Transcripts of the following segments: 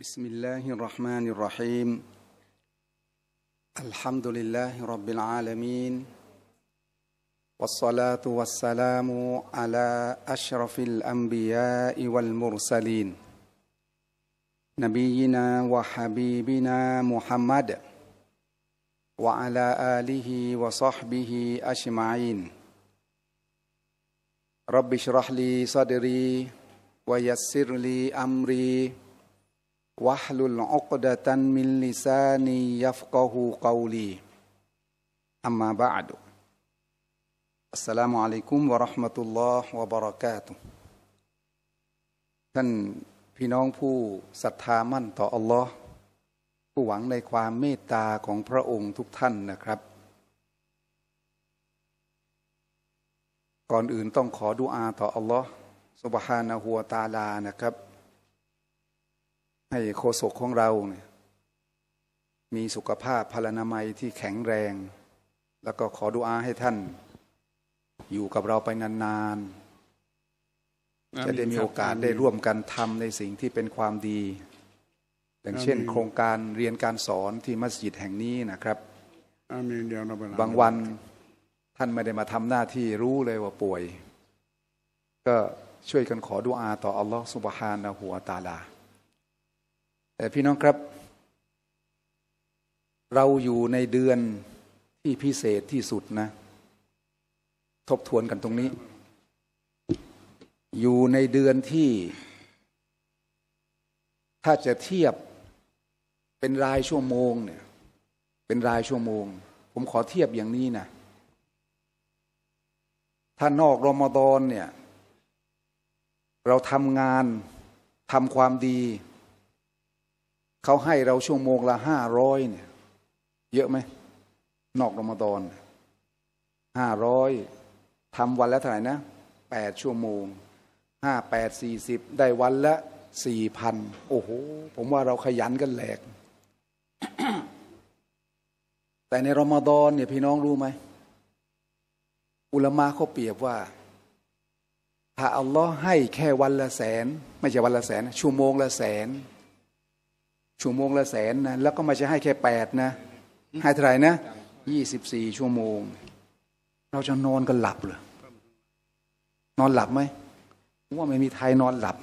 بسم الله الرحمن الرحيم الحمد لله رب العالمين والصلاه والسلام على اشرف الانبياء والمرسلين نبينا وحبيبنا محمد وعلى اله وصحبه اجمعين رب اشرح لي صدري ويسر لي امري วะลุลอักดะตันมิลลิซานียัฟกะฮูกาวลีอัมมาบะดุอัสสลามุอะลัยกุมวะราะห์มะตุลลอฮ์วะบะเราะกาตุท่านพี่น้องผู้ศรัทธามั่นต่ออัลลอฮ์ผู้หวังในความเมตตาของพระองค์ ทุกท่านนะครับ ก่อนอื่นต้องขอดุอาต่ออัลลอฮ์ซุบฮานะฮูวตาลานะครับให้โคศกของเราเนี่ยมีสุขภาพพลานามัยที่แข็งแรง แล้วก็ขอดุอาให้ท่านอยู่กับเราไปนานๆจะได้มีโอกาสได้ร่วมกันทำในสิ่งที่เป็นความดี อย่างเช่น โครงการเรียนการสอนที่มัสยิดแห่งนี้นะครับบางวันท่านไม่ได้มาทำหน้าที่รู้เลยว่าป่วย ก็ช่วยกันขอดุอาต่ออัลลอฮฺสุบฮานะหัวตาลาแต่พี่น้องครับ เราอยู่ในเดือนที่พิเศษที่สุดนะ ทบทวนกันตรงนี้ อยู่ในเดือนที่ ถ้าจะเทียบเป็นรายชั่วโมงเนี่ยเป็นรายชั่วโมง ผมขอเทียบอย่างนี้นะ ถ้านอกรอมฎอนเนี่ย เราทำงานทำความดีเขาให้เราชั่วโมงละห้าร้อยเนี่ย เยอะไหมนอกรมฎอนห้าร้อยทำวันละเท่าไหร่นะแปดชั่วโมงห้าแปดสี่สิบได้วันละสี่พัน โอ้โห ผมว่าเราขยันกันแหลก แต่ในรมฎอนเนี่ยพี่น้องรู้ไหมอุลมะเขาเปรียบว่า ถ้า อัลลอฮ์ให้แค่วันละแสน ไม่ใช่วันละแสน ชั่วโมงละแสนชั่วโมงละแสนนะแล้วก็ไม่ใช่ให้แค่แปดนะให้เท่าไหร่นะยี่สิบสี่ชั่วโมง เราจะนอนกันหลับเหรอนอนหลับไหมว่าไม่มีไทยนอนหลับ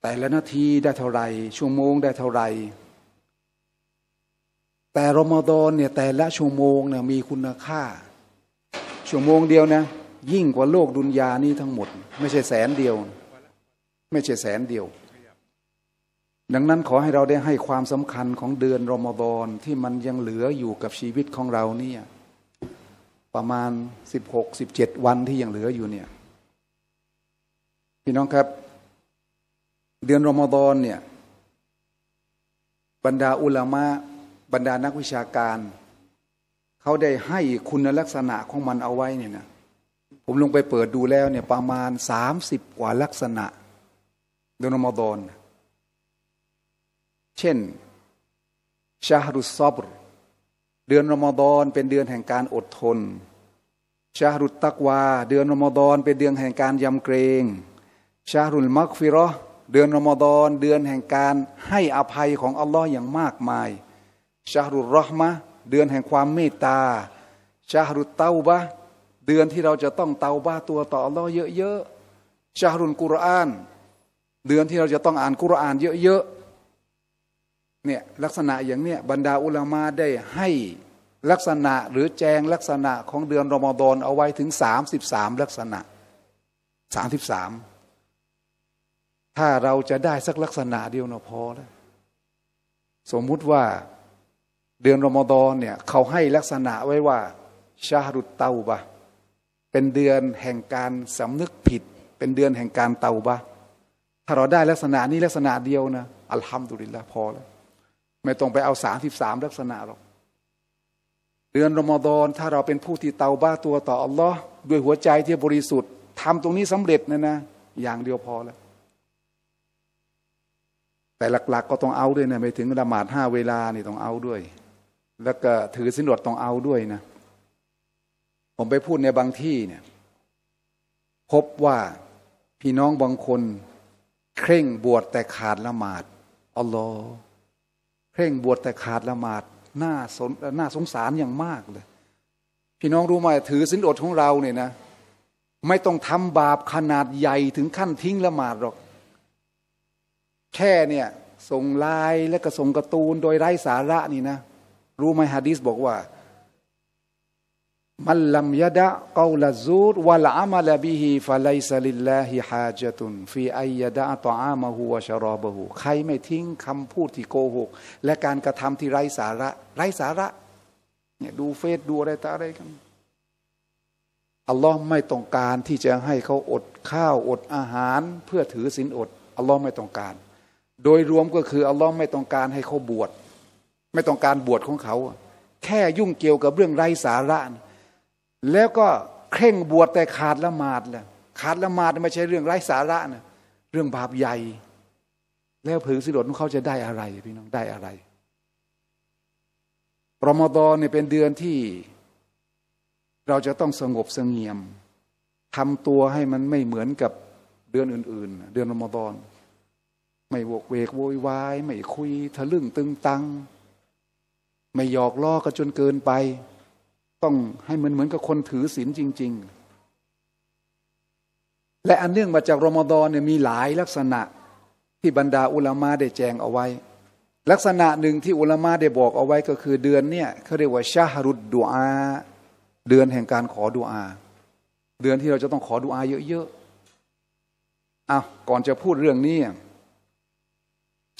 แต่ละนาทีได้เท่าไรชั่วโมง ได้เท่าไรแต่รอมฎอนเนี่ยแต่ละชั่วโมงเนี่ยมีคุณค่า ชั่วโมงเดียวนะ ยิ่งกว่าโลกดุนยานี้ทั้งหมด ไม่ใช่แสนเดียว ไม่ใช่แสนเดียวดังนั้นขอให้เราได้ให้ความสำคัญของเดือนรอมฎอนที่มันยังเหลืออยู่กับชีวิตของเราเนี่ยประมาณสิบหกสิบเจ็ดวันที่ยังเหลืออยู่เนี่ยพี่น้องครับ เดือนรอมฎอนเนี่ยบรรดาอุลามะ บรรดานักวิชาการ เขาได้ให้คุณลักษณะของมันเอาไว้เนี่ยนะผมลงไปเปิดดูแล้วเนี่ยประมาณสามสิบกว่าลักษณะเดือนรอมฎอนนเช่นชาฮรุซอบรเดือนรอมฎอนเป็นเดือนแห่งการอดทนชาฮรุตักวาเดือนรอมฎอนเป็นเดือนแห่งการยำเกรงชาฮรุลมักฟิรอเดือนรอมฎอนเดือนแห่งการให้อภัยของอัลลอฮ์อย่างมากมายชาฮรุรอฮมะเดือนแห่งความเมตตาชาฮรุเตาบะเดือนที่เราจะต้องเตาบ้าตัวต่ออัลลอฮ์เยอะๆชาฮรุลกุรอานเดือนที่เราจะต้องอ่านกุรอานเยอะๆเนี่ยลักษณะอย่างเนี้ยบรรดาอุลามาได้ให้ลักษณะหรือแจงลักษณะของเดือนรอมฎอนเอาไว้ถึงสามสิบสามลักษณะสามสิบสามถ้าเราจะได้สักลักษณะเดียวนะพอแล้ว สมมุติว่าเดือนรอมฎอนเนี่ยเขาให้ลักษณะไว้ว่าชาหุตเตาบะเป็นเดือนแห่งการสำนึกผิด เป็นเดือนแห่งการเตาบะถ้าเราได้ลักษณะนี้ลักษณะเดียวนะอัลฮัมดุลิลละพอแล้วไม่ต้องไปเอาสามสิบสามลักษณะหรอกเดือนรอมฎอนถ้าเราเป็นผู้ที่เตาบ้าตัวต่อ อัลลอฮ์ด้วยหัวใจที่บริสุทธิ์ทำตรงนี้สำเร็จนะนะ อย่างเดียวพอแล้ว แต่หลัก ๆ ก็ต้องเอาด้วยนะไปถึงละหมาดห้าเวลานี่ต้องเอาด้วย แล้วก็ถือสินอดต้องเอาด้วยนะ ผมไปพูดในบางที่เนี่ย พบว่าพี่น้องบางคนเคร่งบวชแต่ขาดละหมาดอัลลอฮ์เ่งบวชแต่ขาดละหมาดน่าสนน่าสงสารอย่างมากเลย พี่น้องรู้ไหมถือสินอดของเราเนี่ยนะไม่ต้องทำบาปขนาดใหญ่ถึงขั้นทิ้งละหมาดหรอก แค่เนี่ยส่งไลน์และก็ส่งกระตูนโดยไร้สาระนี่นะ รู้ไหมฮะดีสบอกว่ามัลลัมยะดะกาลซูรวัลอามัลบิฮิฟะไลซลิลลาฮิฮาจตุนฟีอัยยะดะตออามะฮูวะชรอบะฮูใครไม่ทิ้งคำพูดที่โกหก และการกระทำที่ไร้สาระ ไร้สาระเนี่ยดูเฟซดูอะไรต่ออะไรกันอัลลอฮ์ไม่ต้องการที่จะให้เขาอดข้าว อดอาหาร เพื่อถือศีลอดอัลลอฮ์ไม่ต้องการ โดยรวมก็คือ อัลลอฮ์ไม่ต้องการ ให้เขาบวชไม่ต้องการบวชของเขา แค่ยุ่งเกี่ยว กับเรื่องไร้สาระนะแล้วก็เคร่งบวชแต่ขาดละหมาดแหละขาดละหมาดไม่ใช่เรื่องไร้สาระนะเรื่องบาปใหญ่แล้วผือสิรดขอเขาจะได้อะไรพี่น้องได้อะไรรอมฎอนเนี่ยเป็นเดือนที่ เราจะต้องสงบสงเงียมทำตัวให้มันไม่เหมือนกับเดือนอื่น ๆ เดือนรอมฎอนไม่โวกเวกโวยวายไม่คุยทะลึ่งตึงตังไม่หยอกล้อกันจนเกินไปต้องให้มันเหมือนกับคนถือศีลจริงๆ และอันเนื่องมาจากรอมฎอนเนี่ยมีหลายลักษณะที่บรรดาอุลามาได้แจงเอาไว้ ลักษณะหนึ่งที่อุลามาได้บอกเอาไว้ก็คือเดือนเนี่ยเขาเรียกว่าชาฮรุดดูอา เดือนแห่งการขอดุอา เดือนที่เราจะต้องขอดุอาเยอะๆอาก่อนจะพูดเรื่องนี้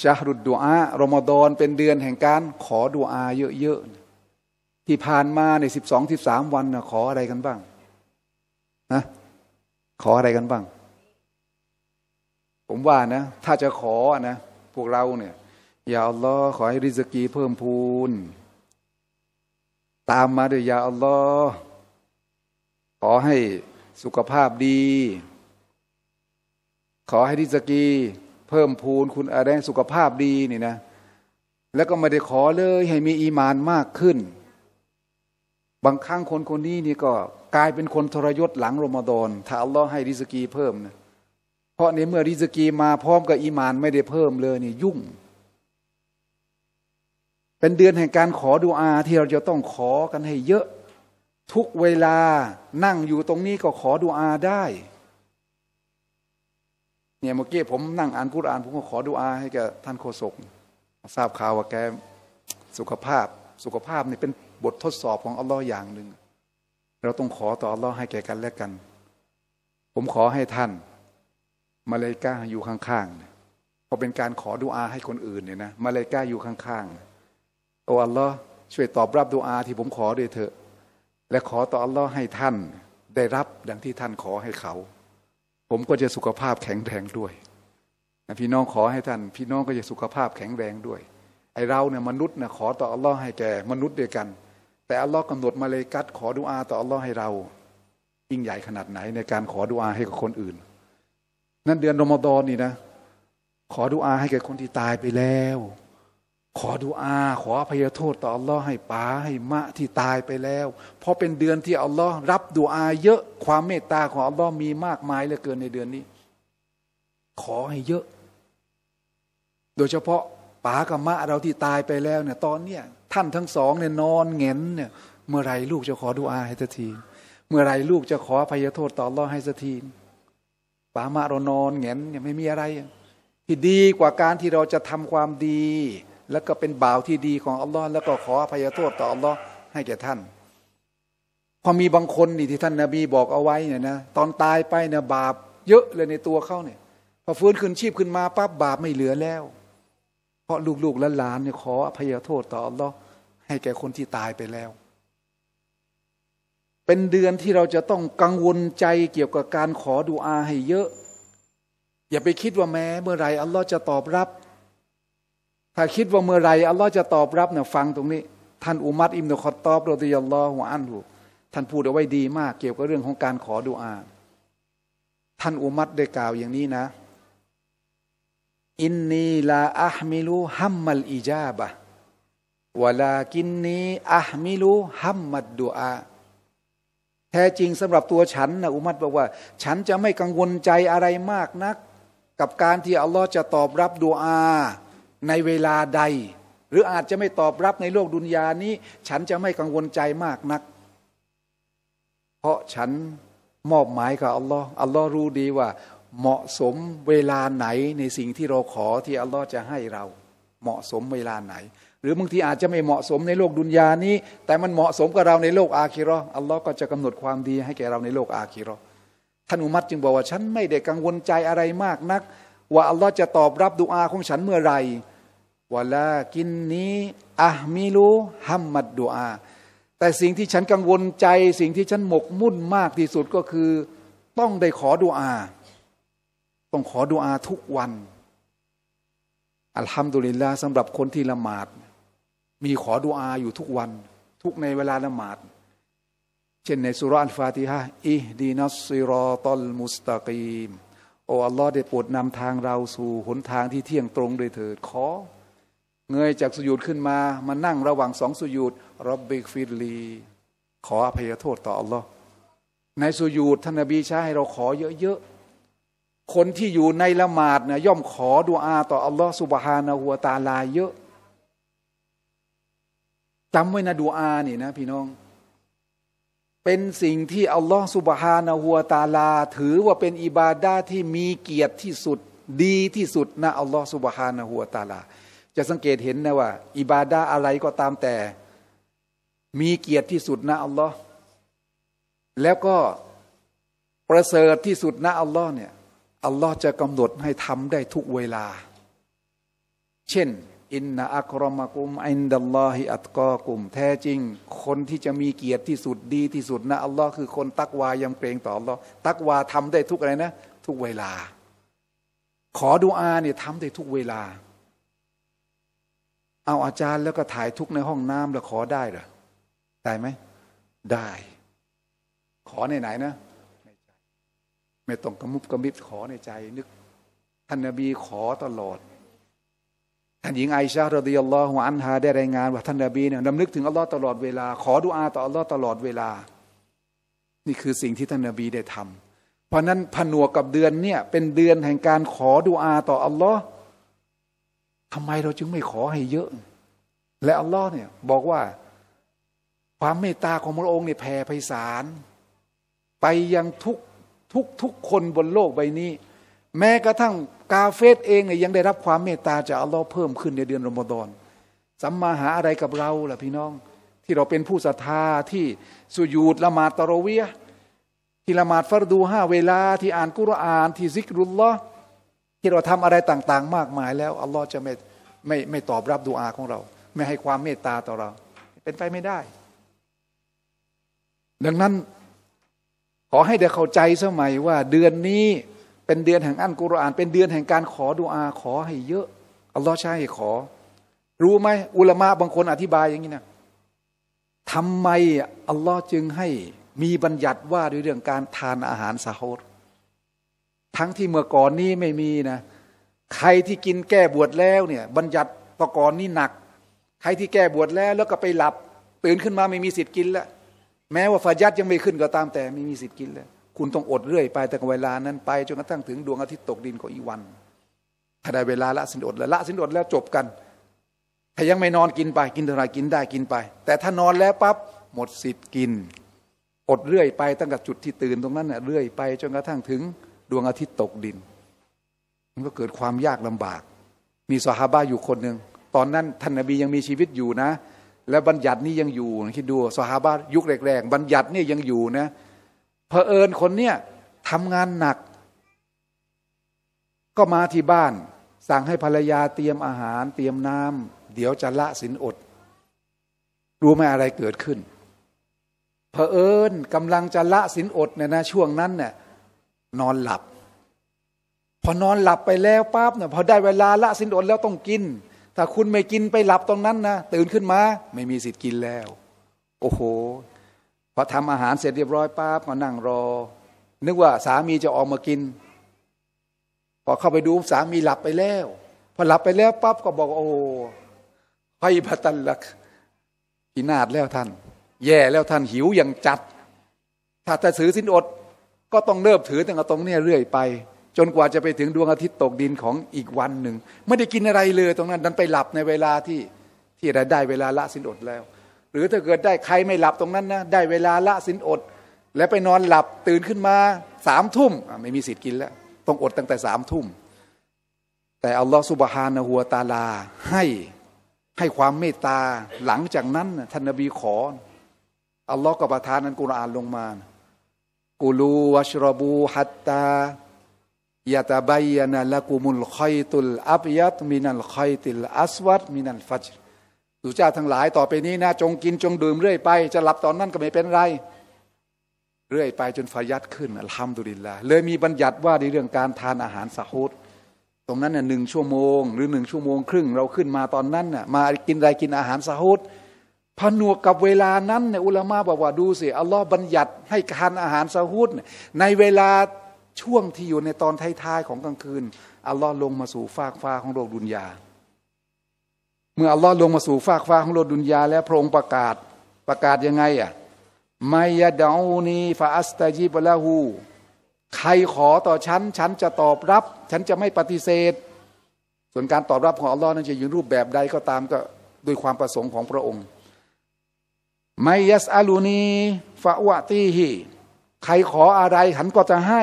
ชาฮรุดดูอารอมฎอนเป็นเดือนแห่งการขอดุอาเยอะๆที่ผ่านมาในสิบสองสิบสามวันนะขออะไรกันบ้างนะขออะไรกันบ้าง ผมว่านะ ถ้าจะขอนะพวกเราเนี่ยอย่าอัลลอฮ์ขอให้ริสกี เพิ่มพูน ตามมาด้วยอย่าอัลลอฮ์ขอให้สุขภาพดี ขอให้ริสกี เพิ่มพูนคุณอะไรสุขภาพดีนี่นะ แล้วก็ไม่ได้ขอเลย ให้มีอีมานมากขึ้นบางครั้งคนคนนี้นี่ก็กลายเป็นคนทรยศหลังรอมฎอนถ้าอัลลอฮ์ให้ ริสกีเพิ่มนะเพราะในเมื่อริสกีมาพร้อมกับอีมานไม่ได้เพิ่มเลยนี่ยุ่ง เป็นเดือนแห่งการขอดูอาที่เราจะต้องขอกันให้เยอะทุกเวลานั่งอยู่ตรงนี้ก็ขอดูอาได้ เนี่ยเมื่อกี้ผมนั่งอ่านกุรอานผมก็ขอดูอาให้กับท่านโฆษกทราบข่าวว่าแกสุขภาพสุขภาพนี่เป็นบททดสอบของอัลลอฮ์อย่างหนึ่ง เราต้องขอต่ออัลลอฮ์ให้แก่กัน และ กัน ผมขอให้ท่านมาเลกาอยู่ข้างๆพอเป็นการขอดุอาให้คนอื่นเนี่ยนะมาเลกาอยู่ข้างๆโอ้อัลลอฮ์ช่วยตอบรับดุอาที่ผมขอด้วยเถอะ และขอต่ออัลลอฮ์ให้ท่าน ได้รับดังที่ท่านขอให้เขา ผมก็จะสุขภาพแข็งแรงด้วยพี่น้องขอให้ท่าน พี่น้องก็จะสุขภาพแข็งแรงด้วยไอเราเนี่ยมนุษย์นะขอต่ออัลลอฮ์ให้แก่มนุษย์ด้วยกันแต่อัลลอฮ์กำหนดมาเลกัดขอดุอาต่ออัลลอฮ์ให้เรา ยิ่งใหญ่ขนาดไหนในการขอดุอาให้กับคนอื่น นั่นเดือนรอมฎอนนี่นะ ขอดุอาให้แก่คนที่ตายไปแล้ว ขอดุอาขออภัยโทษ ต่ออัลลอฮ์ให้ป๋าให้มะที่ตายไปแล้ว เพราะเป็นเดือนที่ อัลลอฮ์รับดุอาเยอะความเมตตาของอัลลอฮ์มีมากมายเหลือเกินในเดือนนี้ ขอให้เยอะ โดยเฉพาะป๋ากับมะเราที่ตายไปแล้วเนี่ยตอนเนี้ยท่านทั้งสองเนี่ยนอนเงินเนี่ยเมื่อไรลูกจะขอดูอาให้สักทีเมื่อไรลูกจะขอพยโทษต่อรอให้สักทีปามาเรานอนเงินเนี่ยไม่มีอะไร ที่ดีกว่าการที่เราจะทำความดี แล้วก็เป็นบ่าวที่ดีของอัลลอฮ์แล้วก็ขอพยโทษต่ออัลลอฮ์ให้แก่ท่าน พอมีบางคนนี่ที่ท่านนาบีบอกเอาไว้เนี่ยนะตอนตายไปเนี่ยบาปเยอะเลยในตัวเขาเนี่ยพอฟื้นคืนชีพขึ้นมาปั๊บบาปไม่เหลือแล้วเพราะลูกๆและหลานเนี่ยขออภัยโทษต่ออัลลอฮ์ให้แก่คนที่ตายไปแล้ว เป็นเดือนที่เราจะต้องกังวลใจเกี่ยวกับการขอดูอาให้เยอะ อย่าไปคิดว่าแม้เมื่อไรอัลลอฮ์จะตอบรับ ถ้าคิดว่าเมื่อไรอัลลอฮ์จะตอบรับเนี่ยฟังตรงนี้ ท่านอุมัดอิมนคอตอบรติยัลลอฮุอันหูท่านพูดเอาไว้ดีมาก เกี่ยวกับเรื่องของการขอดูอา ท่านอุมัดได้กล่าวอย่างนี้นะอินนีลาอัฮมิลูฮัมมัลอิจาบะวลากินนีอัฮมิลูฮัมมัดดูอาแท้จริงสำหรับตัวฉันนะอุมัตบอกว่า ฉันจะไม่กังวลใจอะไรมากนัก กับการที่อัลลอฮ์จะตอบรับดูอา ในเวลาใด หรืออาจจะไม่ตอบรับในโลกดุนยานี้ ฉันจะไม่กังวลใจมากนัก เพราะฉันมอบหมายกับอัลลอฮ์อัลลอฮ์รู้ดีว่าเหมาะสมเวลาไหนในสิ่งที่เราขอที่อัลลอฮ์จะให้เราเหมาะสมเวลาไหน หรือบางทีอาจจะไม่เหมาะสมในโลกดุนยานี้ แต่มันเหมาะสมกับเราในโลกอาคิรออัลลอฮ์ก็จะกำหนดความดีให้แก่เราในโลกอาคิรอท่านอุมัตจึงบอกว่าฉันไม่ได้กังวลใจอะไรมากนัก ว่าอัลลอฮ์จะตอบรับดุอาของฉันเมื่อไหร่วลากินนี้อะมิลูฮัมมัดดุอา แต่สิ่งที่ฉันกังวลใจสิ่งที่ฉันหมกมุ่นมากที่สุดก็คือ ต้องได้ขอดุอาต้องขอดูอาทุกวัน อัลฮัมดุลิลลาห์สำหรับคนที่ละหมาด มีขอดูอาอยู่ทุกวัน ทุกในเวลาละหมาด เช่นในสุรอัลฟาติฮะอิฮดีนัสซิรอตัลมุสตะกีม โอ้ อัลลอฮ์ได้โปรดนำทางเราสู่หนทางที่เที่ยงตรงโดยเถิดขอเงยจากสุญูดขึ้นมา มานั่งระหว่างสองสุญูดรับบิกฟิดลีขออภัยโทษต่ออัลลอฮ์ในสุญูดท่านนบีใช้ให้เราขอเยอะๆคนที่อยู่ในละหมาดเนี่ยย่อมขอดุอาต่ออัลลอฮฺสุบฮานาหัวตาลา เยอะจำไว้นะดุอานี่นะ พี่น้อง เป็นสิ่งที่อัลลอฮฺสุบฮานาหัวตาลา ถือว่าเป็นอิบาดาที่มีเกียรติที่สุดดีที่สุดนะอัลลอฮฺสุบฮานาหัวตาลา จะสังเกตเห็นนะว่าอิบาดาอะไรก็ตามแต่ มีเกียรติที่สุดนะอัลลอฮ์แล้วก็ประเสริฐที่สุดนะอัลลอฮ์เนี่ยอัลลอฮ์จะกำหนดให้ทำได้ทุกเวลา เช่น อินนาอัครมากุมอินดัลลอฮิอัตกอกุมแท้จริง คนที่จะมีเกียรติที่สุดดีที่สุดนะ อัลลอฮ์คือคนตักวายำเกรงต่ออัลลอฮ์ตักวาทำได้ทุกอะไรนะ ทุกเวลา ขอดูอาเนี่ยทำได้ทุกเวลา เอาอาจารย์แล้วก็ถ่ายทุกในห้องน้ำแล้วขอได้หรอได้ไหมได้ ขอไหนไหนนะไม่ต้องกระมุบกระมิบขอในใจนึกท่านนบีขอตลอดท่านหญิงไอชาเราดิยัลลอฮุอันฮาได้รายงานว่าท่านนบีเนี่ยนำนึกถึงอัลลอฮ์ตลอดเวลาขอดุอาต่ออัลลอฮ์ตลอดเวลา นี่คือสิ่งที่ท่านนบีได้ทำ เพราะนั้นผนวกกับเดือนเนี่ยเป็นเดือนแห่งการขอดุอาต่ออัลลอฮ์ทำไมเราจึงไม่ขอให้เยอะและอัลลอฮ์เนี่ยบอกว่าความเมตตาของพระองค์เนี่ยแผ่ไพศาลไปยังทุกทุกๆคนบนโลกใบนี้ แม้กระทั่งกาเฟสเอง ยังได้รับความเมตตาจากอัลลอฮ์เพิ่มขึ้นในเดือนรอมฎอนสัมมาหาอะไรกับเราล่ะพี่น้องที่เราเป็นผู้ศรัทธาที่สุยูดละหมาดตะโรเวียที่ละหมาดฟารดูห้าเวลา ที่อ่านกุรอาน ที่ซิกรุลลอฮ์ที่เราทำอะไรต่าง ๆ มากมายแล้ว อัลลอฮ์จะไม่ไม่ไม่ตอบรับดูอาของเรา ไม่ให้ความเมตตาต่อเรา เป็นไปไม่ได้ ดังนั้นขอให้ได้เข้าใจสมัยว่าเดือนนี้เป็นเดือนแห่งอันกุรอาน เป็นเดือนแห่งการขอดุอาขอ ให้เยอะ อัลลอฮ์ใช่ขอ รู้ไหมอุลามะบางคนอธิบายอย่างนี้นะทำไมอัลลอฮ์จึงให้มีบัญญัติว่าด้วยเรื่องการทานอาหารสาฮดทั้งที่เมื่อก่อนนี้ไม่มีนะใครที่กินแก้บวชแล้วเนี่ยบัญญัติตะก่อนนี่หนัก ใครที่แก้บวชแล้วแล้วก็ไปหลับตื่นขึ้นมาไม่มีสิทธิ์กินแล้วแม้ว่าฟายัดยังไม่ขึ้นก็ตามแต่ไม่มีสิทธิ์กินแล้ว คุณต้องอดเรื่อยไปแต่เวลานั้น ไปจนกระทั่งถึงดวงอาทิตย์ตกดินของอีวัน ถ้าได้เวลาละสินอดแล้วละสินอดแล้วจบกัน ถ้ายังไม่นอนกินไป กินเท่าไรกินได้กินไป แต่ถ้านอนแล้วปั๊บหมดสิทธิ์กิน อดเรื่อยไปตั้งแต่จุดที่ตื่นตรงนั้นเน่ยเรื่อยไปจนกระทั่งถึงดวงอาทิตย์ตกดิน มันก็เกิดความยากลำบาก มีสหาบาอยู่คนหนึ่งตอนนั้นท่านนบียังมีชีวิตอยู่นะและบัญญัตินี้ยังอยู่คิดดูสหาบายุคแรกๆ บัญญัตินี่ยังอยู่นะเผอิญคนเนี่ยทำงานหนัก ก็มาที่บ้าน สั่งให้ภรรยาเตรียมอาหารเตรียมน้ำเดี๋ยวจะละสินอด รู้ไหมอะไรเกิดขึ้นเผอิญกำลังจะละสินอดเนี่ยนะช่วงนั้นเนี่ยนอนหลับพอนอนหลับไปแล้วปั๊บเนี่ยพอได้เวลาละสินอดแล้วต้องกินถ้าคุณไม่กินไปหลับตรงนั้นนะตื่นขึ้นมา ไม่มีสิทธิ์กินแล้ว โอ้โหพอทำอาหารเสร็จเรียบร้อยป้าบมานั่งรอ นึกว่าสามีจะออกมากินพอเข้าไปดูสามีหลับไปแล้ว พอหลับไปแล้วปั๊บก็บอกโอ้ไพ่พัตันลักกินาดแล้วท่าน แย่แล้วท่านหิวอย่างจัด ถ้าจะถือสินอดก็ต้องเริ่มถือตั้งแต่ตรงนี้เรื่อยไปจนกว่าจะไปถึงดวงอาทิตย์ตกดินของอีกวันหนึ่ง ไม่ได้กินอะไรเลยตรงนั้น นั้นไปหลับในเวลาที่ที่ได้เวลาละสินอดแล้ว หรือถ้าเกิดได้ใครไม่หลับตรงนั้นนะได้เวลาละสินอด แล้วไปนอนหลับตื่นขึ้นมาสามทุ่มไม่มีสิทธิ์กินแล้วต้องอดตั้งแต่สามทุ่มแต่อัลลอฮฺสุบฮานะฮัวตาลาให้ให้ความเมตตาหลังจากนั้นท่านนบีขออัลลอฮ์กบประทานนั้นกุรอานลงมา กูลูวัชรบูฮัตตายาตาบายนาละกุมุลคอยตุลอับยัตมินัลคอยติลอัสวัตมินัลฟัจสุเจ้าทั้งหลายต่อไปนี้นะจงกินจงดื่มเรื่อยไป จะหลับตอนนั้นก็ไม่เป็นไร เรื่อยไปจนฟายัดขึ้นอัลฮัมดุลิลลาเลยมีบัญญัติว่าในเรื่องการทานอาหารสะฮุดตรงนั้นน่ะหนึ่งชั่วโมงหรือหนึ่งชั่วโมงครึ่งเราขึ้นมาตอนนั้นน่ะมากินอะไรกินอาหารสะฮุดผนวกกับเวลานั้นเนี่ยอุลามะบอกว่าดูสิอัลลอฮ์บัญญัติให้ทานอาหารสะฮุดในเวลาช่วงที่อยู่ในตอนท้ายๆของกลางคืนอัลลอฮ์ลงมาสู่ฟากฟ้าของโลกดุนยาเมื่ออัลลอฮ์ลงมาสู่ฟากฟ้าของโลกดุนยาแล้วพระองค์ประกาศประกาศยังไงอ่ะไมยะดานีฟาอัสตาจิบละหูใครขอต่อฉันฉันจะตอบรับ ฉันจะไม่ปฏิเสธ ส่วนการตอบรับของอัลลอฮ์นั้นจะอยู่รูปแบบใดก็ตามก็ด้วยความประสงค์ของพระองค์ไมยัสอาลูนีฟาวัตีฮีใครขออะไรฉันก็จะให้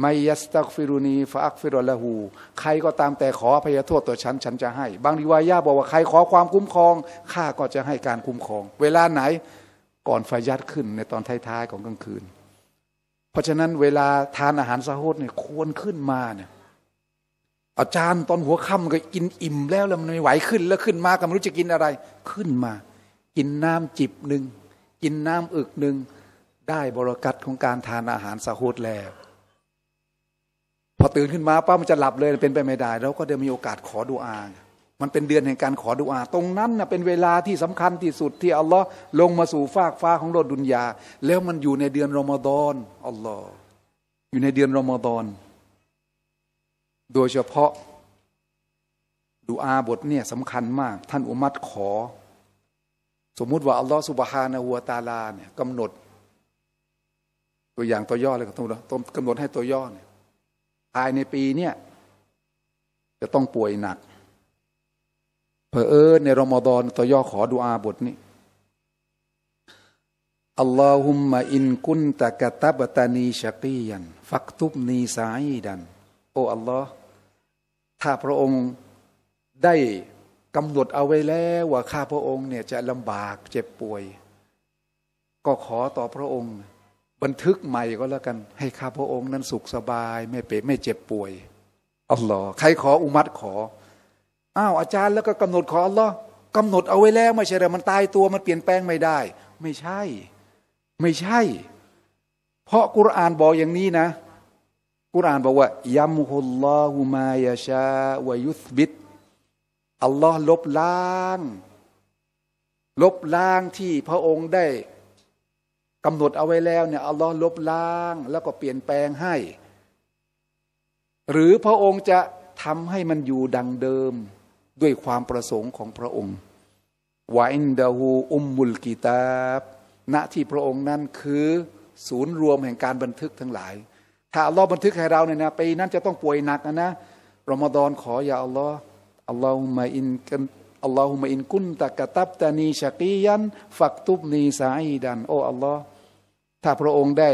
ไมยัสตักฟิรุนีฟอักฟิรละหูใครก็ตามแต่ขอพยโทษต่อฉัน ฉันจะให้บางรีวายาบอกว่าใครขอความคุ้มครองข้าก็จะให้การคุ้มครอง เวลาไหนก่อนไฟยัดขึ้นในตอนท้ายๆของกลางคืน เพราะฉะนั้นเวลาทานอาหารสะโฮดเนี่ยควรขึ้นมาเนี่ยอาจารย์ตอนหัวค่ำก็กินอิ่มแล้วแล้วมันไม่ไหวขึ้นแล้วขึ้นมาก็ไม่รู้จะกินอะไรขึ้นมากินน้ำจิบหนึ่งกินน้ำอึกหนึ่งได้บรกัตของการทานอาหารสะโฮดแล้วพอตื่นขึ้นมาป้ามันจะหลับเลยเป็นไปไม่ได้เราก็เดี๋ยวมีโอกาสขอดูอา มันเป็นเดือนแห่งการขอดุอา ตรงนั้นนะเป็นเวลาที่สำคัญที่สุดที่อัลลอฮ์ลงมาสู่ฟากฟ้าของโลกดุนยาแล้วมันอยู่ในเดือนรอมฎอนอัลลอฮ์อยู่ในเดือนรอมฎอนโดยเฉพาะดูอาบทเนี่ยสำคัญมาก ท่านอุมัตขอสมมุติว่าอัลลอฮ์สุบฮานะหัวตาลาเนี่ยกำหนด ตัวอย่างตัวย่อเลยครับทุกท่านกำหนดให้ตัวย่อเนี่ยภายในปีเนี่ยจะต้องป่วยหนัก เพอเออในรอมฎอนตย่อขอดูอาบทนี้อัลลอฮุมมา อินกุนตะกะตับตานีชักียันฟักทุบนีสายดัน โอ้ อัลลอฮ์ถ้าพระองค์ได้กำหนดเอาไว้แล้ว ว่าข้าพระองค์เนี่ยจะลำบากเจ็บป่วย ก็ขอต่อพระองค์บันทึกใหม่ก็แล้วกันให้ข้าพระองค์นั้นสุขสบายไม่เปไม่เจ็บป่วย อัลลอฮ์ใครขออุมัดขออ้าวอาจารย์แล้วก็กำหนดขออัลลอฮ์กำหนดเอาไว้แล้วไม่ใช่หรือมันตายตัวมันเปลี่ยนแปลงไม่ได้ ไม่ใช่ ไม่ใช่ เพราะกุรอานบอกอย่างนี้นะ กุรอานบอกว่ายัมฮุลลอฮุมายาชาวยุสบิดอัลลอฮ์ลบล้าง ลบล้างที่พระองค์ได้กำหนดเอาไว้แล้วเนี่ยอัลลอฮ์ลบล้าง แล้วก็เปลี่ยนแปลงให้ หรือพระองค์จะทำให้มันอยู่ดังเดิมด้วยความประสงค์ของพระองค์วาอินดาหูอุมมุลกิตาบณที่พระองค์นั้นคือศูนย์รวมแห่งการบันทึกทั้งหลาย ถ้าอัลลอฮ์บันทึกให้เราเนี่ยนะปีนั้นจะต้องป่วยหนักนะนะรอมฎอนขออย่าอัลลอฮ์อัลลอฮุมะอินอัลลอฮุมะอินกุนตะกะตับตานีชะกียันฟักตุบนีสาอีดัน โอ้อัลลอฮ์ถ้าพระองค์ได้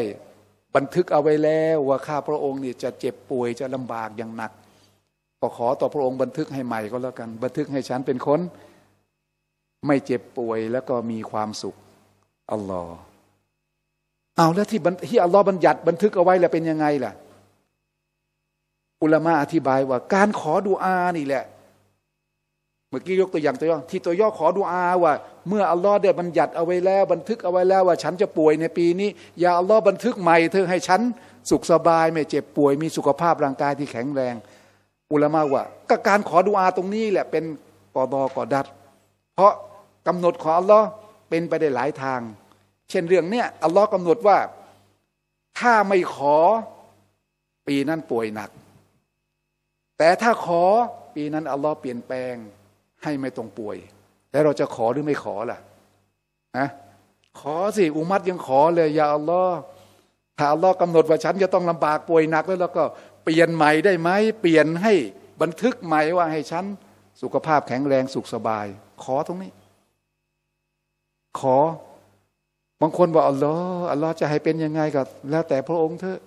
บันทึกเอาไว้แล้วว่าข้าพระองค์นี่จะเจ็บป่วยจะลำบากอย่างหนักก็ขอต่อพระองค์บันทึกให้ใหม่ก็แล้วกัน บันทึกให้ฉันเป็นคน ไม่เจ็บป่วย แล้วก็มีความสุขอัลลอฮ์เอาแล้วที่ที่อัลลอฮ์บัญญัติบันทึกเอาไว้แล้วเป็นยังไงล่ะอุลามะอธิบายว่าการขอดูอานี่แหละมื่อกี้ยกตัวอย่างตัวย่อที่ตัวย่อขอดูอาว่าเมื่ออัลลอฮ์ได้บัญญัติเอาไว้แล้ว บันทึกเอาไว้แล้วว่าฉันจะป่วยในปีนี้ อย่าอัลลอฮ์บันทึกใหม่เธอให้ฉัน สุขสบายไม่เจ็บ ป่วยมีสุขภาพร่างกายที่แข็งแรงอุลามะว่า ก็การขอดูอาตรงนี้ แหละเป็นกอดอกอดัด เพราะกำหนดของอัลลอฮ์เป็นไปได้หลายทาง เช่นเรื่องเนี้ยอัลลอฮ์กำหนดว่าถ้าไม่ขอปีนั้นป่วยหนัก แต่ถ้าขอปีนั้นอัลลอฮ์เปลี่ยนแปลงให้ไม่ต้องป่วย แล้วเราจะขอหรือไม่ขอล่ะนะขอสิ อุมัดยังขอเลยยาอัลลอฮ์ถ้าอัลลอฮ์กำหนดว่าฉันจะต้องลำบากป่วยหนัก แล้วเราก็เปลี่ยนใหม่ได้ไหมเปลี่ยนให้บันทึกใหม่ว่าให้ฉันสุขภาพแข็งแรงสุขสบาย ขอตรงนี้ ขอบางคนบอกอัลลอฮ์อัลลอฮ์จะให้เป็นยังไงก็แล้วแต่พระองค์เถอะ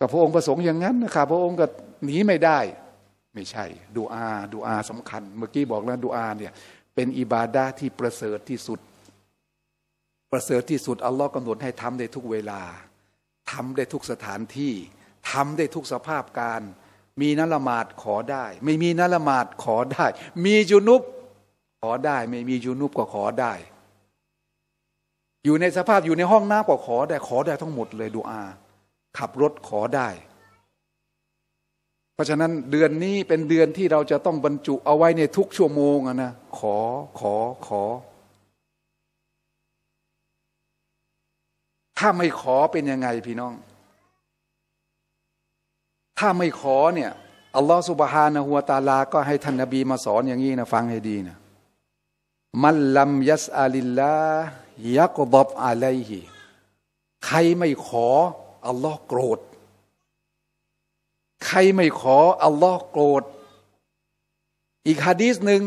กับพระองค์ประสงค์อย่างนั้นนะครับพระองค์ก็ หนีไม่ได้ไม่ใช่ดูอา ดูอาสำคัญ เมื่อกี้บอกแล้วดูอาเนี่ยเป็นอิบาดาที่ประเสริฐที่สุด ประเสริฐที่สุด อัลลอฮ์กำหนดให้ทำได้ทุกเวลา ทำได้ทุกสถานที่ ทำได้ทุกสภาพการ มีนัละหมาดขอได้ ไม่มีนัละหมาดขอได้ มียูนุบขอได้ ไม่มียูนุบก็ขอได้ อยู่ในสภาพอยู่ในห้องน้ำก็ขอได้ ขอได้ทั้งหมดเลยดูอา ขับรถขอได้ราะฉะนั้นเดือนนี้เป็นเดือนที่เราจะต้องบรรจุเอาไว้ในทุกชั่วโมงนะขอขอขอ ถ้าไม่ขอเป็นยังไงพี่น้อง ถ้าไม่ขอเนี่ยอัลลอฮฺสุบฮานะฮัวตาลาก็ให้ท่านนบีมาสอนอย่างนี้นะฟังให้ดีนะมัลลัมยัสอาลิลลายักบอบอะไลฮิใครไม่ขออัลลอฮ์โกรธใครไม่ขอ อัลลอฮ์โกรธ อีกฮะดีสหนึ่ง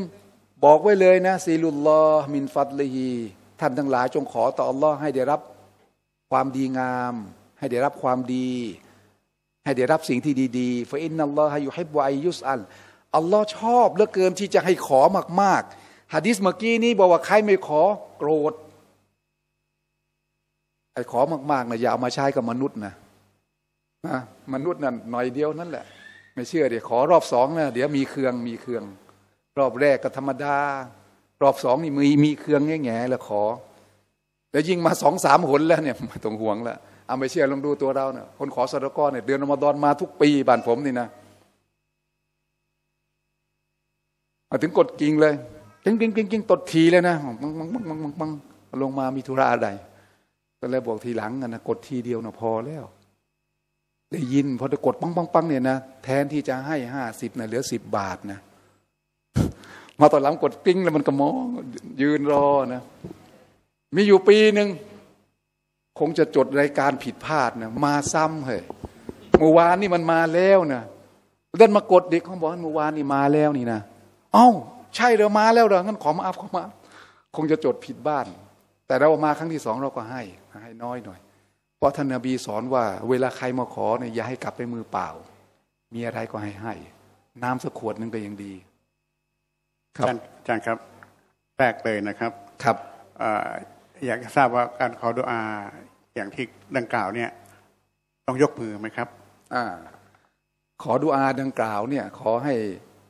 บอกไว้เลยนะซีลุลลอฮ์มินฟัตลฮีท่านทั้งหลายจงขอต่ออัลลอฮ์ให้ได้รับความดีงาม ให้ได้รับความดี ให้ได้รับสิ่งที่ดีๆฟอินนัลลอฮ์ให้อยู่ให้บวอยุสอันอัลลอฮ์ชอบเหลือเกินที่จะให้ขอมากๆฮะดีสเมื่อกี้นี้บอกว่าใครไม่ขอโกรธไอ้ขอมากๆนะอย่าเอามาใช้กับมนุษย์นะนะมนุษย์นั่นหน่อยเดียวนั่นแหละ ไม่เชื่อเดี๋ยวขอรอบสองนะเดี๋ยวมีเครื่องมีเครื่อง รอบแรกก็ธรรมดา รอบสองนี่มีมีเครื่องแง่แง่แล้วขอ แล้วยิ่งมาสองสามหนแล้วเนี่ยต้องห่วงแล้วเอาไม่เชื่อลองดูตัวเราเนี่ยคนขอสารก้อนเนี่ย เดือนอมดอนมาทุกปีบ้านผมนี่นะมาถึงกดกิ่งเลยกิ้งกิ้งกิ้งกิ้งตดทีเลยนะ มังมังมังมังมังลงมามีธุระอะไรก็เลยบอกทีหลังนะกดทีเดียวนะพอแล้วได้ยินพอจะกดปังปังปังเนี่ยนะแทนที่จะให้ห้าสิบนะเหลือสิบบาทนะมาตอนหลังกดปิ้งแล้วมันก็มองยืนรอนะมีอยู่ปีหนึ่งคงจะจดรายการผิดพลาดนะมาซ้ำเหยเมื่อวานนี่มันมาแล้วนะเดินมากดเด็กเขาบอกว่าเมื่อวานนี่มาแล้วนี่นะ เอ้าใช่เดี๋ยวมาแล้วเดี๋ยงั้นขอมาอัพขอมาคงจะจดผิดบ้าน แต่เรามาครั้งที่สองเราก็ให้ ให้น้อยหน่อยเพราะท่านนบีสอนว่าเวลาใครมาขอเนี่ยอย่าให้กลับไปมือเปล่า มีอะไรก็ให้ให้ น้ำสักขวดนึงก็ยังดี ครับอาจารย์ครับแรกเลยนะครับ ครับอยากทราบว่าการขอดุอาอย่างที่ดังกล่าวเนี่ย ต้องยกมือไหมครับอขอดุอาดังกล่าวเนี่ยขอให้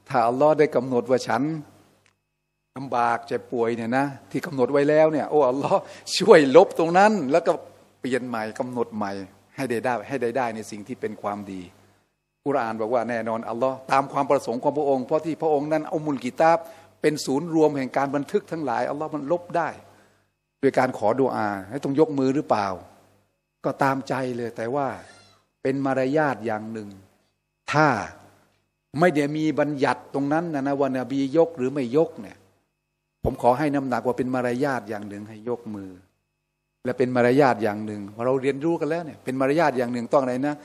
ถ้าอัลลอฮ์ได้กำหนดว่าฉันลำบากเจ็บป่วยเนี่ยนะที่กำหนดไว้แล้วเนี่ยโอ้อัลลอฮ์ช่วยลบตรงนั้นแล้วก็เปลี่ยนใหม่กำหนดใหม่ให้ได้ได้ให้ได้ได้ในสิ่งที่เป็นความดีอุรานบอกว่าแน่นอนอัลลอฮ์ตามความประสงค์ของพระองค์เพราะที่พระองค์นั้นเอามุลกิตาบ เป็นศูนย์รวมแห่งการบันทึกทั้งหลายอัลลอฮ์มันลบได้โดยการขอดุอา ให้ต้องยกมือหรือเปล่า ก็ตามใจเลยแต่ว่าเป็นมารยาทอย่างหนึ่ง ถ้าไม่ได้มีบัญญัติตรงนั้นนะนะวานาบียกหรือไม่ยกเนี่ย ผมขอให้น้ำหนักว่าเป็นมารยาทอย่างหนึ่งให้ยกมือและเป็นมารยาทอย่างหนึ่งพอเราเรียนรู้กันแล้วเนี่ยเป็นมารยาทอย่างหนึ่งต้องอะไรนะ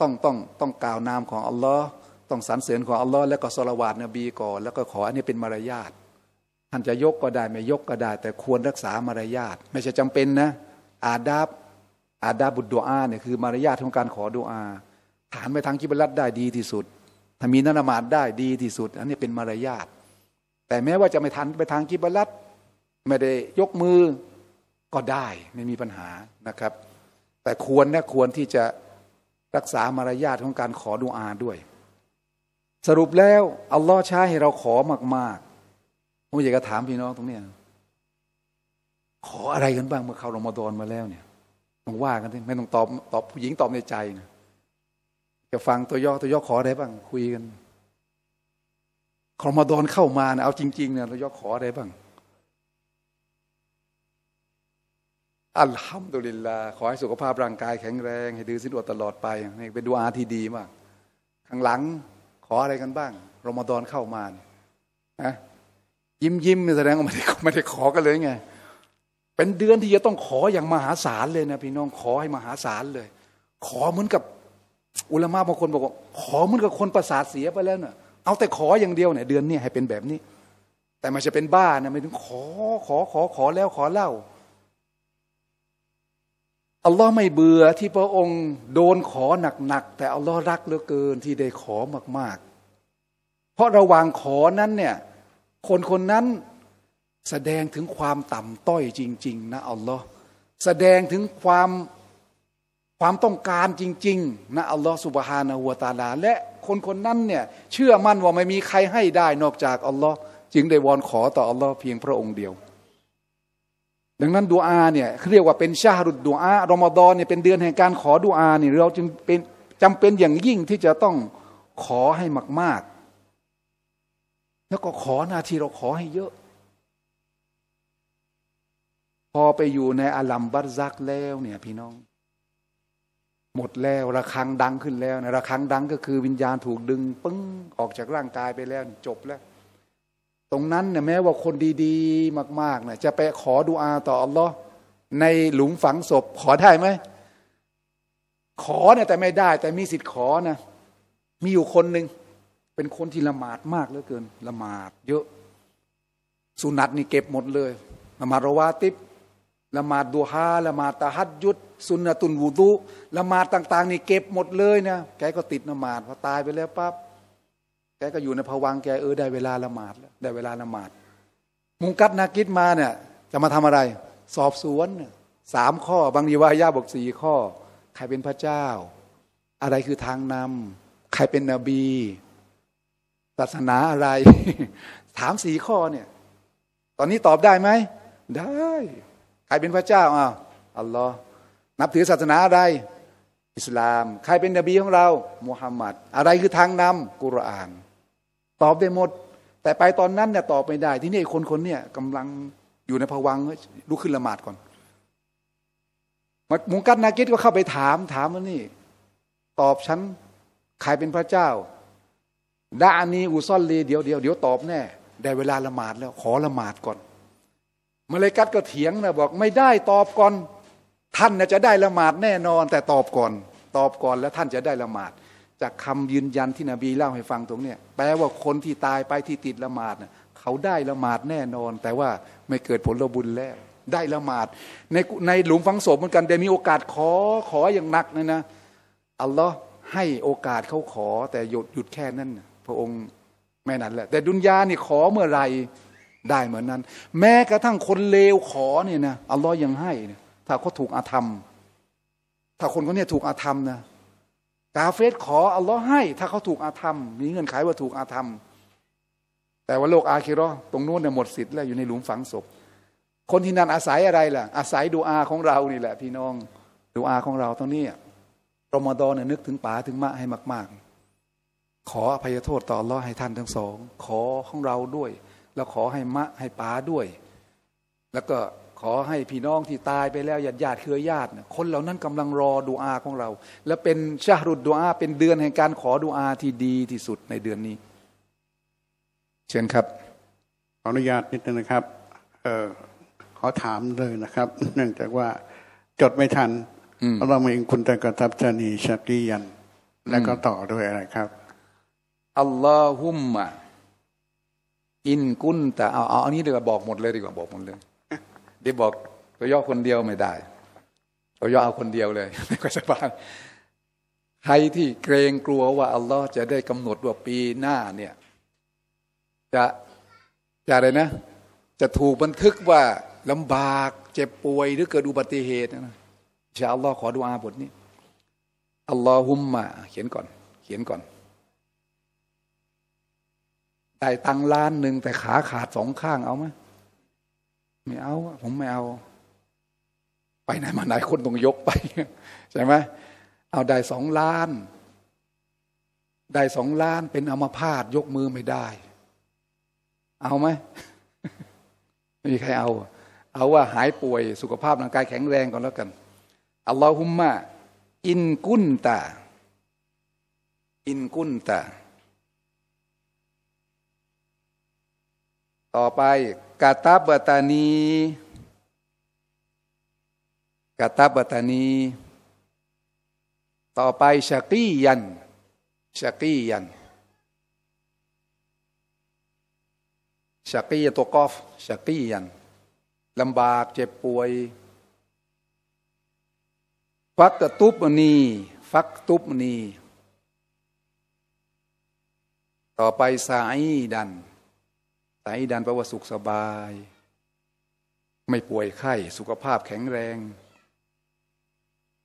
ต้องต้องต้องกล่าวนามของอัลลอฮ์ต้องสรรเสริญของอัลลอฮ์แล้วก็สละวาดนบีก่อน แล้วก็ขออันนี้เป็นมารยาทท่านจะยกก็ได้ไม่ยกก็ได้แต่ควรรักษามารยาทไม่ใช่จำเป็นนะอาดาบ อาดาบุดดวอาเนี่ยคือมารยาทของการขอดูอาฐานไปทางกิบลัดได้ดีที่สุด ถ้ามีนมาดได้ดีที่สุด อันนี้เป็นมารยาทแต่แม้ว่าจะไม่ทันไปทางกิบลัดไม่ได้ยกมือก็ได้ไม่มีปัญหานะครับ แต่ควรนะควรที่จะรักษามารยาทของการขอดูอาด้วย สรุปแล้ว อัลลอฮ์ใช้ให้เราขอมากๆผมอยากจะถามพี่น้องตรงเนี้ยขออะไรกันบ้างเมื่อเข้ารอมฎอนมาแล้วเนี่ยต้องว่ากันไม่ต้องตอบตอบ ผู้หญิงตอบในใจนะจะฟังตัวย่อตัวย่อขออะไรบ้าง คุยกันรอมฎอนเข้ามานะเอาจริงๆเนี่ยตัวย่อขออะไรบ้างอัลฮัมดุลิลลาขอให้สุขภาพร่างกายแข็งแรง ให้ดื้อสิ้นอดตลอดไปนี่เป็นดูอาที่ดีมากข้างหลังขออะไรกันบ้างรอมฎอนเข้ามาเนี่ยนะยิ้มยิ้มแสดงว่าไม่ได้ไม่ได้ขอกันเลยไง เป็นเดือนที่จะต้องขออย่างมหาศาลเลยนะพี่น้องขอให้มหาศาลเลย ขอเหมือนกับอุลามะบางคนบอกว่าขอเหมือนกับคนประสาทเสียไปแล้วเนะ่ะ เอาแต่ขออย่างเดียวเนี่ยเดือนนี้ให้เป็นแบบนี้ แต่มันจะเป็นบ้านะไม่ถึงขอขอขอขอแล้วขอเล่าอัลลอฮ์ไม่เบื่อที่พระองค์โดนขอหนักๆแต่อัลลอฮ์รักเหลือเกินที่ได้ขอมากๆ เพราะระหว่างขอนั้นเนี่ยคนคนนั้นแสดงถึงความต่ำต้อยจริงๆนะอัลลอฮ์แสดงถึงความความต้องการจริงๆนะอัลลอฮ์สุบฮานาหัวตาลา และคนคนนั้นเนี่ยเชื่อมั่นว่าไม่มีใครให้ได้ นอกจากอัลลอฮ์จึงได้วอนขอต่ออัลลอฮ์เพียงพระองค์เดียวดังนั้นดูอาเนี่ยเรียกว่าเป็นชาหรุดดูอารอมฎอนเนี่ยเป็นเดือนแห่งการขอดูอาเนี่ยเราจึงเป็นจำเป็นอย่างยิ่งที่จะต้องขอให้มาก ๆ แล้วก็ขอนาทีเราขอให้เยอะ พอไปอยู่ในอาลัมบัตซักแล้วเนี่ยพี่น้อง หมดแล้วระคังดังขึ้นแล้วนะระคังดังก็คือวิญญาณถูกดึงปึ้งออกจากร่างกายไปแล้วจบแล้วตรงนั้นเนี่ยแม้ว่าคนดี ๆ มากๆเนี่ยจะไปขอดุอาต่ออัลลอฮ์ในหลุมฝังศพ ขอได้ไหม ขอเนี่ยแต่ไม่ได้ แต่มีสิทธิ์ขอนะมีอยู่คนหนึ่งเป็นคนที่ละหมาดมากเหลือเกินละหมาด เยอะ สุนัตนี่เก็บหมดเลยละหมาดรวาติบละหมาดดูฮาละหมาดตาฮัดยุด สุนนตุนวูตุละหมาดต่าง ๆ นี่เก็บหมดเลยนะ แกก็ติดละหมาดพอตายไปแล้วปั๊บแกก็อยู่ในภวังแกเออได้เวลาละหมาดแล้วได้เวลาละหมาดมุงกัดนากิดมาเนี่ย จะมาทำอะไร สอบสวนสามข้อบางทีว่า่าบอกสี่ข้อ ใครเป็นพระเจ้า อะไรคือทางนำ ใครเป็นนบี ศาสนาอะไร ถามสี่ข้อเนี่ยตอนนี้ตอบได้ไหมได้ ใครเป็นพระเจ้าอ้าวอัลลอฮ์นับถือศาสนาอะไรอิสลาม ใครเป็นนบีของเรามุฮัมมัดอะไรคือทางนำกุรอานตอบได้หมด แต่ไปตอนนั้นเนี่ยตอบไม่ได้ ที่นี่คนคนเนี่ยกำลังอยู่ในภวังลุกขึ้นละหมาดก่อนมุงกัตนากิดก็เข้าไปถาม ถามว่านี่ ตอบฉันใครเป็นพระเจ้าดาอานีอุซอนลีเดี๋ยวเดี๋ยวเดี๋ยวตอบแน่ได้เวลาละหมาดแล้ว ขอละหมาดก่อนมาเลกัตก็เถียงนะบอกไม่ได้ตอบก่อนท่านจะได้ละหมาดแน่นอนแต่ตอบก่อน ตอบก่อนแล้วท่านจะได้ละหมาดจากคำยืนยันที่นบีเล่าให้ฟังตรงเนี้ยแปลว่าคนที่ตายไปที่ติดละหมาดเขาได้ละหมาดแน่นอน แต่ว่าไม่เกิดผลบุญแล้ว ได้ละหมาดในในหลุมฝังศพเหมือนกันได้มีโอกาสขอขออย่างหนักเลยนะอัลลอฮ์ให้โอกาสเขาขอ แต่หยุดหยุดแค่นั้น พระองค์แม่นั้นแหละแต่ดุนยานี่ขอเมื่อไรได้เหมือนนั้น แม้กระทั่งคนเลวขอเนี่ยนะอัลลอฮ์ยังให้นถ้าเขาถูกอาธรรมถ้าคนคนนี้ถูกอาธรรมนะกาเฟสขออัลลอฮ์ให้ถ้าเขาถูกอาธรรมมีเงื่อนไขว่าถูกอาธรรม แต่ว่าโลกอาคิรอตรงนู้นเนี่ยหมดสิทธิ์แล้วอยู่ในหลุมฝังศพคนที่นั่นอาศัยอะไรล่ะ อาศัยดูอาของเรานี่แหละพี่น้องดูอาของเราตรงนี้รอมฎอนเนี่ยนึกถึงป๋าถึงมะให้มาก ๆ ขออภัยโทษต่ออัลลอฮ์ให้ท่านทั้งสอง ขอของเราด้วย แล้วขอให้มะให้ป๋าด้วยแล้วก็ขอให้พี่น้องที่ตายไปแล้วญาติญาติเครือญาติ คนเหล่านั้นกำลังรอดูอาของเรา และเป็นชาหรุดดูอา เป็นเดือนแห่งการขอดูอาที่ดีที่สุดในเดือนนี้ เชิญครับ ขออนุญาตนิดนึงนะครับเออขอถามเลยนะครับ เนื่องจากว่าจดไม่ทันเราเมงคุณตะกทับชานีชาติยัน และก็ต่อด้วยอะไรครับอัลลอฮุมมะอินกุนแต่เอาเอาอันนี้ดีกว่าบอกหมดเลยดีกว่าบอกหมดเลยได้บอกก็ย่อคนเดียวไม่ได้ก็ย่อเอาคนเดียวเลยไม่ค็สบายใครที่เกรงกลัวว่าอัลลอฮ์จะได้กำหนดว่าปีหน้าเนี่ยจะจะอะไรนะ จะถูกบันทึกว่า ลำบาก เจ็บป่วยหรือเกิดอุบัติเหตุนะชาอัลลอฮ์ขอดูอาบทนี้อัลลอฮุมมาเขียนก่อน เขียนก่อนได้ตังล้านหนึ่งแต่ขาขาดสองข้างเอาไหมไม่เอาผมไม่เอา ไปไหนมาไหนคนต้องยกไป ใช่ไหมเอาได้สองล้าน ได้สองล้านเป็นอมาพาดยกมือไม่ได้ เอาไหมไม่มีใครเอา เอาว่าหายป่วยสุขภาพร่างกายแข็งแรงก่อนแล้วกันอัลลอฮุมมะอินกุนตาอินกุนตาต่อไปกาตาบตานีกาตาบตานี ต่อไปชักียันชักียันชักียตัวกอฟชักียันลำบากเจ็บป่วยฟักตุบนีฟักตุบนีต่อไปสายดันไตดันแปลว่าสุขสบาย ไม่ป่วยไข้สุขภาพแข็งแรง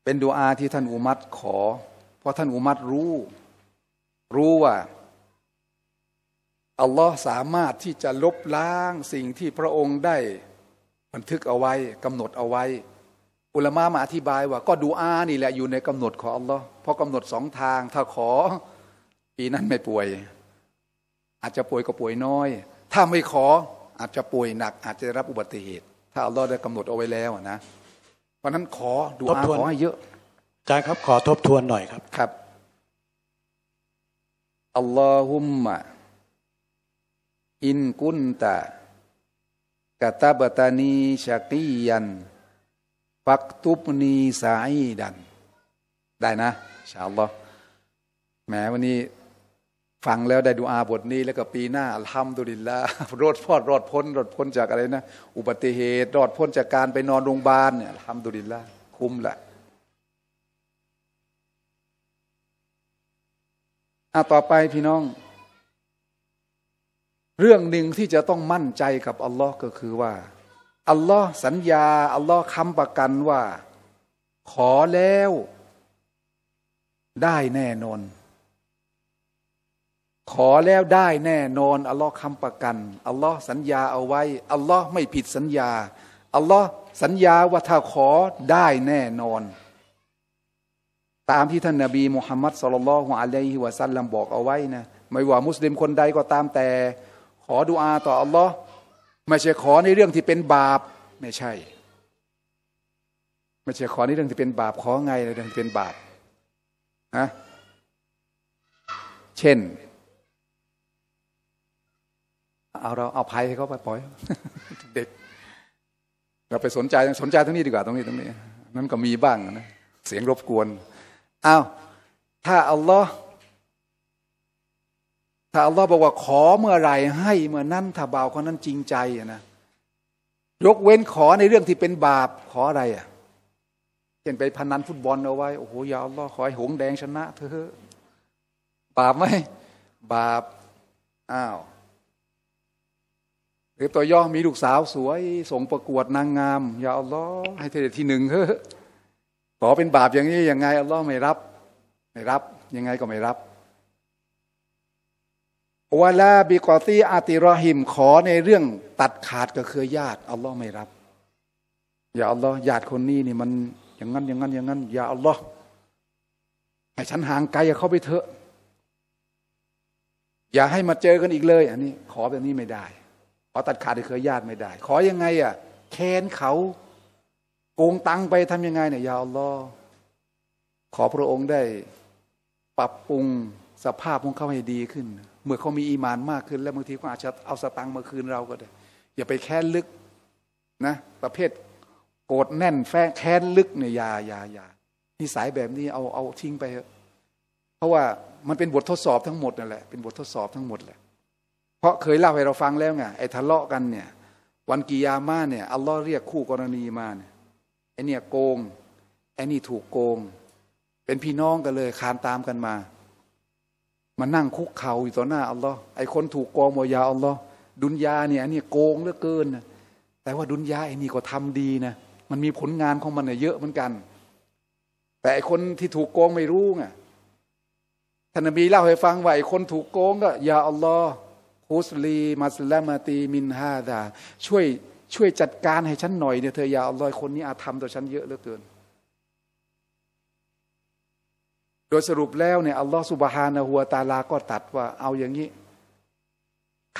เป็นดูอาที่ท่านอุมัตขอ เพราะท่านอุมัตรู้ รู้ว่าอัลลอฮ์สามารถที่จะลบล้างสิ่งที่พระองค์ได้บันทึกเอาไว้ กำหนดเอาไว้ อุลมามะอธิบายว่า ก็ดูอานี่แหละอยู่ในกำหนดของอัลลอฮ์เพราะกำหนดสองทางถ้าขอปีนั้นไม่ป่วย อาจจะป่วยก็ป่วยน้อยถ้าไม่ขออาจจะป่วยหนัก อาจจะรับอุบัติเหตุ ถ้าอัลลอฮ์ได้กำหนดเอาไว้แล้วนะ เพราะนั้นขอดูอาขอให้เยอะจารย์ครับขอทบทวนหน่อยครับครับอัลลอฮุมมะอินกุนตะกะตาบตานีชากียันฟักตุบนีสายดัน ได้นะชาอัลลอฮ์แม้วันนี้ฟังแล้วได้ดูอาบทนี้แล้วก็ปีหน้าทำดุลิละรอดพอด รอดพ้นรอดพ้นจากอะไรนะอุบัติเหตุ รอดพ้นจากการไปนอนโรงพยาบาลเนี่ยทำดุลิละคุ้มละอาต่อไปพี่น้อง เรื่องหนึ่งที่จะต้องมั่นใจกับอัลลอฮ์ก็คือว่าอัลลอฮ์สัญญาอัลลอฮ์ค้ำประกันว่า ขอแล้ว ได้แน่นอนขอแล้วได้แน่นอนอัลลอฮ์คำประกันอัลลอฮ์สัญญาเอาไว้ อัลลอฮ์ไม่ผิดสัญญาอัลลอฮ์สัญญาว่าถ้าขอได้แน่นอน ตามที่ท่านนาบีมุฮัมมัดสุลลัลฮุอะลัยฮิวะซัลลัมบอกเอาไว้นะ ไม่ว่ามุสลิมคนใดก็ตามแต่ ขอดุอาต่อ อัลลอฮ์ไม่ใช่ขอในเรื่องที่เป็นบาป ไม่ใช่ ไม่ใช่ขอในเรื่องที่เป็นบาป ขอไงในเรื่องที่เป็นบาปนะเช่นเอาเราเอาภัยให้เขาไปปล่อยเด็กเราไปสนใจสนใจตรงนี้ดีกว่าตรงนี้ตรงนี้นั่นก็มีบ้างนะเสียงรบกวนอ้าวถ้าอัลลอฮ์ถ้าอัลลอฮ์บอกว่าขอเมื่อไรให้เมื่อนั้นถ้าบ่าวคนนั้นจริงใจนะยกเว้นขอในเรื่องที่เป็นบาป ขออะไรอ่ะเช่นไปพนันฟุตบอลเอาไว้โอ้โหยาอัลลอฮ์ขอให้หงแดงชนะ เธอบาปไหม บาปอ้าวรือตัวย่อมีลูกสาวสวยส่งประกวด นาง งามอย่าอัลลอฮ์ให้เธอที่หนึ่งเฮ้อต่อเป็นบาปอย่างนี้ยังไงอัลลอฮ์ไม่ รับไม่ รับยัง ไงก็ ไม่ รับวาลาบิกอตีอาติรอหิมขอในเรื่องตัดขาดกับเครือญาติอัลลอฮ์ไม่ รับอย่าอัลลอฮ์ญาติคนนี้ นี่มัน อย่างนั้น อย่างนั้นอย่างนั้นอย่าอัลลอฮ์ให้ ฉันห่างไกลย่าเข้าไปเถอะ อย่าให้มาเจอกันอีกเลยอันนี้ ขอแบบนี้ไม่ได้เอตัด ขาดเครือญาติ ไม่ได้ ขอยังไงอ่ะแค้นเขาโกงตังไปทํำยังไงเนี่ยยาวลอขอพระองค์ได้ปรับปรุง สภาพของเขาให้ดีขึ้น เมื่อเขามีอีมาน มากขึ้นแล้วบางทีก็อาจจะเอาสตังมาคืนเราก็ได้ อย่าไปแค้นลึกนะประเภทโกรธแน่นแฝงแค้นลึกเนี่ยยายายาน่สายแบบนี้เอาเอาทิ้งไปเพราะว่ามันเป็นบททดสอบทั้งหมดนั่นแหละเป็นบททดสอบทั้งหมดแหละเพราะเคยเล่าให้เราฟังแล้วไงไอ้ทะเลาะกัน เนี่ย วันกิยามาเนี่ยอัลลอฮ์เรียกคู่กรณีมาเนี่ยไอ้เนี่ยโกงไอ้นี่ถูกโกง เป็นพี่น้องกันเลยคานตามกันมามานั่งคุกเข่าอยู่ต่อหน้าอัลลอฮ์ไอ้คนถูกโกงมอยาอัลลอฮ์ดุนยาเนี่ยไอ้นี่โกงเหลือเกินนะแต่ว่าดุนยาไอ้นี่ก็ทำดีนะมันมีผลงานของมันเนี่ยเยอะเหมือนกัน แต่ไอ้คนที่ถูกโกงไม่รู้ไงท่านนบีเล่าให้ฟังว่าไอ้คนถูกโกงก็ยาอัลลอฮ์อุสลีมัสลามาตีมินฮาดาช่วยช่วยจัดการให้ฉันหน่อยเนี่ยเธออย่าเอาลอยคนนี้อาธรรมต่อฉันเยอะเหลือเกินโดยสรุปแล้วเนี่ยอัลลอฮฺสุบฮานะฮัวตาลาก็ตัดว่า เอาอย่างนี้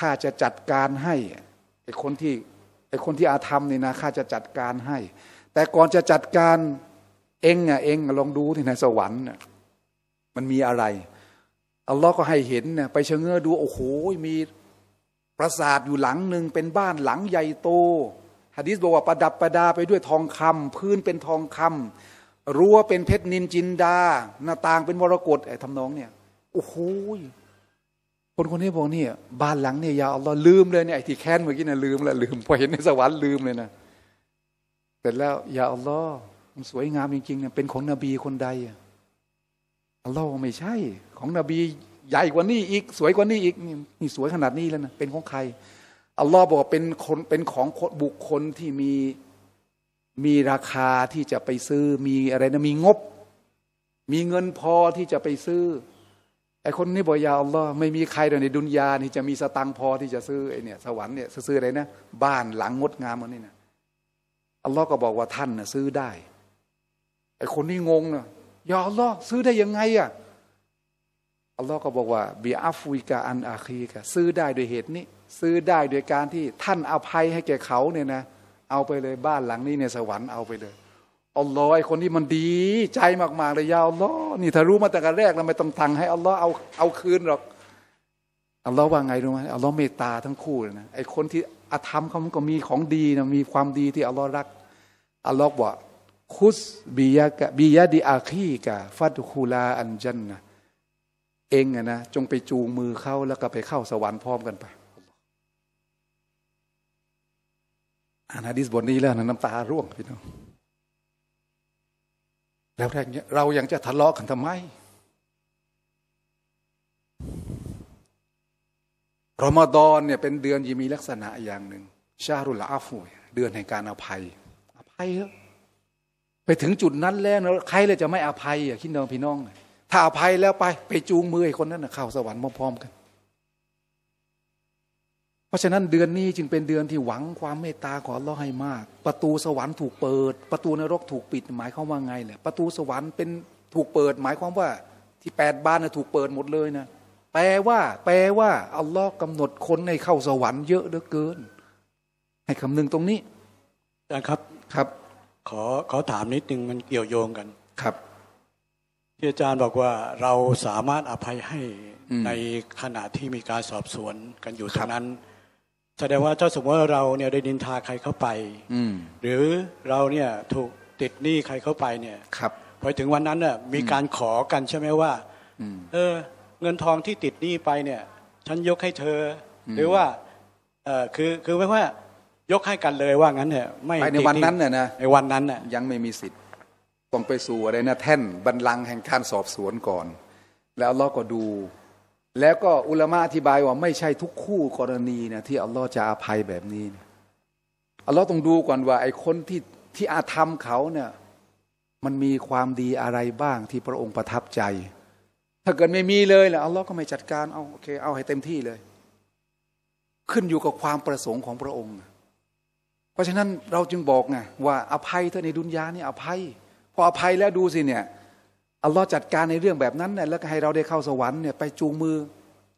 ข้าจะจัดการให้ไอ้คนที่ไอ้คนที่อาธรรมนี่นะข้าจะจัดการให้ แต่ก่อนจะจัดการเองอ่ะเองลองดูที่ในสวรรค์น่มันมีอะไร อัลลอฮ์ก็ให้เห็นเนี่ยไปเชิงเง้อดูโอ้โหมีปราสาทอยู่หลังหนึ่งเป็นบ้านหลังใหญ่โตฮะดิษบอกว่าประดับประดาไปด้วยทองคำ พื้นเป็นทองคำรั้วเป็นเพชรนินจินดา หน้าต่างเป็นมรกตไอ้ทำนองเนี่ยโอ้โหคนคนนี้บอกเนี่ยบ้านหลังเนี่ยยาอาลลอลืมเลยเนี่ยไอ้ที่แค้นเมื่อกี้เนี่ยลืมละลืมพอเห็นในสวรรค์ลืมเลยนะ เสร็จแล้ว ยาอล้อมันสวยงามจริงๆเนี่ยเป็นของนบีคนใดอัลลอฮไม่ใช่ของนบีใหญ่กว่านี้อีก สวยกว่านี้อีกนี่สวยขนาดนี้แล้วนะเป็นของใครอัลลอฮ์บอกเป็นคนเป็นของบุคคลที่มีมีราคาที่จะไปซื้อ มีอะไรนะมีงบ มีเงินพอที่จะไปซื้อไอคนนี้บอกยาอัลลอฮ์ไม่มีใครในดุนยานี่จะมีสตังพอที่จะซื้อไอเนี่ยสวรรค์เนี่ยซื้ออะไรนะบ้านหลังงดงามมันนี่นะอัลลอฮ์ก็บอกว่าท่านนะซื้อได้ไอคนนี้งงนะยาอัลลอฮ์ซื้อได้ยังไงอะ่ะอัลลอฮ์ก็บอกว่าบีอัฟวิกาอันอาคีกะซื้อได้ด้วยเหตุนี้ซื้อได้ด้วยการที่ท่านอภัยให้แก่เขาเนี่ยนะ เอาไปเลยบ้านหลังนี้ในสวรรค์เอาไปเลยอัลลอฮ์ไอคนที่มันดีใจมากๆเลยยาอัลลอฮ์นี่ถ้ารู้มาแต่แรกเราไม่ต้องตังให้อัลลอฮ์เอาเอาคืนหรอกอัลลอฮ์ว่าไงรู้ไหมอัลลอฮ์เมตตาทั้งคู่เลยนะไอคนที่อาธรรมเขามันก็มีของดีนะมีความดีที่อัลลอฮ์รักอัลลอฮ์บอกคุสบียะกะบียะดีอาคีกะฟัดคูลาอันจันนะเองะนะจงไปจูงมือเข้า แล้วก็ไปเข้าสวรรค์พร้อมกันไปอานาดิสบทนี้แล้วนะน้ำตาร่วงพี่น้อง แล้วรเยรายังจะทะเลาะกันทำไม รอมฎอนเนี่ยเป็นเดือนที่มีลักษณะอย่างหนึ่ง ชาลุลอาฟุย เดือนแห่งการอภัย อภัยเหรอไปถึงจุดนั้นแล้ว ใครเลยจะไม่อภัยอ่ะคิดน้องพี่น้องเยถ้าอภัยแล้วไปไปจูงมือไอ้คนนั้นนะเข้าสวรรค์พร้อมๆกัน เพราะฉะนั้นเดือนนี้จึงเป็นเดือนที่หวังความเมตตาของล่อให้มาก ประตูสวรรค์ถูกเปิด ประตูนรกถูกปิด หมายความว่าไงแหละประตูสวรรค์เป็นถูกเปิด หมายความว่าที่แปดบ้านนะถูกเปิดหมดเลยนะแปลว่า แปลว่าอัลลอฮ์กำหนดคนให้เข้าสวรรค์เยอะเหลือเกิน ให้คำนึงตรงนี้อาจารย์ครับครับ ขอขอถามนิดนึงมันเกี่ยวโยงกันครับที่อาจารย์บอกว่าเราสามารถอภัยให้ในขณะที่มีการสอบสวนกันอยู่ตรงนั้นแสดงว่าถ้าสมมติว่าเราเนี่ยได้นินทาใครเข้าไป หรือเราเนี่ยถูกติดหนี้ใครเข้าไปเนี่ย ครับ พอถึงวันนั้นน่ยมีการขอกันใช่ไหมว่าเออเงินทองที่ติดหนี้ไปเนี่ยฉันยกให้เธอ หรือว่า เออคือคือไม่ว่ายกให้กันเลยว่างั้นเนี่ยไม่ ในวันนั้นเนี่ยนะในวันนั้นน่ยยังไม่มีสิทธิ์ต้องไปสู่อะไรนะแท่นบันลังแห่งการสอบสวนก่อน แล้วเราก็ดู แล้วก็อุลมะอธิบายว่าไม่ใช่ทุกคู่กรณีนะที่อัลลอฮ์จะอภัยแบบนี้อัลลอฮ์ต้องดูก่อนว่าไอ้คนที่ที่อาธรรมเขาเนี่ยมันมีความดีอะไรบ้างที่พระองค์ประทับใจ ถ้าเกิดไม่มีเลยแหละอัลลอฮ์ก็ไม่จัดการเอาโอเคเอาให้เต็มที่เลย ขึ้นอยู่กับความประสงค์ของพระองค์ เพราะฉะนั้นเราจึงบอกไงว่าอภัยเธอในดุนยานี่อภัยพออภัยแล้วดูสิเนี่ยอัลลอฮ์จัดการในเรื่องแบบนั้นเนี่ยแล้วก็ให้เราได้เข้าสวรรค์เนี่ยไปจูงมือ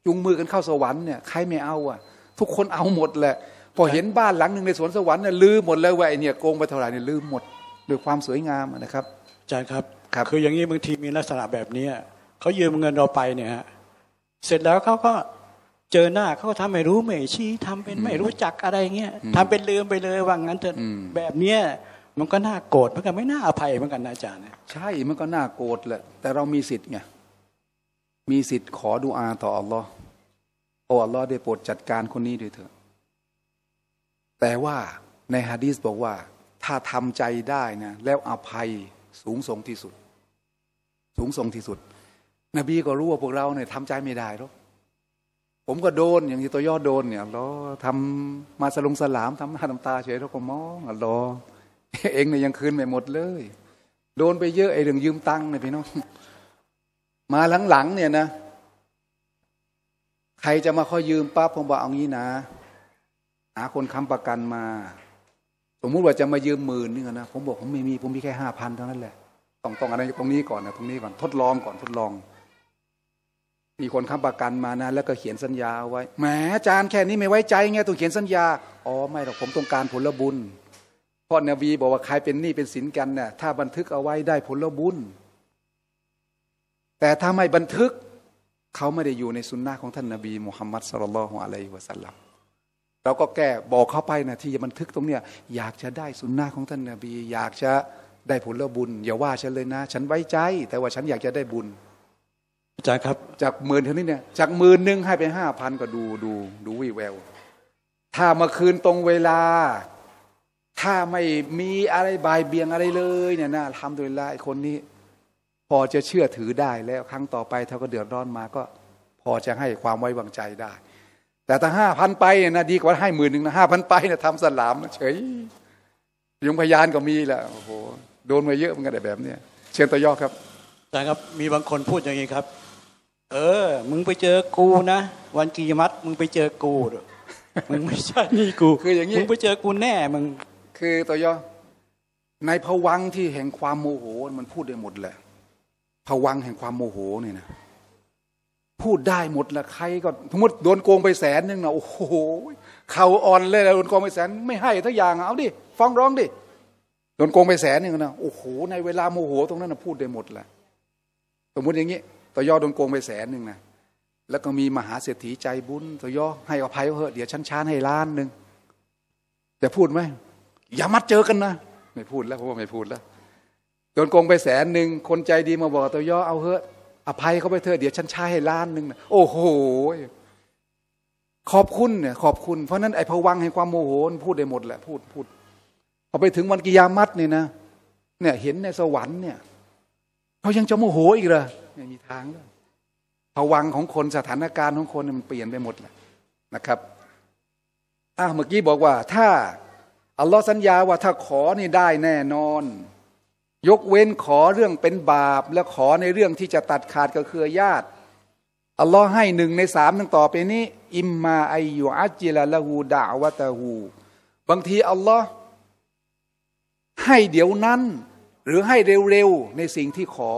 จูงมือกันเข้าสวรรค์เนี่ยใครไม่เอาอ่ะ ทุกคนเอาหมดแหละพอเห็นบ้านหลังหนึ่งในสวนสวรรค์เนี่ยลืมหมดเลยว่าไอเนี่ยโกงไปเท่าไหร่เนี่ยลืมหมดด้วยความสวยงามนะครับอาจารย์ครับครับคืออย่างนี้บางทีมีลักษณะแบบนี้เขายืมเงินเราไปเนี่ยฮะเสร็จแล้วเขาก็เจอหน้าเขาก็ทำไม่รู้ไม่ ชี้ทำเป็นไม่รู้จักอะไรเงี้ยทำเป็นลืมไปเลยว่างั้นเถอะแบบเนี้ยมันก็น่าโกรธเหมือนกันไม่น่าอภัยเหมือนกันนะอาจารย์ใช่มันก็น่าโกรธแหละ แต่เรามีสิทธิ์ไงมีสิทธิ์ขอดุอาต่ออัลลอฮ์โอ้อัลลอฮ์ได้โปรดจัดการคนนี้ด้วยเถอะแต่ว่าในฮะดีสบอกว่า ถ้าทำใจได้นะแล้วอภัยสูงส่งที่สุด สูงส่งที่สุด นบีก็รู้ว่าพวกเราเนี่ยทำใจไม่ได้หรอกผมก็โดนอย่างที่ตัวยอดโดนเนี่ยเราอทำมาสลงสลามทำหน้าทำตาเฉยแล้วก็มองอัลลอฮ์เองเนี่ยยังคืนไม่หมดเลย โดนไปเยอะไอ้เรื่องยืมตังค์เนี่ยพี่น้องมาหลังๆเนี่ยนะใครจะมาขอยืมปั๊บผมบอกเอางี้นะ หาคนค้ำประกันมา สมมุติว่าจะมายืมหมื่นนีงนะผมบอกผมไม่มีผมมีแค่ห้าพันเท่านั้นแหละต้องต้องอะไรตรงนี้ก่อนนะตรงนี้ก่อนทดลองก่อนทดลอง มีคนค้ำประกันมานะแล้วก็เขียนสัญญาไว้แหมอาจารย์แค่นี้ไม่ไว้ใจไงต้องเขียนสัญญาอ๋อไม่หรอกผมต้องการผลบุญพ่อนาวีบอกว่าใครเป็นหนี้เป็นสินกันเนี่ยถ้าบันทึกเอาไว้ได้ผลบุญ แต่ถ้าไม่บันทึกเขาไม่ได้อยู่ ในสุนนะของท่านนาบีมุฮัมมัดสุลลัลฮุอะลัยฮิวะสัลลัมเราก็แก้บอกเขาไปนะที่จะบันทึกตรงเนี้ยอยากจะได้สุนนะของท่านนาบีอยากจะได้ผลบุญ อย่าว่าฉันเลยนะ ฉันไว้ใจ แต่ว่าฉันอยากจะได้บุญอาจารย์ครับจากหมื่นเท่านี้เนี่ยจากหมื่นหนึ่งให้ไปห้าพันก็ดูดูดูวิแวว ถ้ามาคืนตรงเวลาถ้าไม่มีอะไรบายเบียงอะไรเลยเนี่ยนะทำโดยละคนนี้พอจะเชื่อถือได้แล้วครั้งต่อไปเ้าก็เดือดร้อนมาก็พอจะให้ความไว้วางใจได้ แต่ถ้าห้าพันไปนะดีกว่าให้หมื่นหนึ่งนะห้าพันไปนะทำสลาม เฉยยงพยานก็มีแหละโอ้โห โดนมาเยอะเหมือนกันแบบเนี้ยเชิญต่อยอครับอาจารย์ครับมีบางคนพูดอย่างนี้ครับ เออ มึงไปเจอกูนะ วันกีมัดมึงไปเจอกูมึงไม่ใช่นี่กูคืออย่างนี้มึงไปเจอกูแน่มึงคือตัวยอในผวังที่แห่งความโมโหมันพูดได้หมดแหละผวังแห่งความโมโหนี่นะ พูดได้หมดละใครก็สมมติโดนโกงไปแสนหนึ่งนะโอ้โหเข่าอ่อนเลยโดนโกงไปแสนไม่ให้ทุ้อย่างเอาดิฟ้องร้องดิโดนโกงไปแสนหนึ่งนะโอ้โหในเวลาโมโหตรงนั้นนะพูดได้หมดแหละสมมติอย่างนี้ตอยอโดนโกงไปแสนหนึ่งนะแล้วก็มีมหาเศรษฐีใจบุญตอยอให้อภัยเถอะเดี๋ยวชั้นชานให้ล้านหนึ่งจะพูดไหมอย่ามัดเจอกันนะไม่พูดแล้วผมว่าไม่พูดแล้วโดนโกงไปแสนหนึ่งคนใจดีมาบอกตัวย่อเอาเถอะอภัยเขาไปเถอะเดี๋ยวฉันใช้ให้ล้านหนึ่งนะโอ้โหขอบคุณเนี่ยขอบคุณ เพราะนั้นไอ้ผวังให้ความโมโหพูดได้หมดแหละพูดพูดพอไปถึงวันกิยามัดเนี่ยนะเนี่ยเห็นในสวรรค์เนี่ยเขายังจะโมโหอีกเหรอไม่มีทางเลยผวังของคนสถานการณ์ของคนมันเปลี่ยนไปหมดแหละนะครับอาะเมื่อกี้บอกว่าถ้าอัลลอฮ์สัญญาว่าถ้าขอนี่ได้แน่นอน ยกเว้นขอเรื่องเป็นบาปและขอในเรื่องที่จะตัดขาดกับเครือญาติอัลลอฮ์ให้หนึ่งในสามตั้งต่อไปนี้ อิมมาไอยูอัจจิลละหูดาวะตะหูบางทีอัลลอฮ์ให้เดี๋ยวนั้น หรือให้เร็วๆ ในสิ่งที่ขอ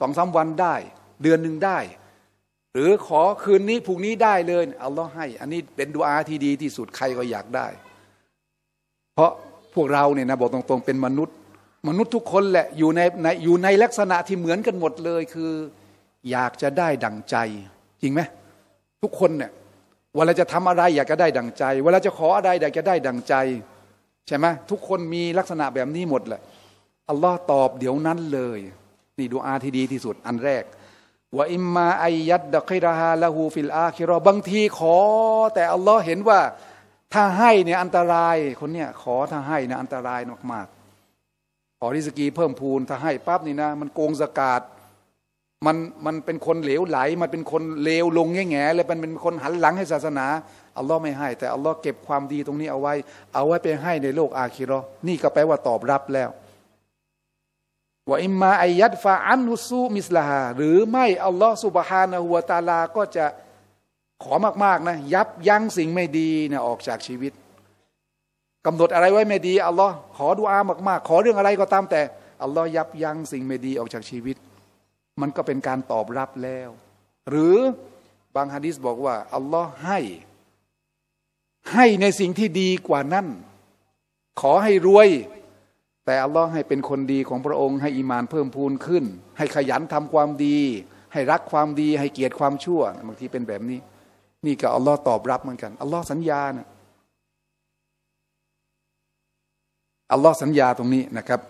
สองสาวันได้ เดือนหนึ่งได้ หรือขอคืนนี้พรุ่งนี้ได้เลยอัลลอฮ์ให้ อันนี้เป็นดูอาที่ดีที่สุดใครก็อยากได้เพราะพวกเราเนี่ยนะบอกตรงๆเป็นมนุษย์ มนุษย์ทุกคนแหละ อยู่ในในอยู่ในลักษณะที่เหมือนกันหมดเลยคือ อยากจะได้ดั่งใจ จริงไหมทุกคนเนี่ยเวลาจะทำอะไรอยากจะได้ดั่งใจ เวลาจะขออะไรอยากจะได้ดั่งใจ ใช่ไหมทุกคนมีลักษณะแบบนี้หมดแหละอัลลอฮ์ตอบเดี๋ยวนั้นเลยนี่ดูอาที่ดีที่สุดอันแรกว่าอิมมาอายัดดะคิรฮาละหูฟิลอาคิรอบางทีขอ แต่อัลลอฮ์เห็นว่าถ้าให้เนี่ยอันตรายคนเนี่ยขอถ้าให้นะอันตรายมากๆขอริสกีเพิ่มพูนถ้าให้ปั๊บนี่นะมันโกงสกาดมันมันเป็นคนเหลวไหลมันเป็นคนเลวลงแง่แง่เลยมันเป็นคนหันหลังให้ศาสนาอัลลอฮ์ไม่ให้ แต่อัลลอฮ์เก็บความดีตรงนี้เอาไว้ เอาไว้ไปให้ในโลกอาคิรอนี่ก็แปลว่าตอบรับแล้วว่าอิมมาอายัดฟาอันฮุซูมิสลาหรือไม่อัลลอฮ์สุบฮานะหัวตาลาก็จะขอมากๆนะยับยั้งสิ่งไม่ดีเนี่ยออกจากชีวิต กำหนดอะไรไว้ไม่ดีอัลลอฮ์ขอดุอามากๆ ขอเรื่องอะไรก็ตาม แต่ อัลลอฮ์ยับยั้งสิ่งไม่ดีออกจากชีวิต มันก็เป็นการตอบรับแล้ว หรือบางฮะดิษบอกว่าอัลลอฮ์ให้ ให้ในสิ่งที่ดีกว่านั้น ขอให้รวย แต่อัลลอฮ์ให้เป็นคนดีของพระองค์ ให้อีมานเพิ่มพูนขึ้น ให้ขยันทำความดี ให้รักความดีให้เกียรติความชั่วบางทีเป็นแบบนี้นี่ก็อัลลอฮ์ตอบรับเหมือนกันอัลลอฮ์สัญญานะอัลลอฮ์สัญญาตรงนี้นะครับ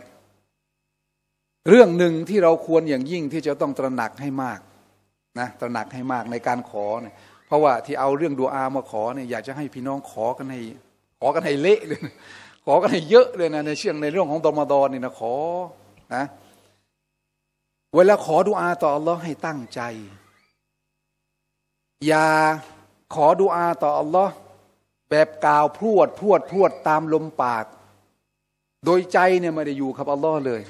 เรื่องหนึ่งที่เราควรอย่างยิ่งที่จะต้องตระหนักให้มากนะตระหนักให้มากในการขอเนี่ยเพราะว่าที่เอาเรื่องดูอามาขอเนี่ยอยากจะให้พี่น้องขอกันให้ขอกันให้เละเลยขอกันให้เยอะเลยนะในเชื่องในเรื่องของตอมดอนนี่นะขอนะเวลาขอดูอาต่ออัลลอฮ์ให้ตั้งใจ อย่าขอดูอาต่ออัลลอฮ์แบบกล่าวพรวดพรวดพรวดตามลมปาก โดยใจเนี่ยไม่ได้อยู่กับ อัลลอฮ์เลย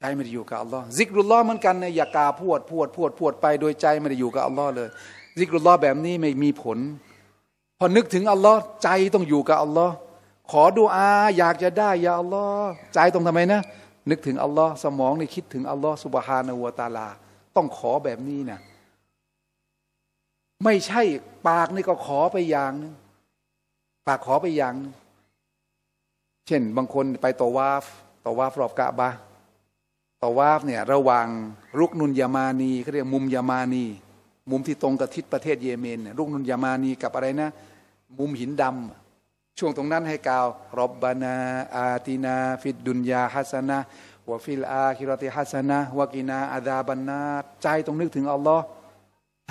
ใจไม่ได้อยู่กับอัลลอฮ์ซิกรุลลอฮ์เหมือนกันเนี่ยอย่ากล่าวพรวดพรวดพรวดพรวดไปโดยใจไม่ได้อยู่กับอัลลอฮ์เลยซิกรุลลอฮ์แบบนี้ไม่มีผล พอนึกถึง อัลลอฮ์ใจต้องอยู่กับอัลลอฮ์ขอดูอาอยากจะได้ยาอัลลอฮ์ใจต้องทำไมนะ นึกถึงอัลลอฮ์สมองนี่คิดถึงอัลลอฮ์สุบฮานาวะวตาลา ต้องขอแบบนี้นะไม่ใช่ปากนี่ก็ขอไปอย่างนึงปากขอไปอย่างนึงเช่นบางคนไปต่อวาฟต่อวาฟรอบกะบะต่อวาฟเนี่ยระหว่างรุกนุนยามานีเขาเรียกมุมยามานี มุมที่ตรงกับทิศประเทศเยเมนเนี่ยรุกนุนยามานีกับอะไรนะ มุมหินดำช่วงตรงนั้นให้กล่าวรบบานาอาตินาฟิดดุนยาฮัสนัวฟิลอาคิรติฮัสนาวกินาอาดาบันนาใจตรงนึกถึงอัลลอฮ์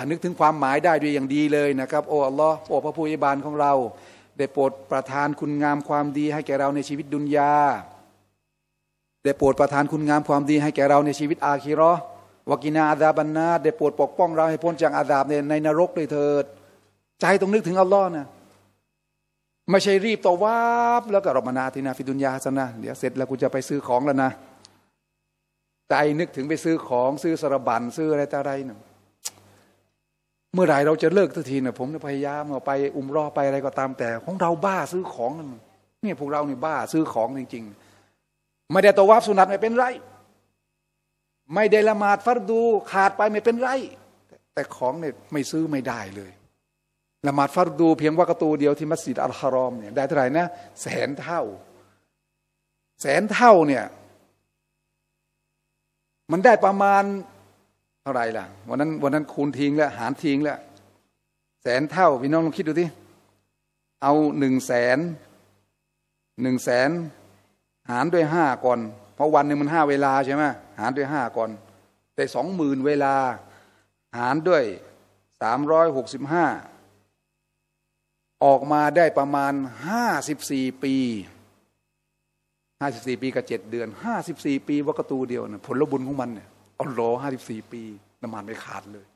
ถ้านึกถึงความหมายได้ด้วยอย่างดีเลยนะครับ โอ้อัลลอฮ์โอ้พระผู้อิบานของเราได้โปรดประทานคุณงามความดี ให้แก่เราในชีวิตดุนยาได้โปรดประทานคุณงามความดี ให้แก่เราในชีวิต อาคิรอวากินาอาดาบันนาได้โปรดปกป้องเราให้พ้นจากอาดาบในในนรกเลยเถิด ใจต้องนึกถึงอัลลอฮ์นะไม่ใช่รีบต่อว่าแล้วก็รบนาทินาฟิดุนยาซะนะเดี๋ยวเสร็จแล้วกูจะไปซื้อของแล้วนะใจนึกถึงไปซื้อของซื้อสารบัญซื้ออะไรต่ออะไรนะเมื่อไรเราจะเลิกสักทีเนี่ยผมพยายามเอาไปอุ้มรอไปอะไรก็ตามแต่ ของเราบ้าซื้อของนเนี่ยพวกเราเนี่บ้า ซื้อของจริงๆ ไม่ได้ตัวับสุนัตไม่เป็นไรไม่ได้ละหมาดฟัดดูขาดไปไม่เป็นไรแต่ของเนี่ยไม่ซื้อไม่ได้เลยละหมาดฟัดดู เพียงว่ากระตูเดียวที่มัสยิดอัลฮารอมเนี่ยได้เท่าไหร่นะแสนเท่า แสนเท่าเนี่ยมันได้ประมาณท่าไรล่ะ วันนั้นวันนั้นคูณทิ้งแล้ว หารทิ้งแล้ว แสนเท่า พี่น้องลองคิดดูที่ เอาหนึ่งแสนหนึ่งแสนหารด้วยห้าก่อน เพราะวันหนึ่งมันห้าเวลาใช่ไหมหารด้วยห้าก่อน แต่สองหมื่นเวลา หารด้วยสามร้อยหกสิบห้าออกมาได้ประมาณห้าสิบสี่ปีห้าสิบสี่ปีกับเจ็ดเดือนห้าสิบสี่ปีวัคตูเดียวนะผลบุญของมันเนี่ยเอารอห้าสิบสี่ปี น้ำมันไม่ขาดเลย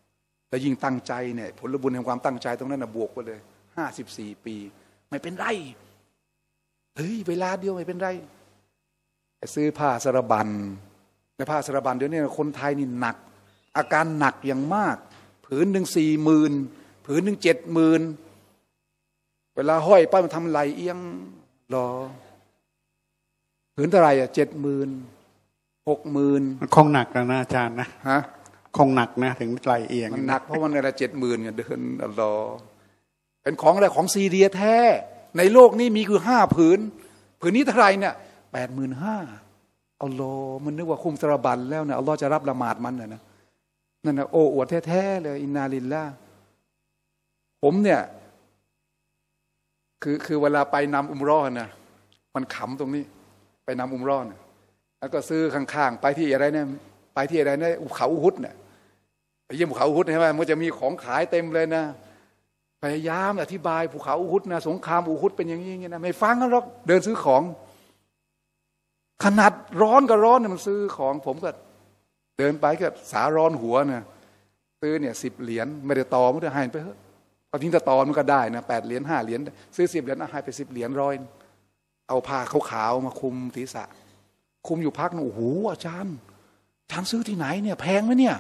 แล้วยิ่งตั้งใจเนี่ย ผลบุญแห่งความตั้งใจตรงนั้นนะบวกไปเลยห้าสิบสี่ปี ไม่เป็นไร เฮ้ย เวลาเดียวไม่เป็นไรซื้อผ้าสารบัน ในผ้าสารบันเดี๋ยวนี้คนไทยนี่หนัก อาการหนักอย่างมาก ผืนหนึ่งสี่หมื่นผืนหนึ่งเจ็ดหมื่นเวลาห้อยป้ามันทำไหลเอียงรอ ผืนเท่าไหร่อ่ะเจ็ดหมื่นหกหมื่นคงหนักนะอาจารย์นะฮะคงหนักนะถึงไหลเอียงมันหนักเพราะมันนระเจ็ดหมื่นเดินรอเป็นของอะไรของซีเรียแท้ ในโลกนี้มีคือห้าผืนผืนนี้เท่าไรเนี่ยแปดหมื่นห้าอัลลอฮ์มันนึกว่าคุมารบันแล้วเนะอัลลอฮ์จะรับละหมาดมันนะนะนั่นนะโอ้ อวดแท้ๆเลย อินนาลิลละผมเนี่ยคือคือเวลาไปนำอุมรอดนะมันขำตรงนี้ไปนำอุมรดอน่ยแล้วก็ซื้อข้างๆ ไปที่อะไรเนี่ยไปที่อะไรเนี่ยเขาอุดเนี่ยไปเยี่ยมภูเขาอุดใช่ไหมมันจะมีของขายเต็มเลยนะพยายามอธิบายภูเขาอุฮุดนะสงคราม อุฮุดเป็นอย่างนี้อย่างนี้นะไม่ฟังก็หรอกเดินซื้อของ ขนาดร้อนก็ร้อนเนี่ยมันซื้อของ ผมก็เดินไปก็สาร้อนหัวนะซื้อเนี่ยสิบเหรียญไม่ได้ตอมันจะให้ไปเถอะเอาทิ้งตะตอนมันก็ได้นะแปดเหรียญห้าเหรียญซื้อสิบเหรียญให้ไปสิบเหรียญร้อย เอาผ้าขาวๆมาคุมศีรษะคุมอยู่พักนึงโอ้โห อาจารย์อาจาซื้อที่ไหนเนี่ย แพงไหมเนี่ย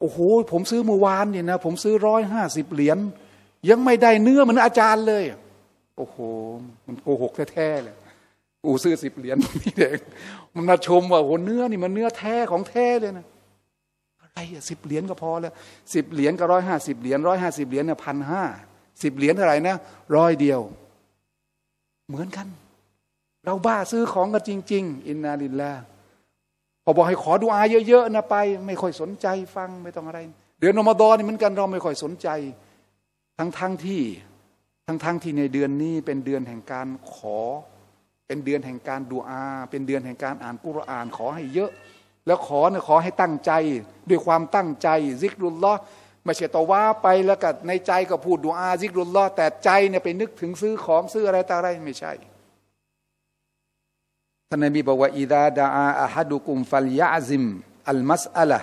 โอ้โหผมซื้อเมื่อวานเนี่ยนะผมซื้อร้อยห้าสิบเหรียญยังไม่ได้เนื้อเหมือนอาจารย์เลยโอ้โห มันโกหกแท้ๆเลยอูซื้อสิบเหรียญนี่เ็งมันมาชมว่าโหเนื้อนี่มันเนื้อแท้ของแท้เลยนะอะไรอะสิบเหรียญก็พอแล้วสิบเหรียญก็ร้อยห้าสิบเหรียญร้อยห้าสิบเหรียญเนี่ยพันห้าสิบเหรียญเท่าไหร่นะร้อยเดียว เหมือนกันเราบ้าซื้อของกันจริง ๆ อินนาลินลาพอบอกให้ขอดูอาเยอะๆนะไปไม่ค่อยสนใจฟังไม่ต้องอะไร เดือนอมดอนนี่เหมือนกันเราไม่ค่อยสนใจทั้ง ๆทที่ทั้งๆทที่ในเดือนนี้เป็นเดือนแห่งการขอ เป็นเดือนแห่งการดูอา เป็นเดือนแห่งการอ่านกุรอาน ขอให้เยอะ แล้วขอเนี่ยขอให้ตั้งใจด้วยความตั้งใจซิกรุลลอไม่ใช่ตอว่าไปแล้วก็ในใจก็พูดดูอา ซิกรุลลอแต่ใจเนี่ยไปนึกถึงซื้อของซื้ออะไรต่ออะไรไม่ใช่ท่านนบีบอกว่าอิดาดาอะฮัดุกุมฟัลยาซิมอัลมัสอัลละ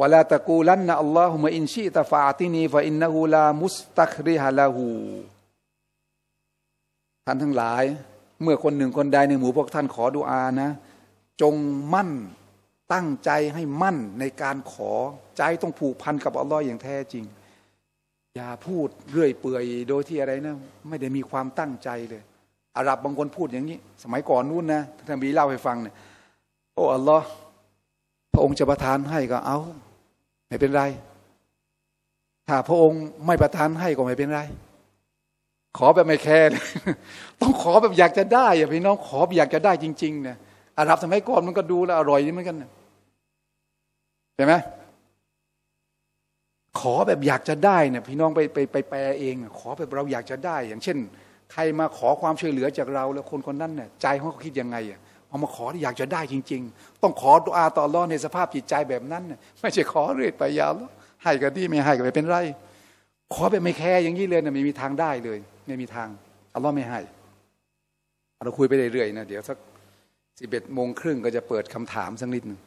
วลาตะกูลันนะอัลลอฮุมะอินชีตฟาตินีฟะอินนะฮูลามุสตักริฮะละหูท่านทั้งหลาย เมื่อคนหนึ่งคนใดในหมู่พวกท่านขอดุอานะ จงมั่น ตั้งใจให้มั่นในการขอ ใจต้องผูกพันกับอัลลอฮ์อย่างแท้จริง อย่าพูดเรื่อยเปื่อยโดยที่อะไรนะ ไม่ได้มีความตั้งใจเลยอาหรับบางคนพูดอย่างนี้ สมัยก่อนนู้นนะท่านบีเล่าให้ฟังเนี่ยโอ้อัลลอฮ์พระองค์จะประทานให้ก็เอา ไม่เป็นไร ถ้าพระองค์ไม่ประทานให้ก็ไม่เป็นไร ขอแบบไม่แคร์ต้องขอแบบอยากจะได้อพี่น้องขอบอยากจะได้จริง ๆ เนี่ยอาหรับสมัยก่อนมันก็ดูแล้วอร่อยนี่เหมือนกันใช่ไหมขอแบบอยากจะได้เนี่ยพี่น้องไปไปไปแปลเอง ขอแบบเราอยากจะได้ อย่างเช่นใครมาขอความช่วยเหลือจากเราแล้วคนคนนั้นเนี่ยใจเขาคิดยังไงอ่ะเอามาขออยากจะได้จริง ๆ ต้องขอดุอาต่อรอดในสภาพจิตใจแบบนั้นไม่ใช่ขอเรื่อยไปยาวแล้วให้ก็ดีไม่ให้ก็ไปเป็นไร ขอแบบไม่แคร์อย่างนี้เลยเนี่ยไม่มีทางได้เลย ไม่มีทางอัลลอฮ์ไม่ให้เราคุยไปเรื่อยๆนะเดี๋ยวสักสิบเอ็ดโมงครึ่งก็จะเปิดคำถามสักนิดหนึ่ง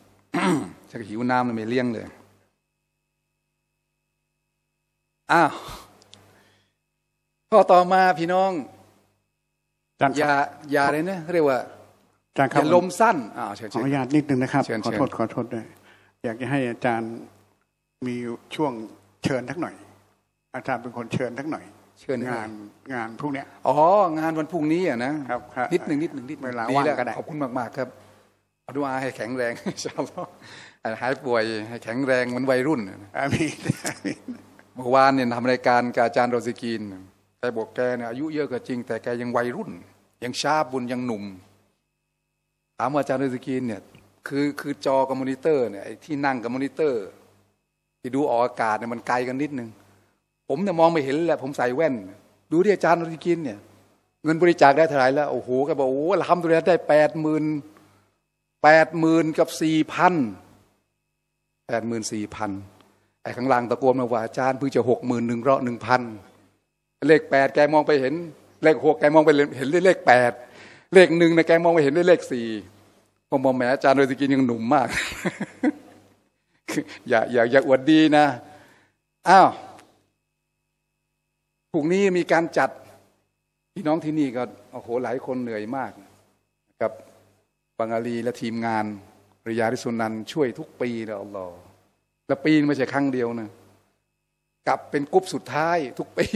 ฉันหิวน้ำเลยไม่เลี้ยงเลยอ้าวข้อต่อมาพี่น้องารย์ยายาอะไรนะเรียกว่าจารย์ครับลมสั้นอ่าเชิญขออนุญาตนิดนึงนะครับขอโทษขอโทษด้วยอยากจะให้อาจารย์มีช่วงเชิญทักหน่อย อาจารย์เป็นคนเชิญทักหน่อยเชิญงานงานพรุ่งนี้อ๋องานวันพรุ่งนี้อ่ะนะครับนิดหนึ่งนิดหนึ่งนิดเวลาว่างก็ได้ขอบคุณมากมากครับอดุอาให้แข็งแรงชาวหายป่วยให้แข็งแรงเหมือนวัยรุ่นอามีเมื่อวานเนี่ยทำรายการกับอาจารย์โรซิกีนแต่บอกแกเนี่ยอายุเยอะก็จริงแต่แกยังวัยรุ่น ยังชาบุญยังหนุ่มถามอาจารย์ฤทธิกินเนี่ย คือคือจอกับมอนิเตอร์เนี่ยที่นั่งกับมอนิเตอร์ ที่ดูออกอากาศเนี่ยมันไกลกันนิดนึงผมเนี่ยมองไม่เห็นแหละผมใส่แว่น ดูที่อาจารย์ฤทธิกินเนี่ย เงินบริจาคได้เท่าไหร่แล้วโอ้โหแกบอกโอ้ทำตัวนี้ได้แปดหมื่นแปดหมื่นกับสี่พันแปดหมื่นสี่พันไอ้ข้างล่างตะโกนมาว่าอาจารย์เพิ่งจะหกหมื่นหนึ่งร้อหนึ่งพันเลขแปดแกมองไปเห็น เลขหกแกมองไปเห็นเลขแปดเลขหนึ่งนะแกมองไปเห็นเลขสี่ผมบอกแหมอาจารย์โดยสกินยังหนุ่มมาก อย่าอย่าอย่าอวดดีนะอ้าวพรุ่งนี้มีการจัดพี่น้องที่นี่ก็โอ้โหหลายคนเหนื่อยมากกับบังอาลีและทีมงาน ริยาริสุนันช่วยทุกปีนะอัลลอฮ์แลวปีไม่ใช่ครั้งเดียวนะ กลับเป็นกรุ๊ปสุดท้ายทุกปี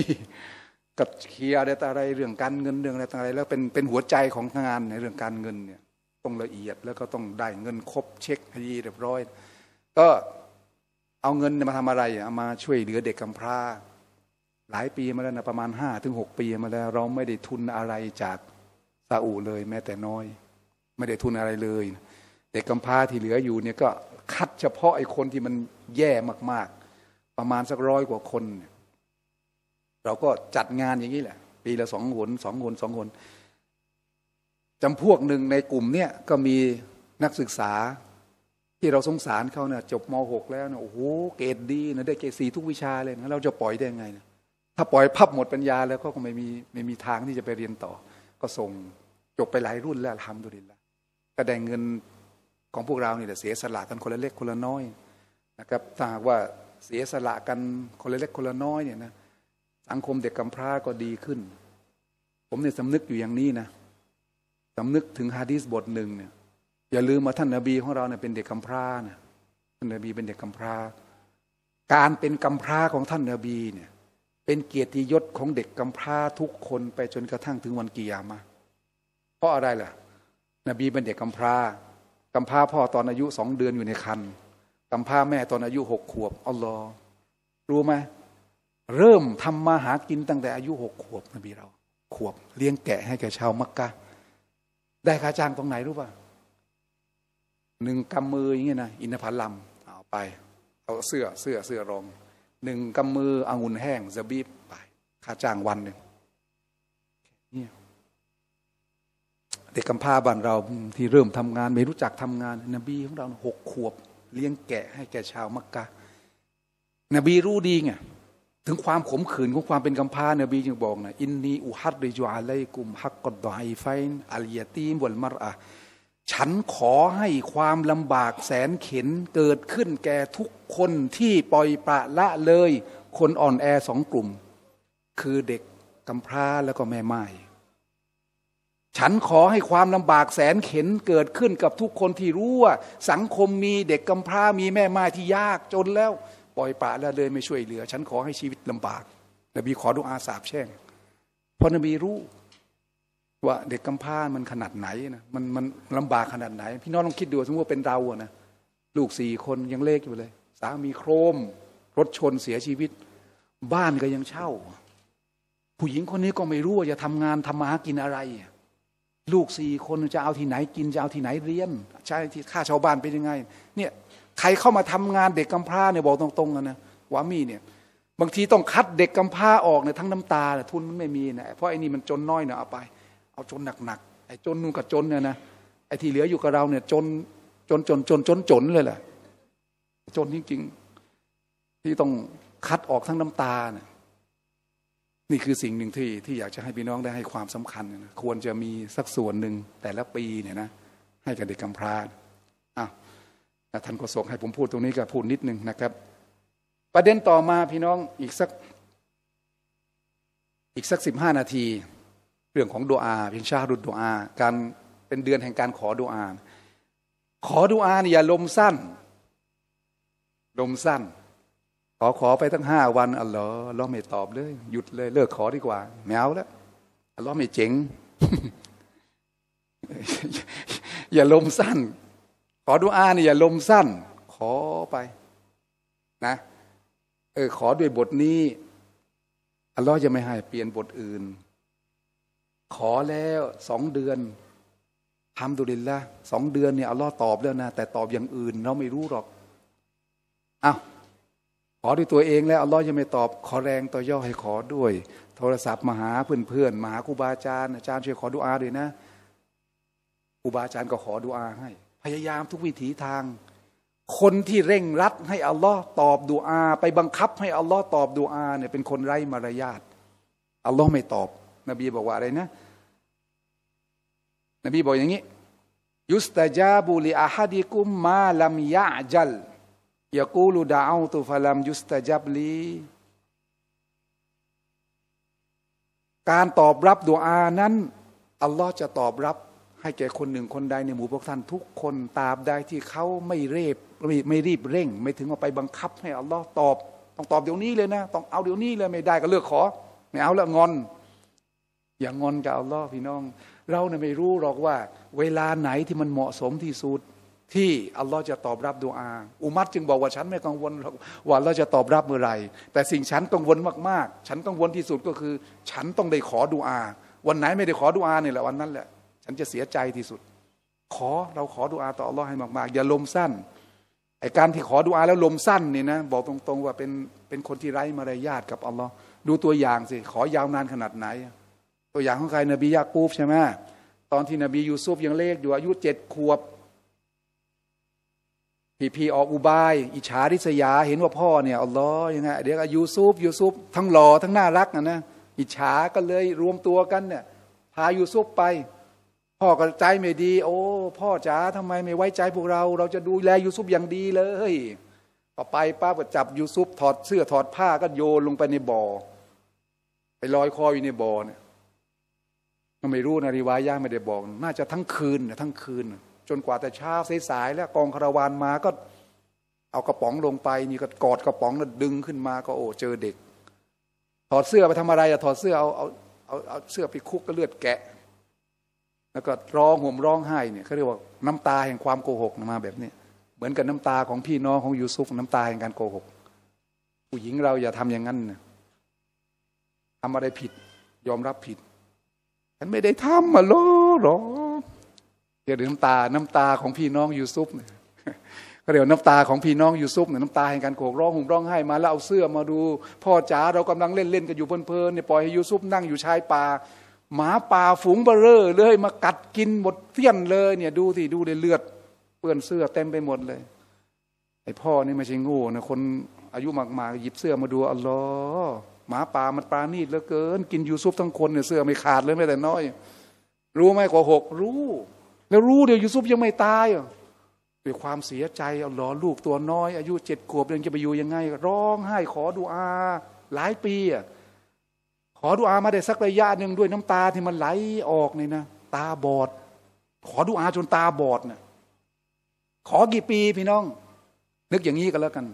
กับเคลียร์อะไรอะไรเรื่องการเงินเรื่องอะไรต่างๆแล้วเป็นเป็นหัวใจของงานในเรื่องการเงินเนี่ยต้องละเอียดแล้วก็ต้องได้เงินครบเช็คให้เรียบร้อย ก็เอาเงินมาทำอะไรเอามาช่วยเหลือเด็กกำาพร้า หลายปีมาแล้วนะประมาณห้าถึงหกปีมาแล้วเราไม่ได้ทุนอะไรจากซาอุเลยแม้แต่น้อย ไม่ได้ทุนอะไรเลย เด็กกำพร้าที่เหลืออยู่เนี่ยก็คัดเฉพาะไอ้คนที่มันแย่มากๆประมาณสักร้อยกว่าคนเนี่ยเราก็จัดงานอย่างนี้แหละ ปีละสองหน สองหน สองหนจำพวกหนึ่งในกลุ่มเนี่ยก็มีนักศึกษาที่เราสงสารเขาเนี่ยจบม .6 แล้วนะโอ้โหเกรดดีนะได้เกรดสีทุกวิชาเลยนะเราจะปล่อยได้ไงนะถ้าปล่อยพับหมดปัญญาแล้วก็คงไม่มีไม่มีทางที่จะไปเรียนต่อ ก็ส่งจบไปหลายรุ่นแล้วทำดุลินละก็ได้เงินของพวกเราเนี่ยเสียสละกันคนละเล็กคนละน้อยนะครับถ้าหากว่าเสียสละกันคนละเล็กคนละน้อยเนี่ยนะสังคมเด็กกำพร้าก็ดีขึ้น ผมเนี่ยสำนึกอยู่อย่างนี้นะสำนึกถึงฮะดีสบทหนึ่งเนี่ย อย่าลืมมาท่านนบีของเราเนี่ยเป็นเด็กกำพร้านะท่านนบีเป็นเด็กกำพร้าการเป็นกำพร้าของท่านนบีเนี่ยเป็นเกียรติยศของเด็กกำพร้าทุกคนไปจนกระทั่งถึงวันกิยามะเพราะอะไรล่ะนบีเป็นเด็กกำพร้ากำพร้าพ่อตอนอายุสองเดือนอยู่ในคันกำพร้าแม่ตอนอายุหกขวบอัลลอฮ์รู้ไหมเริ่มทำมาหากินตั้งแต่อายุหกขวบ นบี เรา ขวบ เลี้ยงแกะให้แก่ชาวมักกะ ได้ค่าจ้างตรงไหนรู้ป่ะหนึ่งกำมืออย่างเงี้ยนะอินทผลัมเอาไปเอาเสื้อเสื้อเสื้อรองหนึ่งกำมืออางุ่นแห้งจะบีบไปค่าจ้างวันหนึ่งเนี่ยเด็กกำพร้าบ้านเราที่เริ่มทำงาน ไม่รู้จักทำงาน นบีของเราหกขวบ เลี้ยงแกะให้แก่ชาวมักกะ นบี รู้ดีไงถึงความขมขื่นของความเป็นกัมพาเนบีจึงบอกนะอินนีอุฮัดริจูอาไลกุมฮักกอดไดไฟนอัลยาตีมวลมารอะฉันขอให้ความลำบากแสนเข็นเกิดขึ้นแก่ทุกคนที่ปล่อยประละเลย คนอ่อนแอสองกลุ่ม คือเด็กกำพร้าแล้วก็แม่ไม้ฉันขอให้ความลำบากแสนเข็นเกิดขึ้นกับทุกคนที่รู้ว่า สังคมมีเด็กกำพร้ามีแม่ไม้ที่ยากจนแล้วล่อยปละละเลยไม่ช่วยเหลือ ฉันขอให้ชีวิตลำบากนบีขอดุอาสาบแช่งพอนบีรู้ ว่าเด็กกำพร้ามันขนาดไหนนะมันมันลำบากขนาดไหน พี่น้องลองคิดดูสมมติว่าเป็นเราอะนะลูกสี่คนยังเล็กอยู่เลย สามีโครม รถชนเสียชีวิต บ้านก็ยังเช่า ผู้หญิงคนนี้ก็ไม่รู้ว่า จะทำงานทำมาหากินอะไร ลูกสี่คนจะเอาที่ไหนกินจะเอาที่ไหนเรียน ใช้ที่ค่าชาวบ้านเป็นยังไงเนี่ยใครเข้ามาทำงานเด็กกำพร้าเนี่ยบอกตรงๆกันนะวามีเนี่ยบางทีต้องคัดเด็กกำพร้าออกเนี่ยทั้งน้ำตาเนี่ยทุนมันไม่มีนะเพราะไอ้นี่มันจนน้อยเนี่ยเอาไป เอาจนหนักๆไอ้จนนู่นกับจนเนี่ยนะไอ้ที่เหลืออยู่กับเราเนี่ยจนจนจนจนจนจนเลยแหละจนจริงๆที่ต้องคัดออกทั้งน้ำตาเนี่ยนี่คือสิ่งหนึ่งที่ที่อยากจะให้พี่น้องได้ให้ความสำคัญควรจะมีสักส่วนหนึ่งแต่ละปีเนี่ยนะให้กับเด็กกำพร้านะท่านก็ส่งให้ผมพูดตรงนี้ก็พูดนิดนึงนะครับ ประเด็นต่อมาพี่น้องอีกสัก อีกสักสิบห้านาที เรื่องของดวอา พินชาดุดดวอา การเป็นเดือนแห่งการขอดูอาขอดูอาเนี่ยอย่าลมสั้น ลมสั้น ขอขอไปทั้งห้าวันอ๋ลเอรอล้อ์ไม่ตอบเลย หยุดเลย เลิกขอดีกว่า แมวาแล้วอล้อ์ไม่เจ๋งอย่าลมสั้นขอดูอาเนี่ยอย่าลมสั้น ขอไปนะ เออขอด้วยบทนี้อัลลอฮ์จะไม่ให้เปลี่ยนบทอื่น ขอแล้วสองเดือนทำดุลินละสองเดือนเนี่ยอัลลอฮ์ตอบแล้วนะแต่ตอบอย่างอื่นเราไม่รู้หรอกอา้าวขอด้วยตัวเองแล้วอัลลอฮ์ยังไม่ตอบ ขอแรงต่อย่อให้ขอด้วย โทรศัพท์มาหาเพื่อนๆมาหาครูบาอาจารย์อาจารย์ช่วยขอดุอาด้วยนะครูบาอาจารย์ก็ขอดุอาให้พยายามทุกวิถีทาง คนที่เร่งรัดให้อัลลอฮ์ตอบดูอา ไปบังคับให้อัลลอฮ์ตอบดูอาเนี่ยเป็นคนไร้มารยาทอัลลอฮ์ไม่ตอบ นบีบอกว่าอะไรนะ นบีบอกอย่างนี้ยุสตาจาบุลีอาฮัดิกุมมาลัมยะจัลยากูลูดาอุตุฟลัมยุสตาจับลีการตอบรับดูอานั้นอัลลอฮ์จะตอบรับให้แก่คนหนึ่งคนใดในหมู่พวกท่านทุกคนตามใดที่เขาไม่เรีบไม่ไม่รีบเร่ง ไม่ถึงว่าไปบังคับให้อัลลอฮ์ตอบ ต้องตอบเดี๋ยวนี้เลยนะ ต้องเอาเดี๋ยวนี้เลย ไม่ได้ก็เลือกขอ ไม่เอาแล้วงอน อย่างงอนกับอัลลอฮ์พี่น้อง เราเนี่ยไม่รู้หรอกว่า เวลาไหนที่มันเหมาะสมที่สุด ที่อัลลอฮ์จะตอบรับดูอา อุมัดจึงบอกว่าฉันไม่กังวลว่าเราจะตอบรับเมื่อไรแต่สิ่งฉันกังวลมากๆ ฉันกังวลที่สุดก็คือ ฉันต้องได้ขอดูอา วันไหนไม่ได้ขอดูอาเนี่ยแหละวันนั้นแหละันจะเสียใจที่สุด ขอเราขอดุอาต่ออลอ์ให้มากๆอย่าลมสั้นไอการที่ขอดุอาแล้วลมสั้นนี่นะบอกตรงๆว่าเป็นเป็นคนที่ไร้มารยาทกับอัลลอฮ์ดูตัวอย่างสิขอยาวนานขนาดไหน ตัวอย่างของใครนบียากูฟใช่ไหมตอนที่นบียูซุฟยังเล็กอยู่อายุเจ็ดขวบพี่พีออกอุบายอิจฉาริษยา เห็นว่าพ่อเนี่ยอัลลอฮ์ยังไงเดี๋ยวยูซุฟยูซุฟทั้งหล่อทั้งน่ารักนะนะอิจฉาก็เลยรวมตัวกันเนี่ยพายูซุฟไปพ่อก็ใจไม่ดี โอ้พ่อจ๋าทำไมไม่ไว้ใจพวกเรา เราจะดูแลยูซุปอย่างดีเลยก็ไปป้าก็จับยูซุปถอดเสื้อถอดผ้าก็โยนลงไปในบ่อไปลอยคออยู่ในบ่อเนี่ยก็ไม่รู้นาริวาย่าไม่ได้บอก น่าจะทั้งคืนนะทั้งคืน จนกว่าแต่เช้าสายๆแล้วกองคาราวานมาก็เอากระป๋องลงไปนี่ก็กอด กระป๋องแล้วดึงขึ้นมา ก็ โอ้ เจอเด็ก ถอดเสื้อไปทำอะไรอะถอดเสื้อเอาเอาเอาเสื้อไปคุกก็เลือดแกะแล้วก็ร้องห่มร้องไห้เนี่ยเขาเรียกว่าน้ำตาแห่งความโกหกมาแบบนี้ เหมือนกับน้ำตาของพี่น้องของยูซุฟน้ำตาแห่งการโกหกผู้หญิงเราอย่าทำอย่างนั้นนะทำอะไรผิด ยอมรับผิดฉันไม่ได้ทำมาหรอหรอเดี๋ยวน้ำตา น้ำตาของพี่น้องยูซุฟเนี่ยก็เดี๋ยวน้ำตาของพี่น้องยูซุฟเนี่ยน้ำตาแห่งการโกรธร้องห่มร้องไห้มาแล้วเอาเสื้อมาดูพ่อจ๋าเรากำลังเล่นเล่นกันอยู่เพลินๆเนี่ยปล่อยให้ยูซุฟนั่งอยู่ชายป่าหมาป่าฝูงเบเรอ เลยมากัดกินหมดเสี้ยนเลย เนี่ยดูสิดูเลยเลือดเปื้อนเสื้อเต็มไปหมดเลยไอพ่อนี่ไม่ใช่งูนะคน อายุมาก ๆหยิบเสื้อมาดูอัลลอฮ์หมาป่ามันปราณีตเหลือเกินกินยูซุปทั้งคนเนี่ยเสื้อไม่ขาดเลยแม้แต่น้อย รู้ไหมกว่าหกรู้ แล้วรู้เดี๋ยวยูซุปยังไม่ตายด้วยความเสียใจเอาหลอลูกตัวน้อย อายุเจ็ดขวบยังจะไปอยู่ยังไงร้องไห้ขอดูอา หลายปีอ่ะขอดูอามาได้สักระยะหนึ่งด้วยน้ำตาที่มันไหลออกเนี่ยนะ ตาบอด ขอดูอาจนตาบอดเนะ่ยขอกี่ปีพี่น้อง นึกอย่างนี้ก็แล้วกัน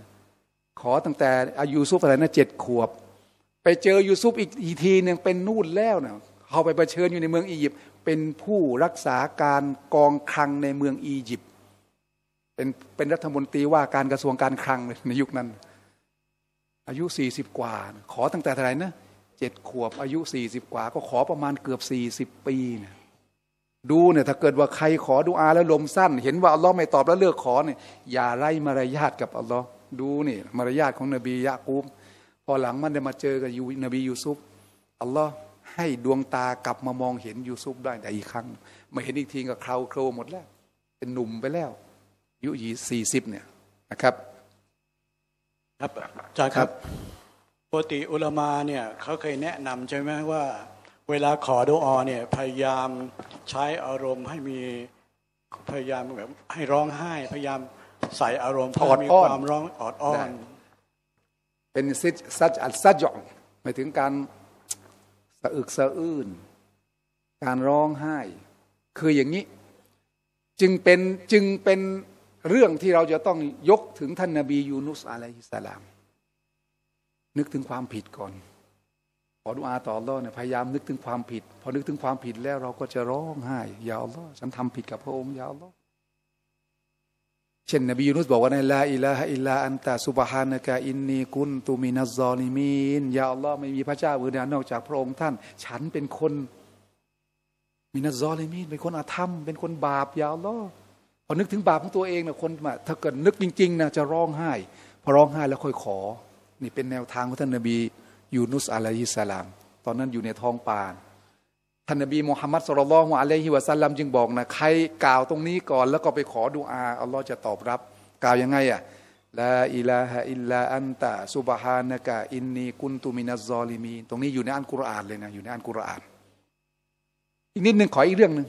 ขอตั้งแต่อายุซุปอะไรนะเจ็ดขวบ ไปเจอยูซุปอีกทีหนึ่งเป็นนู่นแล้วเนะเขาไปเชิญอยู่ในเมืองอียิปต์เป็นผู้รักษาการกองคลังในเมืองอียิปต์เป็นเป็นรัฐมนตรีว่าการกระทรวงการคลังในยุคนั้น อายุสี่สิบกว่า ขอตั้งแต่เท่าไหร่นะเจ็ดขวบอายุสี่สิบกว่าก็ขอประมาณเกือบสี่สิบปีเนี่ยดูเนี่ย ถ้าเกิดว่าใครขอดูอาแล้วลมสั้น เห็นว่า อัลลอฮ์ไม่ตอบแล้วเลือกขอเนี่ยอย่าไล่มารยาทกับอัลลอฮ์ดูนี่มารยาทของนบียะกูบพอหลังมันได้มาเจอกับนบียูซุฟอัลลอฮ์ให้ดวงตากลับมามองเห็นยูซุฟได้แต่อีกครั้งมาเห็นอีกทีก็คราวโครหมดแล้ว เป็นหนุ่มไปแล้วอายุยี่สี่สิบเนี่ยนะครับ ครับอาจารย์ครับปกติอุลมาเนี่ยเขาเคยแนะนำใช่ไหมว่าเวลาขอดูอเนี่ยพยายามใช้อารมณ์ให้มีพยายามแบบให้ร้องไห้พยายามใส่อารมณ์อดมีความร้องอดอ้อนเป็นซิซัจอัดซัจองหมายถึงการสะอึกสะอื้นการร้องไห้คืออย่างนี้จึงเป็นจึงเป็นเรื่องที่เราจะต้องยกถึงท่านนาบียูนุสอะลัยฮิสสลามนึกถึงความผิดก่อนขอดูอาต่อรอดเนี่ยพยายามนึกถึงความผิด พอนึกถึงความผิดแล้วเราก็จะร้องไห้ยาวล้อฉันทำผิดกับพระองค์ยาวล้อเช่นนบียูนุสบอกว่าในลาอิลาฮอิลาอันตาสุบฮานะกะอินนีกุนตูมินัซอลิมีนยาอัลลอฮ์ไม่มีพระเจ้าอื่นใดนอกจากพระองค์ท่าน ฉันเป็นคนมินัซอลิมีนเป็นคนอาธรรม เป็นคนบาปยาอัลลอฮ์พอนึกถึงบาปของตัวเองนะคนถ้าเกิดนึกจริงๆนะจะร้องไห้พอร้องไห้แล้วค่อยขอนี่เป็นแนวทางของท่านนบียูนุสอะลัยฮิสลาม ตอนนั้นอยู่ในท้องป่าท่านนบีมูฮัมมัดสุลลัลฮุอะลัยฮิวะซัลลัมจึงบอกนะ ใครกล่าวตรงนี้ก่อนแล้วก็ไปขอดุอา อัลลอฮ์จะตอบรับ กล่าวยังไงอ่ะลาอิลาฮะอิลลาอันตะซุบฮานะกะอินนีกุนตุมินัซซอลิมี ตรงนี้อยู่ในอันกุรอานเลยนะ อยู่ในอันกุรอานอีกนิดหนึ่งขออีกเรื่องหนึ่ง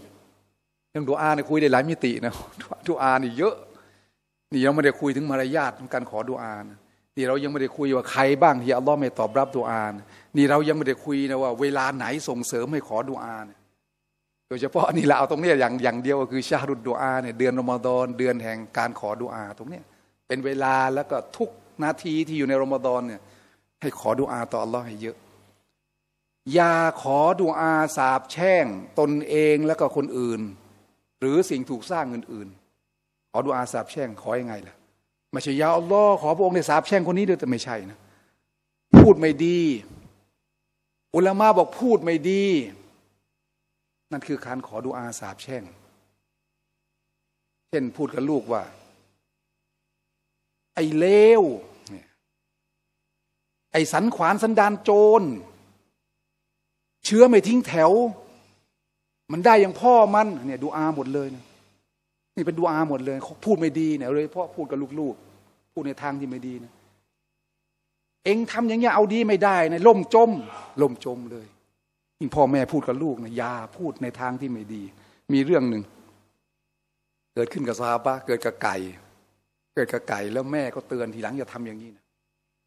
เรื่องดุอาเนี่ยคุยได้หลายมิตินะดุอานี่เยอะนี่ยังไม่ได้คุยถึงมารยาทของการขอดุอานะนี่เรายังไม่ได้คุยว่าใครบ้าง ที่อัลลอฮ์ไม่ตอบรับดูอานนี่เรายังไม่ได้คุยนะว่า เวลาไหนส่งเสริมให้ขอดูอานโดยเฉพาะนี่เราเอาตรงนี้อย่างอย่างเดียวก็คือชาดุดดูอาเนี่ยเดือนรอมฎอนเดือนแห่งการขอดูอาตรงนี้เป็นเวลาแล้วก็ทุกนาทีที่อยู่ในรอมฎอนเนี่ยให้ขอดูอาต่ออัลลอฮ์ให้เยอะอย่าขอดูอาสาบแช่งตนเองแล้วก็คนอื่น หรือสิ่งถูกสร้างอื่นๆ ขอดูอาสาบแช่ง ขออยังไงล่ะไม่ใช่ยา อัลลอฮ์ขอพระองค์ในสาบแช่งคนนี้ด้วยแต่ไม่ใช่นะ พูดไม่ดี อุลามาบอกพูดไม่ดี นั่นคือการขอดูอาสาบแช่ง เช่นพูดกับลูกว่า ไอ้เลว ไอ้สันขวานสันดานโจรเชื้อไม่ทิ้งแถว มันได้อย่างพ่อมันเนี่ยดูอาหมดเลยนะนี่เป็นดูอาหมดเลย พูดไม่ดีเนี่ยเลยเพราะพูดกับลูกๆพูดในทางที่ไม่ดีนะ เองทำอย่างเงี้ยเอาดีไม่ได้นะล่มจมล่มจมเลยยิ่งพ่อแม่พูดกับลูกนะอย่าพูดในทางที่ไม่ดี มีเรื่องหนึ่งเกิดขึ้นกับซาบะ เกิดกับไก่ เกิดกับไก่ แล้วแม่ก็เตือนทีหลังอย่าทำอย่างนี้นะ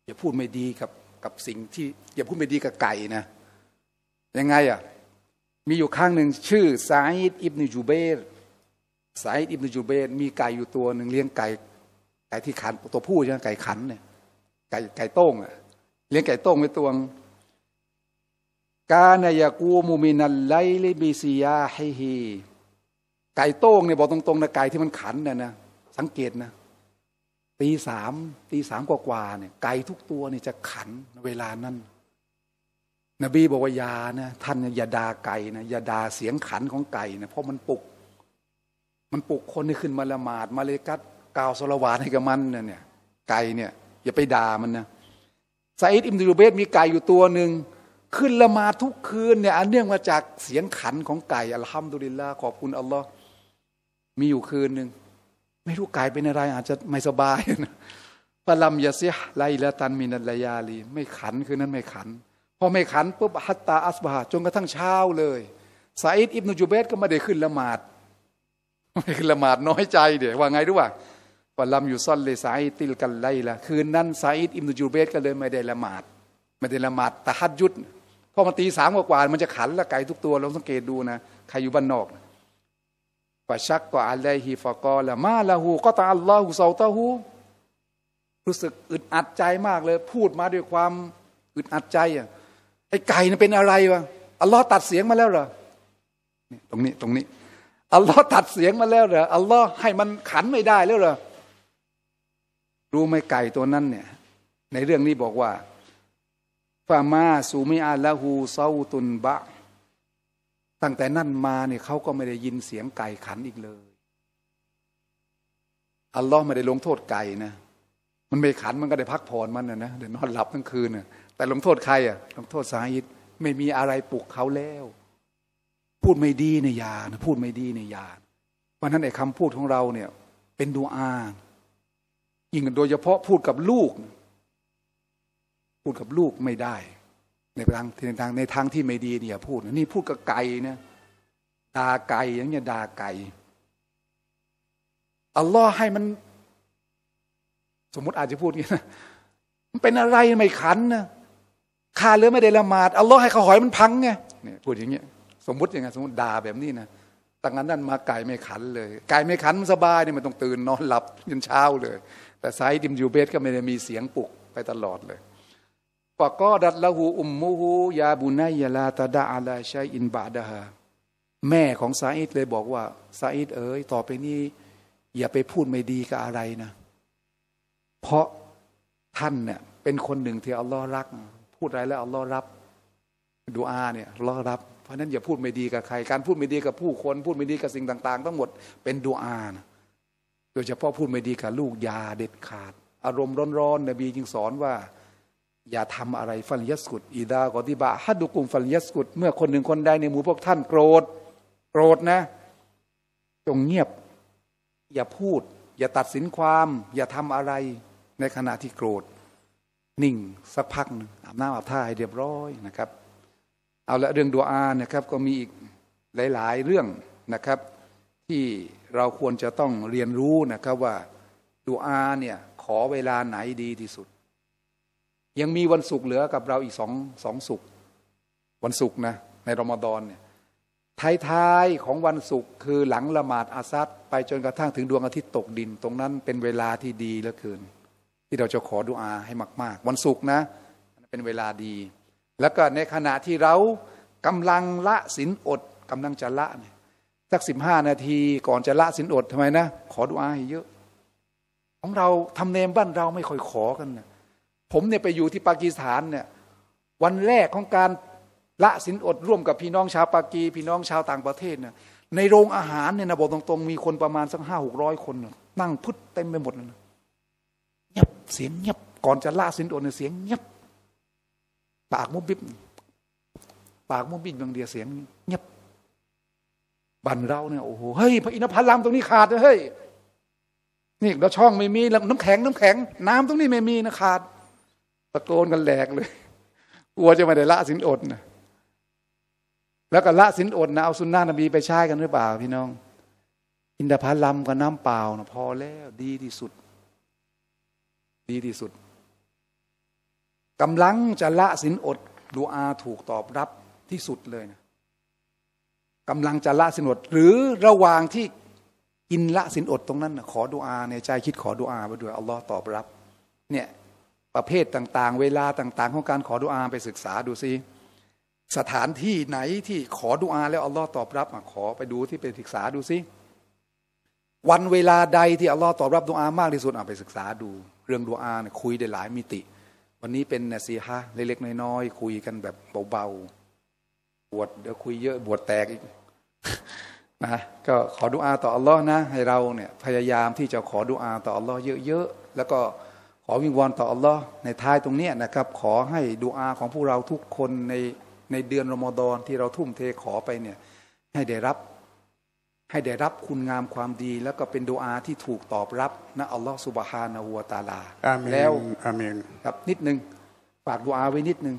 อย่าพูดไม่ดีกับ กับสิ่งที่ อย่าพูดไม่ดีกับไก่นะยังไงอ่ะมีอยู่ข้างหนึ่งชื่อซาอิดอิบนจูเบร์สายอิบนจูเบตมีไก่อยู่ตัวหนึ่งเลี้ยงไก่ไก่ที่ขันตัวผู้ใช่ไหมไก่ขันเนี่ยไก่ไก่โต้งอ่ะเลี้ยงไก่โต้งไว้ตัวกานายกูมูมินัลไลลิบิซียาไฮฮีไก่โต้งเนี่ยบอกตรงๆนะไก่ที่มันขันเนี่ยนะสังเกตนะตีสามตีสามกว่าๆเนี่ยไก่ทุกตัวเนี่ยจะขันเวลานั้น นบีบอกว่ายานะท่านอย่าด่าไก่นะอย่าด่าเสียงขันของไก่นะเพราะมันปลุกมันปลุกคนให้ขึ้นมาละหมาด มาเลกัดกาวสลวาดให้กับมันเนี่ยไก่เนี่ยอย่าไปด่ามันนะไซด์อิมดูเบสมี ไก่ อยู่ตัวหนึ่งขึ้นละมาทุกคืนเนี่ยอันเนื่องมาจากเสียงขันของไก่อัลฮัมดุลิลลาขอบคุณอัลลอฮ์มีอยู่คืนหนึ่ง ไม่รู้ไก่เป็นอะไรอาจจะไม่สบายนะปลัมยาเซฮ์ไลละตันมินัลยาลี ไม่ขันคืนนั้นไม่ขันพอไม่ขันปุ๊บฮัตตาอัสบาจนกระทั่งเช้าเลยไซด์อิบนุจูเบสก็ไม่ได้ขึ้นละหมาดคือละหมาดน้อยใจเดี๋ยวว่าไงรู้ป่ะปลัมอยู่ซ่อนเลสายติลกันไลละคืนนั้นไซอ์อิมดจูเบตก็เลยไม่ได้ละหมาดไม่ได้ละหมาดแต่ฮัดยุดพอมาตีสามกว่ามันจะขันละไก่ทุกตัวลองสังเกตดูนะใครอยู่บ้านนอกฟาชักก็อัลเลฮีฟกอละมาละหูก็ตาอัลลอฮเซาตาหูรู้สึกอึดอัดใจมากเลย พูดมาด้วยความอึดอัดใจอ่ะไอ้ไก่นี่เป็นอะไรวะ อัลลอฮ์ตัดเสียงมาแล้วเหรอตรงนี้ตรงนี้อัลลอฮ์ตัดเสียงมาแล้วเหรออัลลอฮ์ให้มันขันไม่ได้แล้วเหรอรู้ไหมไก่ตัวนั้นเนี่ย ในเรื่องนี้บอกว่าฟามาสูมิอาละหูเซาตุนบะ ตั้งแต่นั่นมาเนี่ยเขาก็ไม่ได้ยินเสียงไก่ขันอีกเลยอัลลอฮ์ไม่ได้ลงโทษไก่นะ มันไม่ขันมันก็ได้พักผ่อนมันนะนะเดี๋ยวนอนหลับทั้งคืนนะแต่ลงโทษใครอ่ะลงโทษสาหิตไม่มีอะไรปลุกเขาแล้วพูดไม่ดีในยาพูดไม่ดีในยาเพราะนั้นไอ้คำพูดของเรา เนี่ยเป็นดูอายิ่งโดยเฉพาะพูดกับลูก พูดกับลูกไม่ได้ ในทาง ในทางในทางที่ไม่ดีเนี่ย พูด นี่พูดกับไก่เนียด่าไก่อย่างเงี้ยด่าไก่ อัลลอฮ์ให้มัน สมมติอาจจะพูดงี้มันเป็นอะไรไม่ขันนะข้าเลือไม่ได้ละหมาด อัลลอฮ์ให้เขาหอยมันพังไง เนี่ยพูดอย่างเงี้ยสมมติอย่างไงสมมติด่าแบบนี้นะตั้งนั้นนั่นมากายไม่ขันเลยกายไม่ขัน มันสบายเนี่ยมันต้องตื่นนอนหลับยันเช้าเลย แต่ไซดิมยูเบสก็ไม่ได้มีเสียงปลุกไปตลอดเลยปะก็ดัดละหูอุมมูหูยาบุนัยยาลาตาดาอาลาชัยอินบาดาฮา แม่ของซาอิดเลยบอกว่าซาอิด เอ๋ยต่อไปนี้ อย่าไปพูดไม่ดีกับอะไรนะ เพราะท่านเนี่ยเป็นคนหนึ่งที่อัลลอฮ์รัก พูดอะไรแล้วอัลลอฮ์รับดูอาเนี่ยอัลลอฮ์รับราะนั้นอย่าพูดไม่ดีกับใคร การพูดไม่ดีกับผู้คน พูดไม่ดีกับสิ่งต่าง ๆ ทั้งหมดเป็นดูอานโดยเฉพาะพูดไม่ดีกับลูกยาเด็ดขาด อารมณ์ร้อนๆนบีจึงสอนว่า อย่าทำอะไรฟันยัสกุด อีดากอติบะฮัดดุกุม ฟันยัสกุด เมื่อคนหนึ่งคนใดในหมู่พวกท่านโกรธโกรธนะ จงเงียบ อย่าพูด อย่าตัดสินความ อย่าทำอะไรในขณะที่โกรธนิ่งสักพักหนึ่งอาบน้ำอาบท่าให้เรียบร้อยนะครับเอาละเรื่องดวอานะครับก็มีอีกหลาย ๆ เรื่องนะครับที่เราควรจะต้องเรียนรู้นะครับว่าดวอาเนี่ยขอเวลาไหนดีที่สุด ยังมีวันศุกร์เหลือกับเราอีกสองสองศุกร์วันศุกร์นะในรอมฎอนเนี่ยท้าย ๆ ของวันศุกร์คือหลังละหมาดอาซัดไปจนกระทั่งถึงดวงอาทิตย์ตกดินตรงนั้นเป็นเวลาที่ดีเหลือเกินที่เราจะขอดวอาให้มากๆ วันศุกร์นะเป็นเวลาดีแล้วก็ในขณะที่เรากำลังละสินอด กำลังจะละเนี่ยสักสิบห้านาที ก่อนจะละสินอดทำไมนะ ขอดุอาให้เยอะ ของเราทำเนมบ้านเราไม่ค่อยขอกันนะผมเนี่ยไปอยู่ที่ปากีสถานเนี่ยวันแรกของการละสินอดร่วมกับพี่น้องชาวปากี พี่น้องชาวต่างประเทศเนี่ยในโรงอาหารเนี่ยนะบอกตรงๆ มีคนประมาณสักห้าหกร้อยคน นั่งพุทธเต็มไปหมดเลยเงียบเสียงเงียบก่อนจะละสินอดเนี่ยเสียงเงียบปากมุบบิบปากมุบบิบอย่างเดียวเสียงเงียบบันเราเนี่ยโอ้โหเฮ้ยพระอินทพลัมตรงนี้ขาดเลยเฮ้ยนี่เราช่องไม่มีแล้วน้ำแข็งน้ำแข็งน้ำตรงนี้ไม่มีนะขาดตะโกนกันแหลกเลยกลัวจะไม่ได้ละสินอดนะแล้วก็ละสินอดนะเอาสุนนะนบีไปใช้กันหรือเปล่า พี่น้องอินทพลัมกับน้ำเปล่านะพอแล้วดีที่สุด ดีที่สุดกำลังจะละสินอดดูอาถูกตอบรับที่สุดเลยนะกำลังจะละสินอดหรือระหว่างที่กินละสินอดตรงนั้นนะขอดูอา ในใจคิดขอดูอาไปด้วยอัลลอฮ์ตอบรับเนี่ยประเภทต่าง ๆ เวลาต่าง ๆ ของการขอดูอาไปศึกษาดูซิสถานที่ไหนที่ขอดูอาแล้วอัลลอฮ์ตอบรับขอไปดูที่ไปศึกษาดูซิวันเวลาใดที่อัลลอฮ์ตอบรับดูอามากที่สุดเอาไปศึกษาดู เรื่องดูอาเนี่ยคุยได้หลายมิติวันนี้เป็นนะสิฮะ เล็กๆน้อยๆคุยกันแบบเบาๆ บวชเดี๋ยวคุยเยอะ บวชแตกอีกนะ ก็ขอดุอาต่ออัลลอฮ์นะให้เราเนี่ย พยายามที่จะขอดุอาต่ออัลลอฮ์เยอะๆ แล้วก็ขอวิงวอนต่ออัลลอฮ์ในท้ายตรงนี้นะครับ ขอให้ดุอาของพวกเราทุกคนในในเดือนรอมฎอนที่เราทุ่มเทขอไปเนี่ย ให้ได้รับให้ได้รับคุณงามความดี แล้วก็เป็นดูอาที่ถูกตอบรับ นะอัลลอฮฺสุบฮานาหัวตาลาแล้วอามนครับนิดนึง ฝากดูอาไว้นิดนึง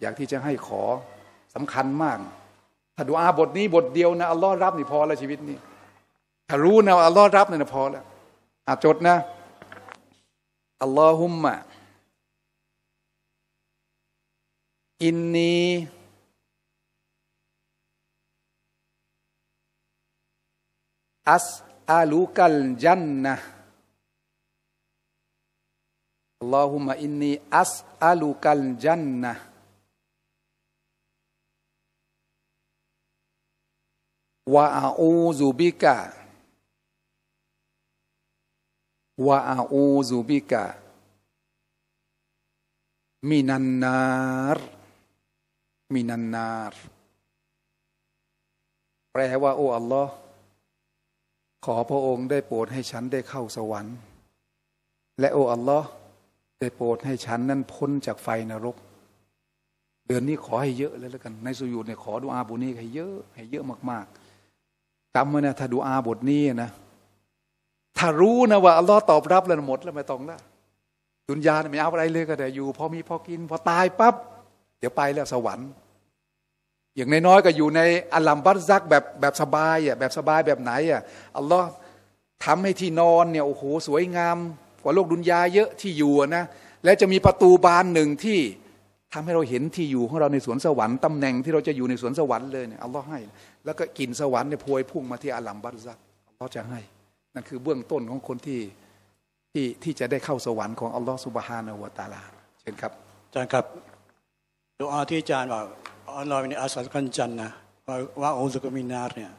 อยากที่จะให้ขอสำคัญมาก ถ้าดูอาบทนี้บทเดียวนะอัลลอฮ์รับนี่พอแล้วชีวิตนี่ถ้ารู้นะอัลลอฮ์รับนี่นะพอแล้ว อาจดนะอัลลอฮุมมะอินนี as'alukal jannah. Allahumma inni as'alukal jannah. Wa a'udzu bika. Wa a'udzu bika minan nar minan nar แปลว่าโอ้ Allah ขอพระองค์ได้โปรดให้ฉันได้เข้าสวรรค์ และโอ้อัลลอฮ์ได้โปรดให้ฉันนั้นพ้นจากไฟนรก เดือนนี้ขอให้เยอะเลยแล้วกัน ในสุยธดเนี่ยขอดูอาบุนี้ให้เยอะ ให้เยอะมากๆจำไว้นะถ้าดูอาบทนี้นะ ถ้ารู้นะว่าอัลลอฮ์ตอบรับแล้วหมดแล้วไม่ต้องละดุนยาไม่เอาอะไรเลยก็แต่อยู่พอมีพอกินพอตายปับ๊บเดี๋ยวไปแล้วสวรรค์อย่างน้อยๆก็อยู่ในอัลลัมบัตซักแบบแบบสบายอ่ะแบบสบายแบบไหนอ่ะอัลลอฮ์ทำให้ที่นอนเนี่ยโอ้โหสวยงาม กว่าโลกดุนยาเยอะที่อยู่นะและจะมีประตูบานหนึ่งที่ทำให้เราเห็นที่อยู่ของเราในสวนสวรรค์ตำแหน่งที่เราจะอยู่ในสวนสวรรค์เลยเนี่ยอัลลอฮ์ให้แล้วก็กลิ่นสวรรค์เนี่ยพวยพุ่งมาที่อัลลัมบัตซักอัลลอฮ์จะให้นั่นคือเบื้องต้นของคนที่ที่ที่จะได้เข้าสวรรค์ของอัลลอฮ์สุบฮานาวะตาลาเช่นครับอาจารย์ครับดูอาที่อาจารย์ว่าอ l น a h ini a s าส k a ันจันนะว่าองค์สุกมินาเนี่ย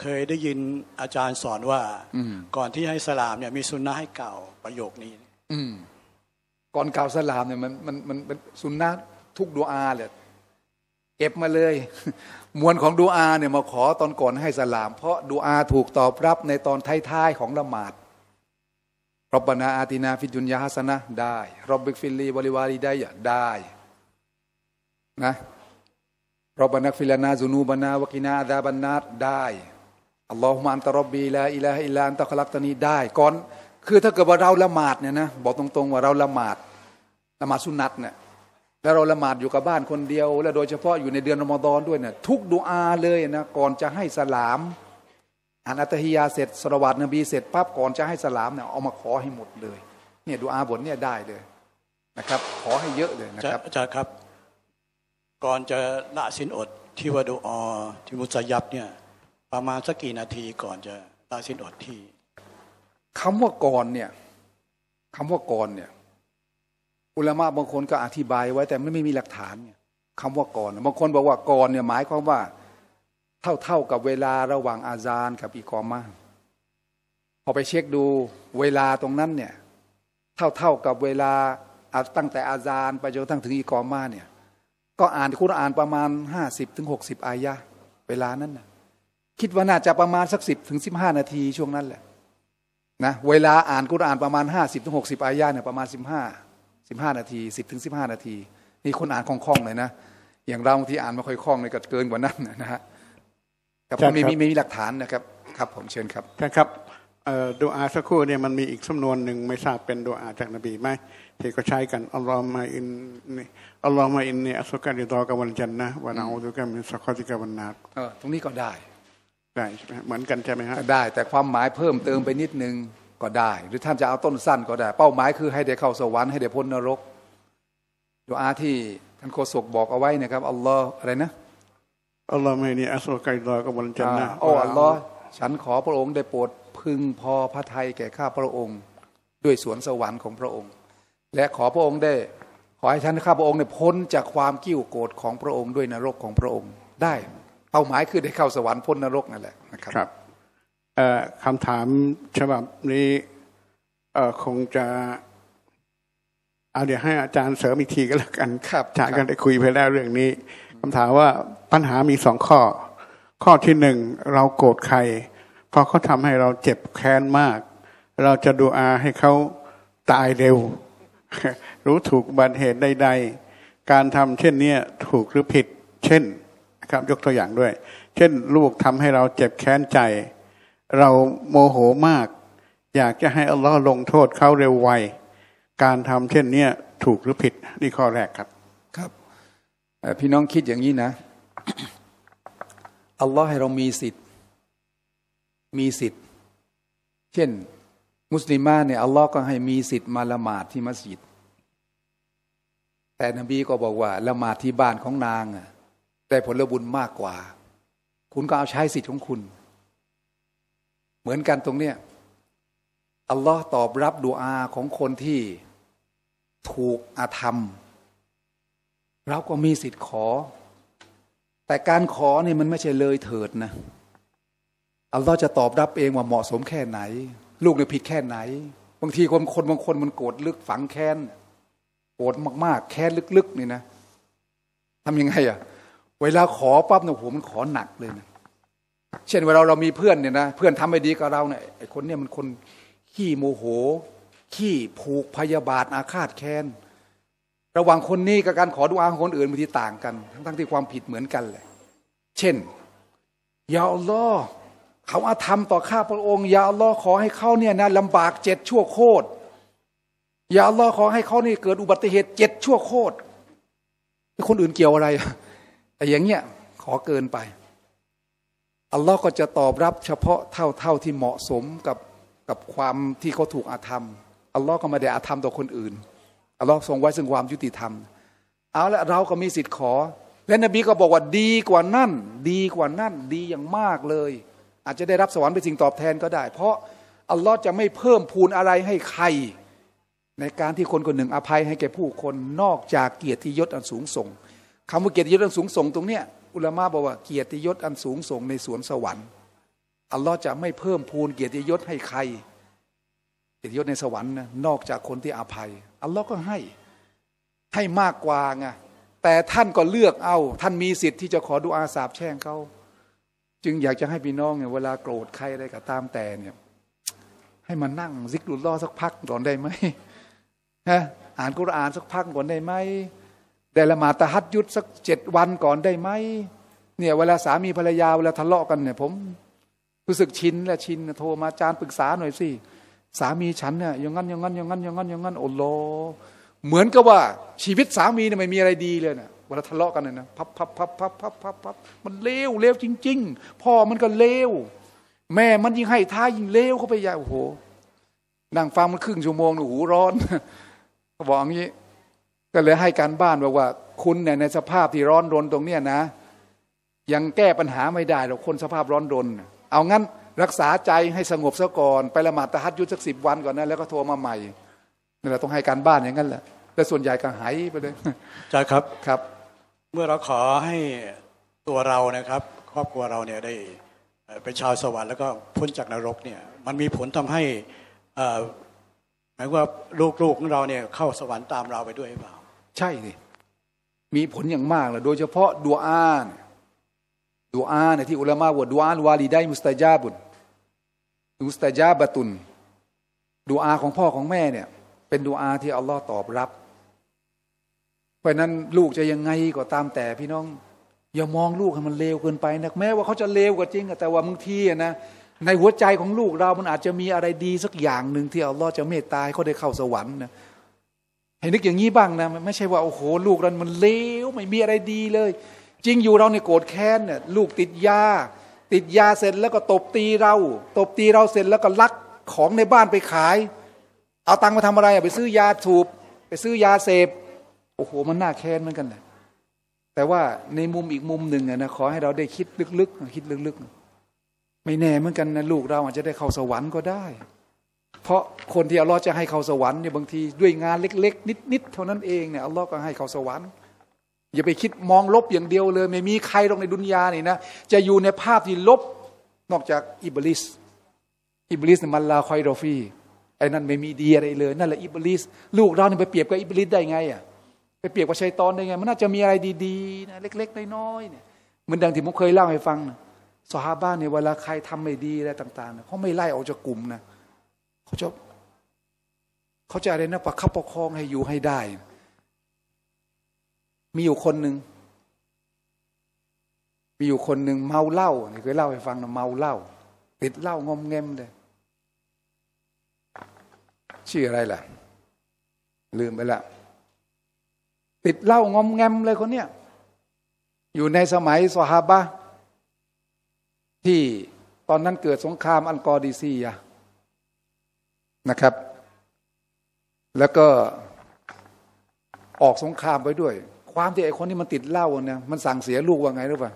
เคยได้ยินอาจารย์สอนว่า ก่อนที่ให้สลามเนี่ยมีสุนนะให้เก่าประโยคนี้ก่อนกล่าวสลามเนี่ยมันมันมันเป็นสุนนะทุกดูอาเลยเก็บมาเลยมวลของดูอาเนี่ยมาขอตอนก่อนให้สลาม เพราะดูอาถูกตอบรับในตอนท้ายๆของละหมาดรบบนาอาตินาฟิจุนยาฮัสนะได้รบบิกฟิลลีบริวารีได้ได้นะเราบันักฟิลานาซูนูบนาวกินาดาบันนาได้อัลลอฮุมานตรบบีลาอิลาอิลานตะคลักตานีได้ก่อน คือถ้าเกิดว่าเราละหมาดเนี่ยนะบอกตรงๆ ว่าเราละหมาดละหมาดสุนัตเนี่ยแล้วเราละหมาดอยู่กับบ้านคนเดียว และโดยเฉพาะอยู่ในเดือนรอมฎอนด้วยเนี่ยทุกดูอาเลยนะก่อนจะให้สลามอ่านอัตฮิยาเสร็จสวัตนบีเสร็จปั๊บก่อนจะให้สลามเนี่ยเอามาขอให้หมดเลยเนี่ยดูอาบทเนี่ยได้เลยนะครับ ขอให้เยอะเลยนะครับอาจารย์ครับก่อนจะละสินอดที่วัดูออที่มุสยับเนี่ยประมาณสักกี่นาทีก่อนจะละสินอดที่คำว่าก่อนเนี่ยคำว่าก่อนเนี่ยอุลามะบางคนก็อธิบายไว้แต่ไม่ไม่มีหลักฐานเนี่ยคำว่าก่อนบางคนบอกว่าก่อนเนี่ยหมายความว่า เท่าเท่ากับเวลาระหว่างอาซานกับอีกอมาพอไปเช็คดูเวลาตรงนั้นเนี่ยเท่าเท่ากับเวลา ตั้งแต่อาซานไปจนทั้งถึงอีกอมาเนี่ยก็อ่านคุณอ่านประมาณห้าสิบถึงหกสิบอายะเวลานั้นนะคิดว่าน่าจะประมาณสักสิบถึงสิบห้านาที ช่วงนั้นแหละนะ เวลาอ่านคุณอ่านประมาณห้าสิบถึงหกสิบอายะเนี่ยประมาณสิบห้าสิบห้านาทีสิบถึงสิบห้านาที นี่คนอ่านคล่องๆเลยนะ อย่างเราบางทีอ่านไม่ค่อยคล่องเลยก็เกินกว่านั้นนะฮะแต่ผมมีมีมีหลักฐานนะครับ ครับ ผมเชิญครับครับดูอาสักครู่เนี่ยมันมีอีกสำนวนหนึ่งไม่ทราบเป็นดูอาจากนบีไหมที่ก็ใช้กันอัลลอฮ์มาอินนี่อัลลอฮ์มาอินเนี่ยอัสุกันิดอกวันจันนะวันเอาดุกันมิสักทีิกวันนาเออตรงนี้ก็ได้ได้ใช่ไหมเหมือนกันใช่ไหมฮะได้แต่ความหมายเพิ่มเติมไปนิดนึงก็ได้ หรือท่านจะเอาต้นสั้นก็ได้ เป้าหมายคือให้ได้เข้าสวรรค์ให้ได้พ้นนรกดูอาที่ท่านโคศกบอกเอาไว้นะครับอัลลอฮ์อะไรนะอัลลอฮ์มาอินนี่อัสุกันิดอกวันจันนะอ้อัลลอฮ์ฉันขอพระองค์ได้โปรดพึงพอพระทัยแก่ข้าพระองค์ด้วยสวนสวรรค์ของพระองค์ และขอพระองค์ได้ ขอให้ท่านข้าพระองค์เนี่ยพ้นจากความกิ้วโกรธของพระองค์ ด้วยนรกของพระองค์ ได้เป้าหมายคือได้เข้าสวรรค์พ้นนรกนั่นแหละนะครับครับคำถามฉบับนี้คงจะเอาเดี๋ยวให้อาจารย์เสริมอีกทีก็แล้วกันครับอาจารกันได้คุยไปแล้วเรื่องนี้ คำถามว่าปัญหามีสองข้อ ข้อที่หนึ่งเราโกรธใครพอเขาทำให้เราเจ็บแค้นมาก เราจะดูอาให้เขาตายเร็ว รู้ถูกบันเหตุใดๆการทำเช่นนี้ถูกหรือผิด เช่นครับยกตัวอย่างด้วย เช่นลูกทำให้เราเจ็บแค้นใจ เราโมโหมาก อยากจะให้อัลลอฮ์ลงโทษเขาเร็วไวการทำเช่นนี้ถูกหรือผิดนี่ข้อแรกครับครับพี่น้องคิดอย่างนี้นะ อัลลอฮ์ให้เรามีสิทธิมีสิทธิ์ เช่น มุสลิมาเนี่ยอัลลอฮ์ก็ให้มีสิทธิ์มาละหมาดที่มัสยิดแต่นบีก็บอกว่าละหมาดที่บ้านของนางอะแต่ผลบุญมากกว่า คุณก็เอาใช้สิทธิ์ของคุณ เหมือนกันตรงเนี้ยอัลลอฮ์ตอบรับดูอาของคนที่ถูกอาธรรมเราก็มีสิทธิ์ขอ แต่การขอเนี่ยมันไม่ใช่เลยเถิดนะอัลลอฮ์จะตอบรับเองว่าเหมาะสมแค่ไหน ลูกเนี่ยผิดแค่ไหน บางทีคนคนบางคนมันโกรธลึกฝังแค้น โกรธมากๆ แค้นลึกๆ นี่นะทำยังไงอ่ะ เวลาขอปั๊บเนี่ยผมมันขอหนักเลยนะเช่นเวลาเรามีเพื่อนเนี่ยนะ เพื่อนทำไม่ดีกับเราเนี่ยไอ้คนเนี่ยมันคน ขี้โมโห ขี้ผูกพยาบาทอาฆาตแค้น ระหว่างคนนี้กับการขอดุอาของคนอื่นบางทีต่างกันทั้งๆที่ความผิดเหมือนกันเลยเช่นยาอัลลอฮ์เขาอาธรรมต่อข้าพระองค์ยาลอขอให้เขาเนี่ยนะลำบากเจ็ดชั่วโคตรยาลอขอให้เขานี่เกิดอุบัติเหตุเจ็ดชั่วโคตรคนอื่นเกี่ยวอะไร แต่อย่างเงี้ยขอเกินไป อัลลอฮ์ก็จะตอบรับเฉพาะเท่าเท่าที่เหมาะสมกับกับความที่เขาถูกอาธรรมอัลลอฮ์ก็ไม่ได้อาธรรมต่อคนอื่นอัลลอฮ์ทรงไว้ซึ่งความยุติธรรม เอาละเราก็มีสิทธิ์ขอ และนบีก็บอกว่าดีกว่านั่น ดีกว่านั่น ดีอย่างมากเลยอาจจะได้รับสวรรค์เป็นสิ่งตอบแทนก็ได้ เพราะอัลลอฮ์จะไม่เพิ่มพูนอะไรให้ใคร ในการที่คนคนหนึ่งอภัย ให้แก่ผู้คนนอกจากเกียรติยศอันสูงส่งคำว่าเกียรติยศอันสูงส่งตรงเนี้ยอุลามะบอกว่าเกียรติยศอันสูงส่ง ในสวนสวรรค์ อัลลอฮ์จะไม่เพิ่มพูนเกียรติยศให้ใคร เกียรติยศในสวรรค์นะนอกจากคนที่อภัยอัลลอฮ์ก็ให้ให้มากกว่าไงแต่ท่านก็เลือกเอาท่านมีสิทธิ์ที่จะขอดุอาสาบแช่งเขาจึงอยากจะให้พี่น้องเนี่ยเวลาโกรธใครอะไรก็ตามแต่เนี่ยให้มานั่งซิกรุลล่อสักพักก่อนได้ไหมฮะอ่านกุรอานสักพักก่อนได้ไหมได้ละมาตะฮัดยุดสักเจ็ดวันก่อนได้ไหมเนี่ยเวลาสามีภรรยาเวลาทะเลาะกันเนี่ยผมรู้สึกชินและชินโทรมาจานปรึกษาหน่อยสิสามีฉันเนี่ยอย่างั้นอย่างั้นอย่างั้นอย่างั้นอย่างั้นโอ้โหเหมือนกับว่าชีวิตสามีเนี่ยไม่มีอะไรดีเลยเนี่ยเวลาทะเลาะกันเนี่ยนะพับพับพับพับพับพับพับ มันเลวเลวจริงๆพ่อมันก็เลว แม่มันยิ่งให้ท้ายิ่งเลวเข้าไปใหญ่โอ้โหนั่งฟังมันครึ่งชั่วโมงหนูหูร้อนเขาบอกอย่างนี้ ก็เลยให้การบ้านบอกว่าคุณเนี่ยในสภาพที่ร้อนรนตรงเนี้ยนะ ยังแก้ปัญหาไม่ได้ หรอกคนสภาพร้อนรน เอางั้นรักษาใจให้สงบซะก่อน ไปละหมาดตะฮัดยุทธสักสิบวันก่อนนะแล้วก็โทรมาใหม่นี่แหละต้องให้การบ้านอย่างนั้นแหละแล่ส่วนใหญ่ก็หายไปเลยใช่ครับครับมื่อเราขอให้ตัวเรานะครับ ครอบครัวเราเนี่ยได้เป็นชาวสวรรค์แล้วก็พ้นจากนรกเนี่ยมันมีผลทำให้หมายว่าลูกๆของเราเนี่ยเข้าสวรรค์ตามเราไปด้วยหรือเปล่าใช่สิมีผลอย่างมากเลยโดยเฉพาะดัวอานดัวอาเนี่ยที่อุลามาว่าดัอาวาลีได้มุสตาจาบุนมุสตาจาบตุนดัวอาของพ่อของแม่เนี่ยเป็นดัวอาที่อัลลอฮ์ตอบรับราะนั้นลูกจะยังไงก็ตามแต่พี่น้องอย่ามองลูกให้มันเลวเกินไปนะแม้ว่าเขาจะเลวกว่าจริงแต่ว่าบางทีนะในหัวใจของลูกเรามันอาจจะมีอะไรดีสักอย่างหนึ่งที่อัลลอฮ์จะเมตตาให้เขาได้เข้าสวรรค์นะให้นึกอย่างนี้บ้างนะไม่ใช่ว่าโอ้โหลูกเรามันเลวไม่มีอะไรดีเลย จริงอยู่เราในโกรธแค้นเนี่ยลูกติดยาติดยาเสร็จแล้วก็ตบตีเรา ตบตีเราเสร็จแล้วก็ลักของในบ้านไปขายเอาตังค์มาทำอะไรไปซื้อยาถูบไปซื้อยาเสพโอ้โหมันน่าแค้นเหมือนกันแหละแต่ว่าในมุมอีกมุมหนึ่งนะขอให้เราได้คิดลึกๆ คิดลึกๆ ไม่แน่เหมือนกันนะลูกเราอาจจะได้เข้าสวรรค์ก็ได้ เพราะคนที่อัลลอฮ์จะให้เข้าสวรรค์เนี่ยบางทีด้วยงานเล็กๆ นิดๆเท่านั้นเองเนี่ยอัลลอฮ์ก็ให้เข้าสวรรค์ อย่าไปคิดมองลบอย่างเดียวเลย ไม่มีใครลงในดุนยาเนี่ยนะจะอยู่ในภาพที่ลบนอกจากอิบลิสอิบลิสมันลาคอยโรฟีไอ้นั่นไม่มีดีอะไรเลยนั่นแหละอิบลิสลูกเราเนี่ยไปเปรียบกับอิบลิสได้ไงอ่ะเปรียบกับชัยตอนได้ไง มันน่าจะมีอะไรดีๆนะเล็ก ๆ น้อยๆเนี่ยเหมือนดังที่ผมเคยเล่าให้ฟังนะสหาบ้านเนี่ยเวลาใครทำไม่ดีอะไรต่างๆเขาไม่ไล่ออกจากกลุ่มนะเขาจะเขาจะอะไรนะประคับประคองให้อยู่ให้ได้ มีอยู่คนหนึ่งมีอยู่คนหนึ่งเมาเหล้าเคยเล่าให้ฟังนะเมาเหล้าติดเหล้างอมเงมเลยชื่ออะไรล่ะ ลืมไปละติดเหล้างอมแงมเลยคนเนี้ย อยู่ในสมัยสฮาบะที่ตอนนั้นเกิดสงครามอันกอดีซียนะครับ แล้วก็ออกสงครามไปด้วย ความที่ไอ้คนนี้มันติดเหล้าเนี่ยมันสั่งเสียลูกว่าไงรู้ป่ะ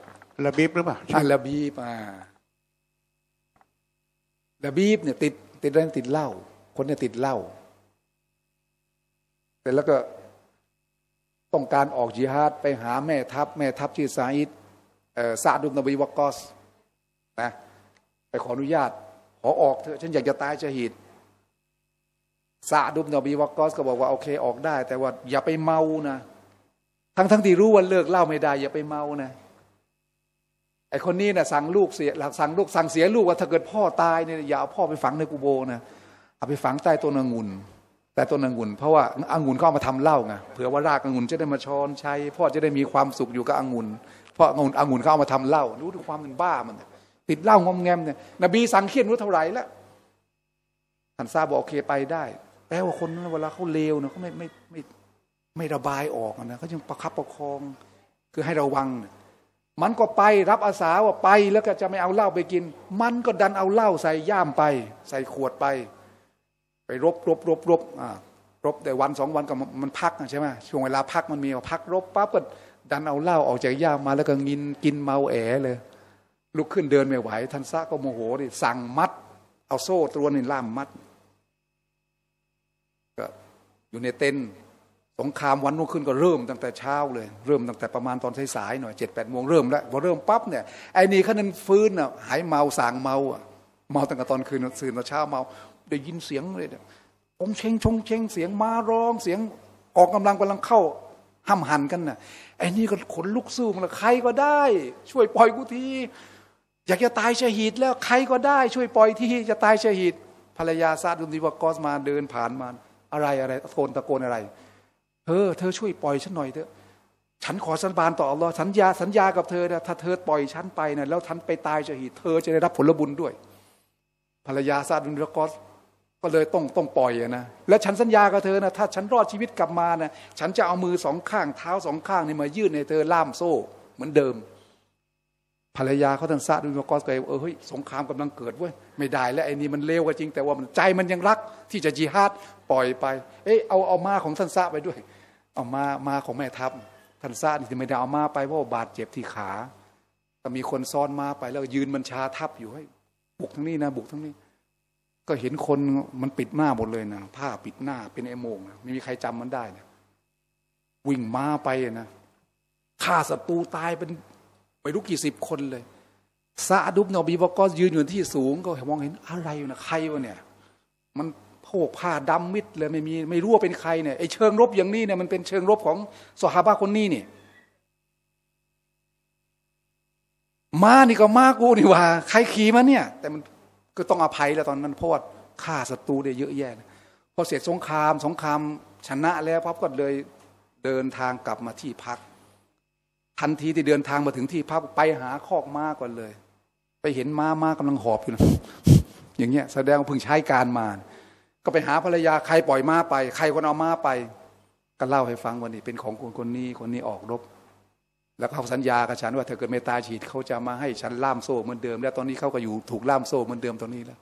ระบีบหรือเปล่าอระบีบอ่าระบีบเนี่ย ติดติดเรื่องติดเหล้าคนเนี่ยติดเหล้าแต่แล้วก็ต้องการออกจิฮาดไปหาแม่ทัพแม่ทัพที่ซาอิดซาดุมนบีวกอสนะไปขออนุญาตขอออกเถอะฉันอยากจะตายจะหิดซาดุมนบีวกอสก็บอกว่าโอเคออกได้ แต่ว่าอย่าไปเมานะ ทั้งทั้งที่รู้ว่าเลิกเล่าไม่ได้ อย่าไปเมานะไอคนนี้นะสั่งลูกเสียสั่งลูกสั่งเสียลูกว่าถ้าเกิดพ่อตายเนี่ยอย่าเอาพ่อไปฝังในกูโบนะเอาไปฝังใต้ต้นองุ่นแต่ต้นองุ่นเพราะว่าองุ่นเข้เอามาทำเหล้าไงเผื่อว่ารากองุ่นจะได้มาช้อนใชยพ่อจะได้มีความสุขอยู่กับองุ่นเพราะองุ่นองุ่นเขาเอามาทำเหล้ารู้ถึงความเป็นบ้ามันติดเหล้างอมแงมเนี่ยนบีสั่งเคียนรู้เท่าไหร่แล้วท่านซาบอกโอเคไปได้แปลว่าคนนั้นเวลาเขาเลวเนี่ยเขาไม่ไม่ไม่ไม่ระบายออกนะเขายังประคับประคองคือให้ระวังเนี่ยมันก็ไปรับอาสาว่าไป แล้วก็จะไม่เอาเหล้าไปกิน มันก็ดันเอาเหล้าใส่ย่ามไป ใส่ขวดไปไปรบรบรบรบอ่ารบแต่วันสองวันก็มันพักใช่ไหมช่วงเวลาพักมันมีพักรบ ปั๊บก็ดันเอาเหล้าออกจากย่ามมาแล้วก็งินกินเมาแอเลย ลุกขึ้นเดินไม่ไหวทันซะก็โมโหดิสั่งมัด เอาโซ่ ตรวนนี่ล่ามมัดก็อยู่ในเต็นสงครามวันนุ้นขึ้นก็เริ่มตั้งแต่เช้าเลย เริ่มตั้งแต่ประมาณตอนสายๆหน่อยเจ็ดแปดโมงเริ่มแล้วพอเริ่มปั๊บเนี่ยไอ้นี่ขานั้นฟื้นอ่ะหายเมาส่งเมาอ่ะเมาตั้งแต่ตอนคืนตื่นตอนเช้าเมาได้ยินเสียงเลยองเชงชงเชงเสียงมาร้องเสียงออกกำลังกำลังเข้าห้ำหันกันนะ่ะไอ้นี่ก็ขนลุกสู้มันใครก็ได้ช่วยปล่อยกูทีอยากจะตายเฉหิดแล้วใครก็ได้ ช่วยปล่อยทีจะตายเฉหิดภรรยาซาดุนดีวากอสมาเดินผ่านมาอะไรอะไรตะโกนตะโกนอะไรเธอเธอช่วยปล่อยฉันหน่อยเถอะ ฉันขอสันบานต่ออัลลอฮ์สัญญาสัญญากับเธอนะถ้าเธอปล่อยฉันไปนะแล้วฉันไปตายเฉหิดเธอจะได้รับผลบุญด้วยภรรยาซาดุนดีวากอสก็เลยต้องต้องปล่อยนะและฉันสัญญากับเธอนะถ้าฉันรอดชีวิตกลับมานะฉันจะเอามือสองข้างเท้าสองข้างนี่มายื่นในเธอล่ามโซ่เหมือนเดิมภรรยาเขาทันซาดูมากอสเกยเออเฮ้ยสงครามกำลังเกิดเว้ยไม่ได้ แล้วไอ้นี่มันเลวกาจริง แต่ว่ามันใจมันยังรักที่จะจีฮาดปล่อยไป เอ้เอาเอามาของท่านซาไปด้วยเอามามาของแม่ทัพท่านซาที่ไม่ได้เอามาไปเพราะบาดเจ็บที่ขา แต่มีคนซ้อนมาไปแล้วยืนบัญชาทัพอยู่ให้บุกทั้งนี้นะบุกทั้งนี้ก็เห็นคนมันปิดหน้าหมดเลยนะผ้าปิดหน้าเป็นไอโมงนะไม่มีใครจำมันได้นะวิ่งมาไปนะฆ่าศัตรูตายเป็นไปรู้กี่สิบคนเลยซาดุบนะบีบอกก็ยืนอยู่ที่สูง ก็มองเห็นอะไรอยู่นะใครวะเนี่ย มันโวกผ้าดำมิดเลยไม่มีไม่รู้ว่าเป็นใครเนี่ยไอเชิงรบอย่างนี้เนี่ยมันเป็นเชิงรบของสหาบาคนนี้นี่มานี่ก็มากูนี่ว่า ใครขี่มาเนี่ยแต่มันก็ต้องอภัยแล้วตอนนั้นเพราะว่าฆ่าศัตรูได้เยอะแยะพอเสร็จสงครามสงคราม ชนะแล้วพับก็เลยเดินทางกลับมาที่พักทันทีที่เดินทางมาถึงที่พักไปหาคอกม้าก่อนเลย ไปเห็นม้าม้ากำลังหอบอยู่นะอย่างเงี้ยแสดงว่าเพิ่งใช้การมาก็ไปหาภรรยาใครปล่อยม้าไป ใครคนเอาม้าไปก็เล่าให้ฟังวันนี้ เป็นของคนคนนี้คนนี้ออกรบแล้วเขาสัญญากับฉันว่าถ้าเกิดเมตตาฉีดเขาจะมาให้ฉันล่ามโซ่เหมือนเดิมแล้ว ตอนนี้เขาก็อยู่ถูกล่ามโซ่เหมือนเดิมตอนนี้แล้ว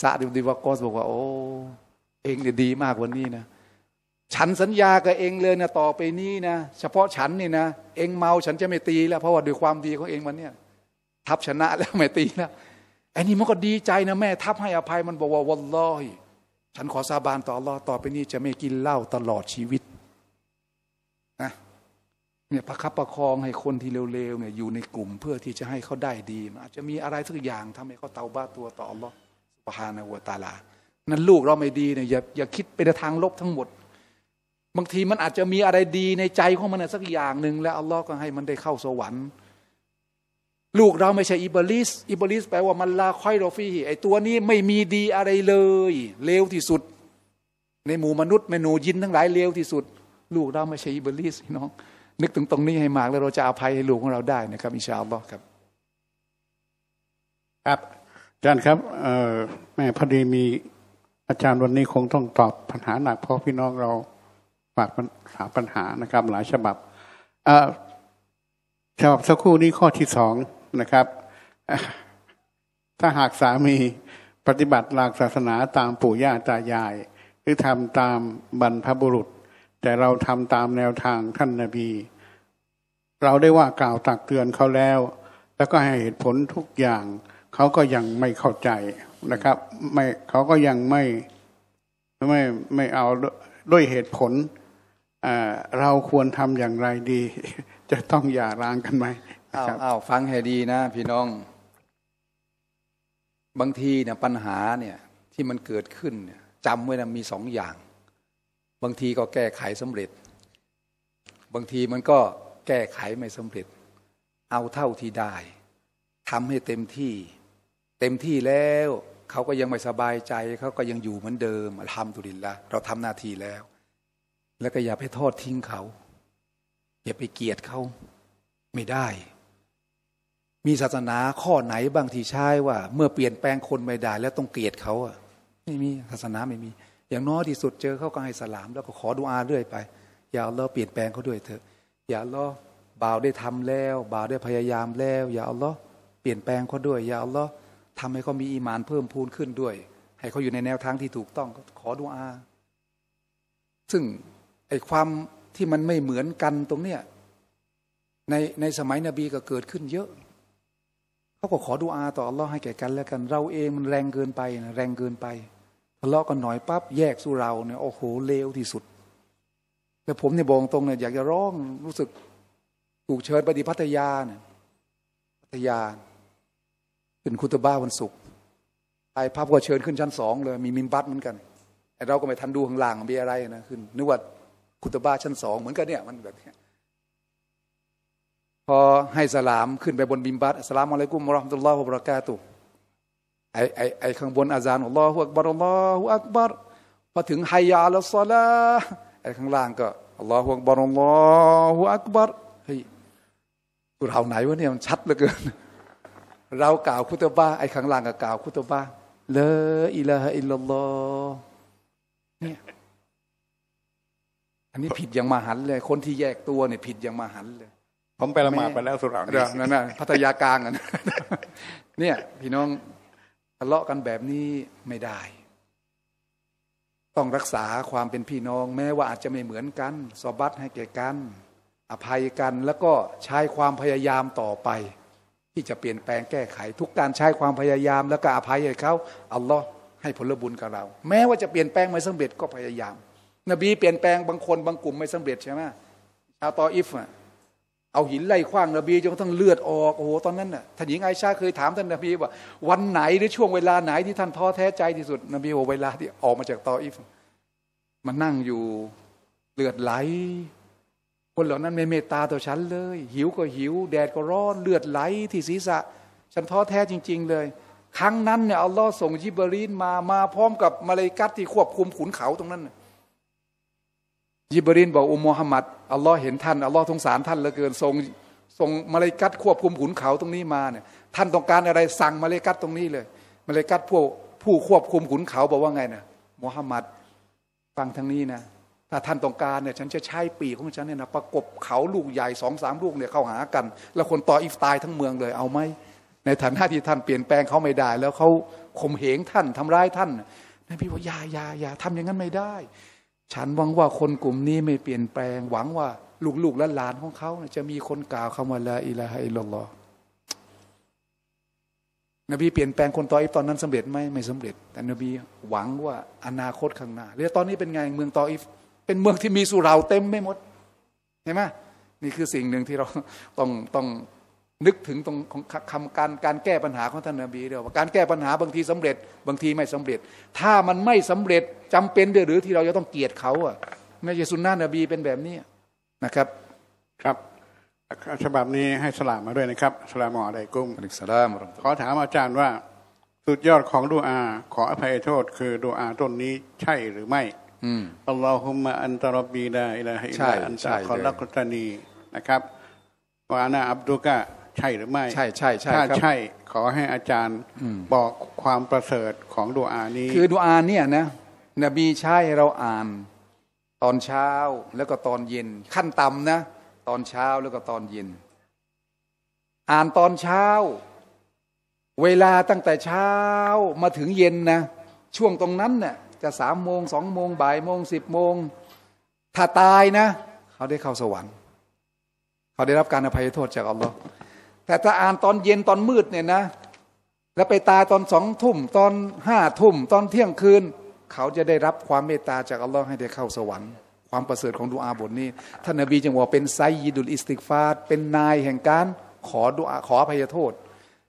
ซาดิมดิวากอสบอกว่า โอ้เองเนี่ยดีมากวันนี้นะ ฉันสัญญากับเองเลยนะต่อไปนี้นะเฉพาะฉันนี่นะเองเมาฉันจะไม่ตีแล้ว เพราะว่าด้วยความดีของเองวันเนี้ยทับชนะแล้วไม่ตีแล้วไอ้นี่มันก็ดีใจนะแม่ทับให้อภัยมันบอกว่าวันลอยฉันขอสาบานต่อรอต่อไปนี้จะไม่กินเหล้าตลอดชีวิตเนี่ยประคับประคองให้คนที่เร็วๆเนี่ยอยู่ในกลุ่มเพื่อที่จะให้เขาได้ดีอาจจะมีอะไรสักอย่างทำให้เขาเตาบ้าตัวต่อหลอกสุภานาวะตาลานั้นลูกเราไม่ดีเนี่ยอย่าอย่าคิดไปในทางลบทั้งหมด บางทีมันอาจจะมีอะไรดีในใจของมันสักอย่างหนึ่งแล้วอัลลอฮ์ก็ให้มันได้เข้าสวรรค์ ลูกเราไม่ใช่อิบลิสอิบลิส แปลว่ามันลาค่อยโรฟีไอตัวนี้ไม่มีดีอะไรเลย เลวที่สุด ในหมู่มนุษย์เมนูยินทั้งหลายเลวที่สุด ลูกเราไม่ใช่อิบลิสน้องนึกถึงตรงนี้ให้มากแล้วเราจะอาภัยให้ลูกของเราได้นะครับอิชาอัลลอฮ์ครับ ครับอาจารย์ครับแม่พอดีมีอาจารย์วันนี้คงต้องตอบปัญหาหนักเพราะพี่น้องเราฝากถามหาปัญหานะครับหลายฉบับฉบับสักครู่นี้ข้อที่สองนะครับ ถ้าหากสามีปฏิบัติหลักศาสนาตามปู่ย่าตายายหรือทำตามบรรพบุรุษแต่เราทำตามแนวทางท่านนาบี เราได้ว่ากล่าวตักเตือนเขาแล้ว แล้วก็ให้เหตุผลทุกอย่าง เขาก็ยังไม่เข้าใจนะครับไม่เขาก็ยังไม่ไม่ ไม่เอาด้วยเหตุผลเราควรทำอย่างไรดี จะต้องอย่าร้างกันไหมอ้าวอาฟังให้ดีนะ พี่น้อง บางทีเนี่ยปัญหาเนี่ย ที่มันเกิดขึ้นจำไว้นะมีสองอย่างบางทีก็แก้ไขสำเร็จ บางทีมันก็แก้ไขไม่สำเร็จ เอาเท่าที่ได้ ทำให้เต็มที่ เต็มที่แล้วเขาก็ยังไม่สบายใจเขาก็ยังอยู่เหมือนเดิมทำตุลินละ เราทำหน้าที่แล้ว แล้วก็อย่าไปทอดทิ้งเขา อย่าไปเกลียดเขา ไม่ได้ มีศาสนาข้อไหนบางทีใช่ว่าเมื่อเปลี่ยนแปลงคนไม่ได้แล้วต้องเกลียดเขาอ่ะ ไม่มีศาสนาไม่มีอย่างน้อยที่สุดเจอเขาก็ให้สลาม แล้วก็ขอดูอาเรื่อยไปอย่าเอาเปลี่ยนแปลงเขาด้วยเถอะอย่าเอาบ่าวได้ทำแล้วบ่าวได้พยายามแล้วอย่าเอาเปลี่ยนแปลงเขาด้วยอย่าเอาทำให้เขามีอีมานเพิ่มพูนขึ้นด้วย ให้เขาอยู่ในแนวทางที่ถูกต้องขอดูอาซึ่งไอ้ความที่มันไม่เหมือนกันตรงเนี้ยในในสมัยนบีก็เกิดขึ้น เยอะเขาก็ขอดูอาต่ออัลลอฮ์ให้แก่กันแล้วกัน เราเองมันแรงเกินไปนะแรงเกินไปทะเลาะกันหน่อยปั๊บแยกสู้เราเนี่ยโอ้โหเลวที่สุด แต่ผมเนี่ยบอกตรงเนี่ยอยากจะร้องรู้สึกถูกเชิญไปดิพัทยาเนี่ยพัทยาเป็นคุตบ้าวันศุกร์ไอ้ภาพก็เชิญขึ้นชั้นสองเลย มีมินบัตเหมือนกันไอ้เราก็ไม่ทันดูข้างล่างมีอะไรนะขึ้นนึกว่าคุตบ้าชั้นสองเหมือนกันเนี่ยมันแบบนี้พอให้สลามขึ้นไปบนบิมบัตสลามอะไรกุมรอมตุลลอฮฺบรากาตุไอไอไอข้างบนอาจารย์อัลลอฮฺอักบารอัลลอฮฺอักบารพอถึงไฮยาละซอลาไอ้ข้างล่างก็อัลลอฮฺอักบารอัลลอฮฺอักบารเฮ้ยกูเราไหนวะเนี่ยมันชัดเหลือเกินเรากล่าวคุตบ้าไอ้ข้างล่างก็กล่าวคุตบ้าเลออิลาฮอิลลอ์เนี่ยอันนี้ผิดอย่างมาหันเลยคนที่แยกตัวเนี่ยผิดอย่างมาหันเลยผมไปละหมาดไปแล้วสุรานี่นั่นน่ะพัทยากลางอ่ะเนี่ย พี่น้องทะเลาะกันแบบนี้ไม่ได้ต้องรักษาความเป็นพี่น้อง แม้ว่าอาจจะไม่เหมือนกันสอบัตให้แก่กัน อภัยกัน แล้วก็ใช้ความพยายามต่อไป ที่จะเปลี่ยนแปลงแก้ไข ทุกการใช้ความพยายามแล้วก็อภัยให้เขาอัลลอฮ์ให้ผลบุญกับเรา แม้ว่าจะเปลี่ยนแปลงไม่สำเร็จก็พยายามนบีเปลี่ยนแปลงบางคนบางกลุ่มไม่สำเร็จ ใช่ไหมชาวตออิฟอ่ะเอาหินไล่คว้างนบีจนทั่งเลือดออกโอ้โหตอนนั้นน่ะท่านหญิงไอชาเคยถามท่านนบีว่าวันไหนหรือช่วงเวลาไหน ที่ท่านท้อแท้ใจที่สุดนบีบอกเวลาที่ออกมาจากตออิฟมานั่งอยู่เลือดไหล คนเหล่านั้นไม่เมตตาต่อฉันเลย หิวก็หิวแดดก็ร้อนเลือดไหลที่ศีรษะ ฉันท้อแท้จริงๆเลย ครั้งนั้นเนี่ยอัลลอฮ์ส่งยิบรีนมามาพร้อมกับมาเลกัตที่ควบคุมขุนเขาตรงนั้นยิบรินบอกอุมมฮัมมัดอัลลอฮ์เห็นท่านอัลลอฮ์ทงสารท่านเหลือเกินทรงทรงมาเลกัดควบคุมขุนเขาตรงนี้มาเนี่ยท่านต้องการอะไรสั่งมาเลกัดตรงนี้เลยมาเลกัดพวกผู้ควบคุมขุนเขาบอกว่าไงนะมูฮัมมัดฟังทางนี้นะถ้าท่านต้องการเนี่ยฉันจะใช้ปีของฉันเนี่ยนะประกบเขาลูกใหญ่สองสามลูกเนี่ยเข้าหากัน แล้วคนต่ออีฟตายทั้งเมืองเลย เอาไหมในฐานะที่ท่านเปลี่ยนแปลงเขาไม่ได้ แล้วเขาข่มเหงท่านทำร้ายท่านนบีบอกอย่าอย่าอย่าทำอย่างนั้นไม่ได้ฉันหวังว่าคนกลุ่มนี้ไม่เปลี่ยนแปลงหวังว่าลูกๆและหลานของเขา จะมีคนกล่าวคำว่าละอิละฮะอิลลอนบีเปลี่ยนแปลงคนตออิฟตอนนั้นสำเร็จไหมไม่สำเร็จ แต่นบีหวังว่าอนาคตข้างหน้าเรื่อตอนนี้เป็นไงเมืองตออิฟเป็นเมืองที่มีสุราเต็มไม่หมดเห็นไหมนี่คือสิ่งหนึ่งที่เราต้องต้องนึกถึงตรงของคำการการแก้ปัญหาของท่านนบีเดียวการแก้ปัญหาบางทีสำเร็จบางทีไม่สำเร็จ ถ้ามันไม่สำเร็จจำเป็นเดือหรือที่เราจะต้องเกลียดเขาอ่ะไม่ใช่สุนนะนบีเป็นแบบนี้นะครับ ครับฉบับนี้ให้สลามมาด้วยนะครับ สลามออะไรกุ้มอัลสลามขอถามอาจารย์ว่าสุดยอดของดูอาขออภัยโทษ คือดูอาต้นนี้ใช่หรือไม่อัลลอฮุมะอันตรบีได้อละฮิลาอันตะคอลักตานีนะครับวานาอับดุกะใช่หรือไม่ใช่ใช่ใช่ถ้าใช่ ขอให้อาจารย์บอกความประเสริฐของดูอานี้ คือดูอานี่นะนบีใช่เราอ่านตอนเช้าแล้วก็ตอนเย็น ขั้นต่ำนะ ตอนเช้าแล้วก็ตอนเย็น อ่านตอนเช้า เวลาตั้งแต่เช้ามาถึงเย็นนะ ช่วงตรงนั้นเนะ่ยจะสามโมงสองโมงบ่ายโมงสิบโมงถ้าตายนะ เขาได้เข้าสวรรค์เขาได้รับการอภัยโทษจากอัลลอฮ์แต่ถ้าอ่านตอนเย็นตอนมืดเนี่ยนะแล้วไปตายตอนสองทุ่มตอนห้าทุ่มตอนเที่ยงคืน เขาจะได้รับความเมตตาจากอัลลอฮ์ให้ได้เข้าสวรรค์ความประเสริฐของดุอาบทนี้ท่านนบีจึงบอกเป็นไซยิดุลอิสติกฟาดเป็นนายแห่งการขอดุอาขออภัยโทษ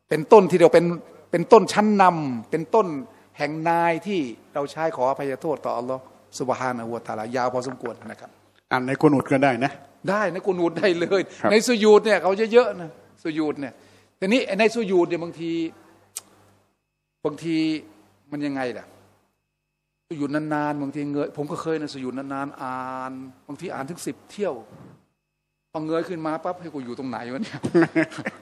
เป็นต้นที่เดียวเป็นเป็นต้นชั้นนำ เป็นต้นแห่งนายที่เราใช้ขออภัยโทษต่ออัลลอฮ์สุบฮานะฮุวตาลายาวพอสมควรนะครับ อ่านในกุนูดก็ได้นะ ได้ในกุนูดได้เลย ในสยูดเนี่ยเขาเยอะนะสุยูดเนี่ยทีนี้ในสุยูดเนี่ยบางทีบางทีมันยังไงล่ะสุยูดนานๆบางทีเงยผมก็เคยในสุยูดนานๆอ่านบางทีอ่านถึงสิบเที่ยว พอเงยขึ้นมาปั๊บให้กูอยู่ตรงไหนวะเนี่ย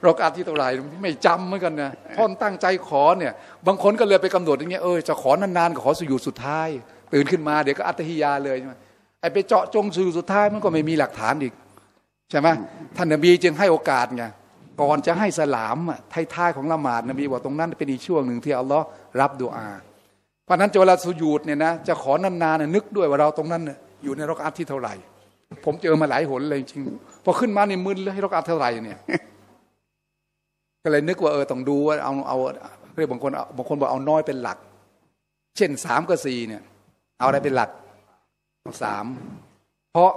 รออาที่เท่าไหร่ไม่จำเหมือนกันนะท่อนตั้งใจขอเนี่ย บางคนก็เลยไปกำหนดอย่างเงี้ยเออจะขอนานๆก็ขอสุยูดสุดท้ายตื่นขึ้นมาเดี๋ยวก็อัตหิยาเลยใช่ไหมไอไปเจาะจงสุยูดสุดท้ายมันก็ไม่มีหลักฐานอีกใช่ไหมท่านนบีจึงให้โอกาสไงก่อนจะให้สลามท้ายยของละหมาดนบีบอกตรงนั้น เป็นอีกช่วงหนึ่งที่อัลลอฮ์รับดูอาเพราะนั้นเวลาสุญูดเนี่ยนะจะขอนานๆนึกด้วยว่าเราตรงนั้นอยู่ในรกอัตที่เท่าไหร่ ผมเจอมาหลายหนเลยจริงพอขึ้นมาในมืดเลยให้รกอัตเท่าไหร่เนี่ยก็เลยนึกว่าเออต้องดูว่าเอาเอาเรียกบางคนบางคนบอกเอาน้อยเป็นหลัก เช่นสามกับสี่เนี่ยเอาอะไรเป็นหลักสามเพราะ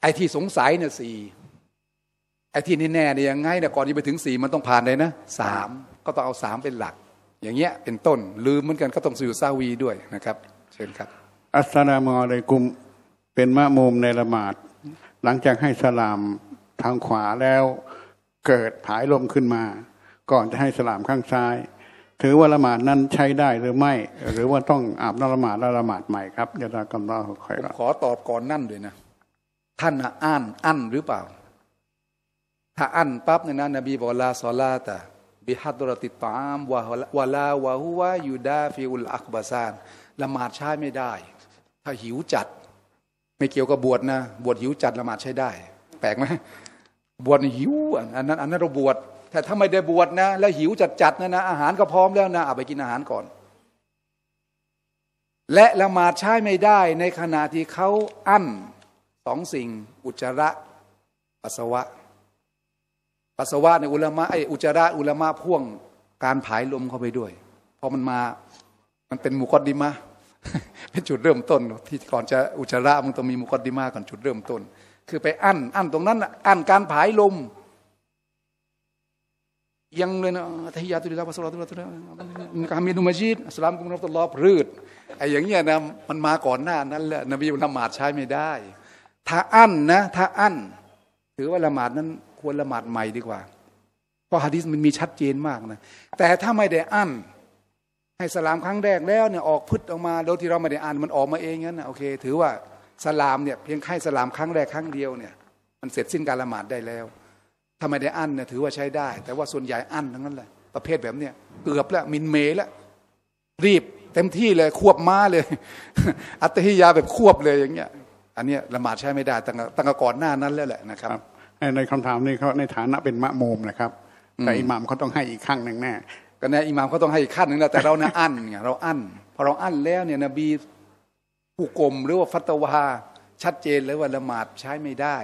ไอ้ที่สงสัยเนี่ยสี่ไอ้ที่แน่ๆเนี่ยยังไงเนี่ยก่อนจะไปถึงสี่มันต้องผ่านเลยนะสามก็ต้องเอาสามเป็นหลัก อย่างเงี้ยเป็นต้น ลืมเหมือนกันก็ต้องสู่ซาวีด้วยนะครับ เชิญครับ อัสสลามอะลัยกุมเป็นมะมุมในละหมาด หลังจากให้สลามทางขวาแล้วเกิดผายลมขึ้นมา ก่อนจะให้สลามข้างซ้าย ถือว่าละหมาดนั้นใช้ได้หรือไม่ หรือว่าต้องอาบน้ำละหมาดและละหมาดใหม่ครับยะตากรรมลาขอขอตอบก่อนนั่นด้วยนะ ท่านอ่านอั้นหรือเปล่า้าอั้นปั๊บเนี่ยนะนบีบอกลาซอลาตะบิฮัดรติตามวะวะลาวะฮุวายูดาฟิอุลอักบาซานละหมาดใช้ไม่ได้ ถ้าหิวจัดไม่เกี่ยวกับบวชนะบวชหิวจัดละหมาดใช้ได้ แปลกไหมบวชหิวอันนั้นอันนั้นเราบวชแต่ถ้าไม่ได้บวชนะ แล้วหิวจัดจัดนะนะอาหารก็พร้อมแล้วนะเอาไปกินอาหารก่อน และละหมาดใช้ไม่ได้ ในขณะที่เขาอั้นสองสิ่ง อุจจาระปัสสาวะปัสสาวะในอุลามะไออุจาระอุลามะพ่วงการผายลมเข้าไปด้วยพอมันมามันเป็นมุกอดดิมาเป็นจุดเริ่มต้นที่ก่อนจะอุจาระมันต้องมีมุกอดดิมาก่อนจุดเริ่มต้น คือไปอั้นอั้นตรงนั้นอั้นการผายลมยังเลยนะทิยาตุลาปัสสาวะตุลาตุลาลาคามีนุมาจีดสลามกุมรับตลอดพืดไออย่างเงี้ยนะมันมาก่อนหน้านั้นแหละนบีละหมาดใช้ไม่ได้ ถ้าอั้นนะถ้าอั้นถือว่าละหมาดนั้นควรละหมาดใหม่ดีกว่า เพราะฮะดิษมันมีชัดเจนมากนะแต่ถ้าไม่ได้อ่านให้สลามครั้งแรกแล้วเนี่ยออกพึดออกมา โดยที่เราไม่ได้อ่าน มันออกมาเองงั้นนะโอเคถือว่าสลามเนี่ยเพียงแค่สลามครั้งแรกครั้งเดียวเนี่ยมันเสร็จสิ้นการละหมาดได้แล้วถ้าไม่ได้อั้นเนี่ยถือว่าใช้ได้ แต่ว่าส่วนใหญ่อั้นทั้งนั้นแหละประเภทแบบเนี้ยเกือบแล้วมินเมแล้วรีบเต็มที่เลย ควบม้าเลย อัตติยาแบบควบเลยอย่างเงี้ย อันเนี้ยละหมาดใช้ไม่ได้ตั้งตั้งก่อนหน้านั้นแล้วแหละนะครับในคำถามนี้เขาในฐานะเป็นมะโมมนะครับแต่อิหมามเขาต้องให้อีกข้นงหนึ่งแน่ก็แน่อิหมามเขาต้องให้อีกขั้นหนึ่งแล้วแต่เราเนี่ยอั้น่งเราอั้นพอเราอั้นแล้วเนี่ยนบีผู้กลมหรือว่าฟัตวาชัดเจนเลยว่าละหมาดใช้ไม่ได้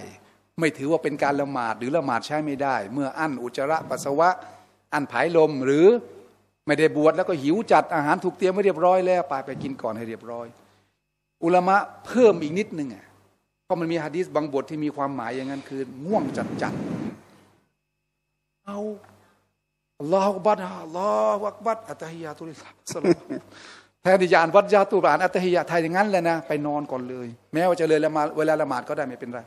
ไม่ถือว่าเป็นการละหมาด หรือละหมาดใช้ไม่ได้ เมื่ออั้นอุจจาระปัสสาวะอั้นผายลมหรือไม่ได้บวชแล้วก็หิวจัดอาหารถูกเตรียมไว้เรียบร้อยแล้วไปไปกินก่อนให้เรียบร้อยอุลมะเพิ่มอีกนิดนึงอ่ะพราะมันมีฮะดีสบางบทที่มีความหมายอย่างนั้น คือง่วงจัดจัดเอาลอฮบัดลอวักบัดอัตฮิยาตุลิสลแทนที่จะอ่านวัดยาตุราน อัตฮิยาไทยอย่างนั้นแหละนะไปนอนก่อนเลย แม้ว่าจะเลยละมาเวลาละหมาดก็ได้ไม่เป็นไร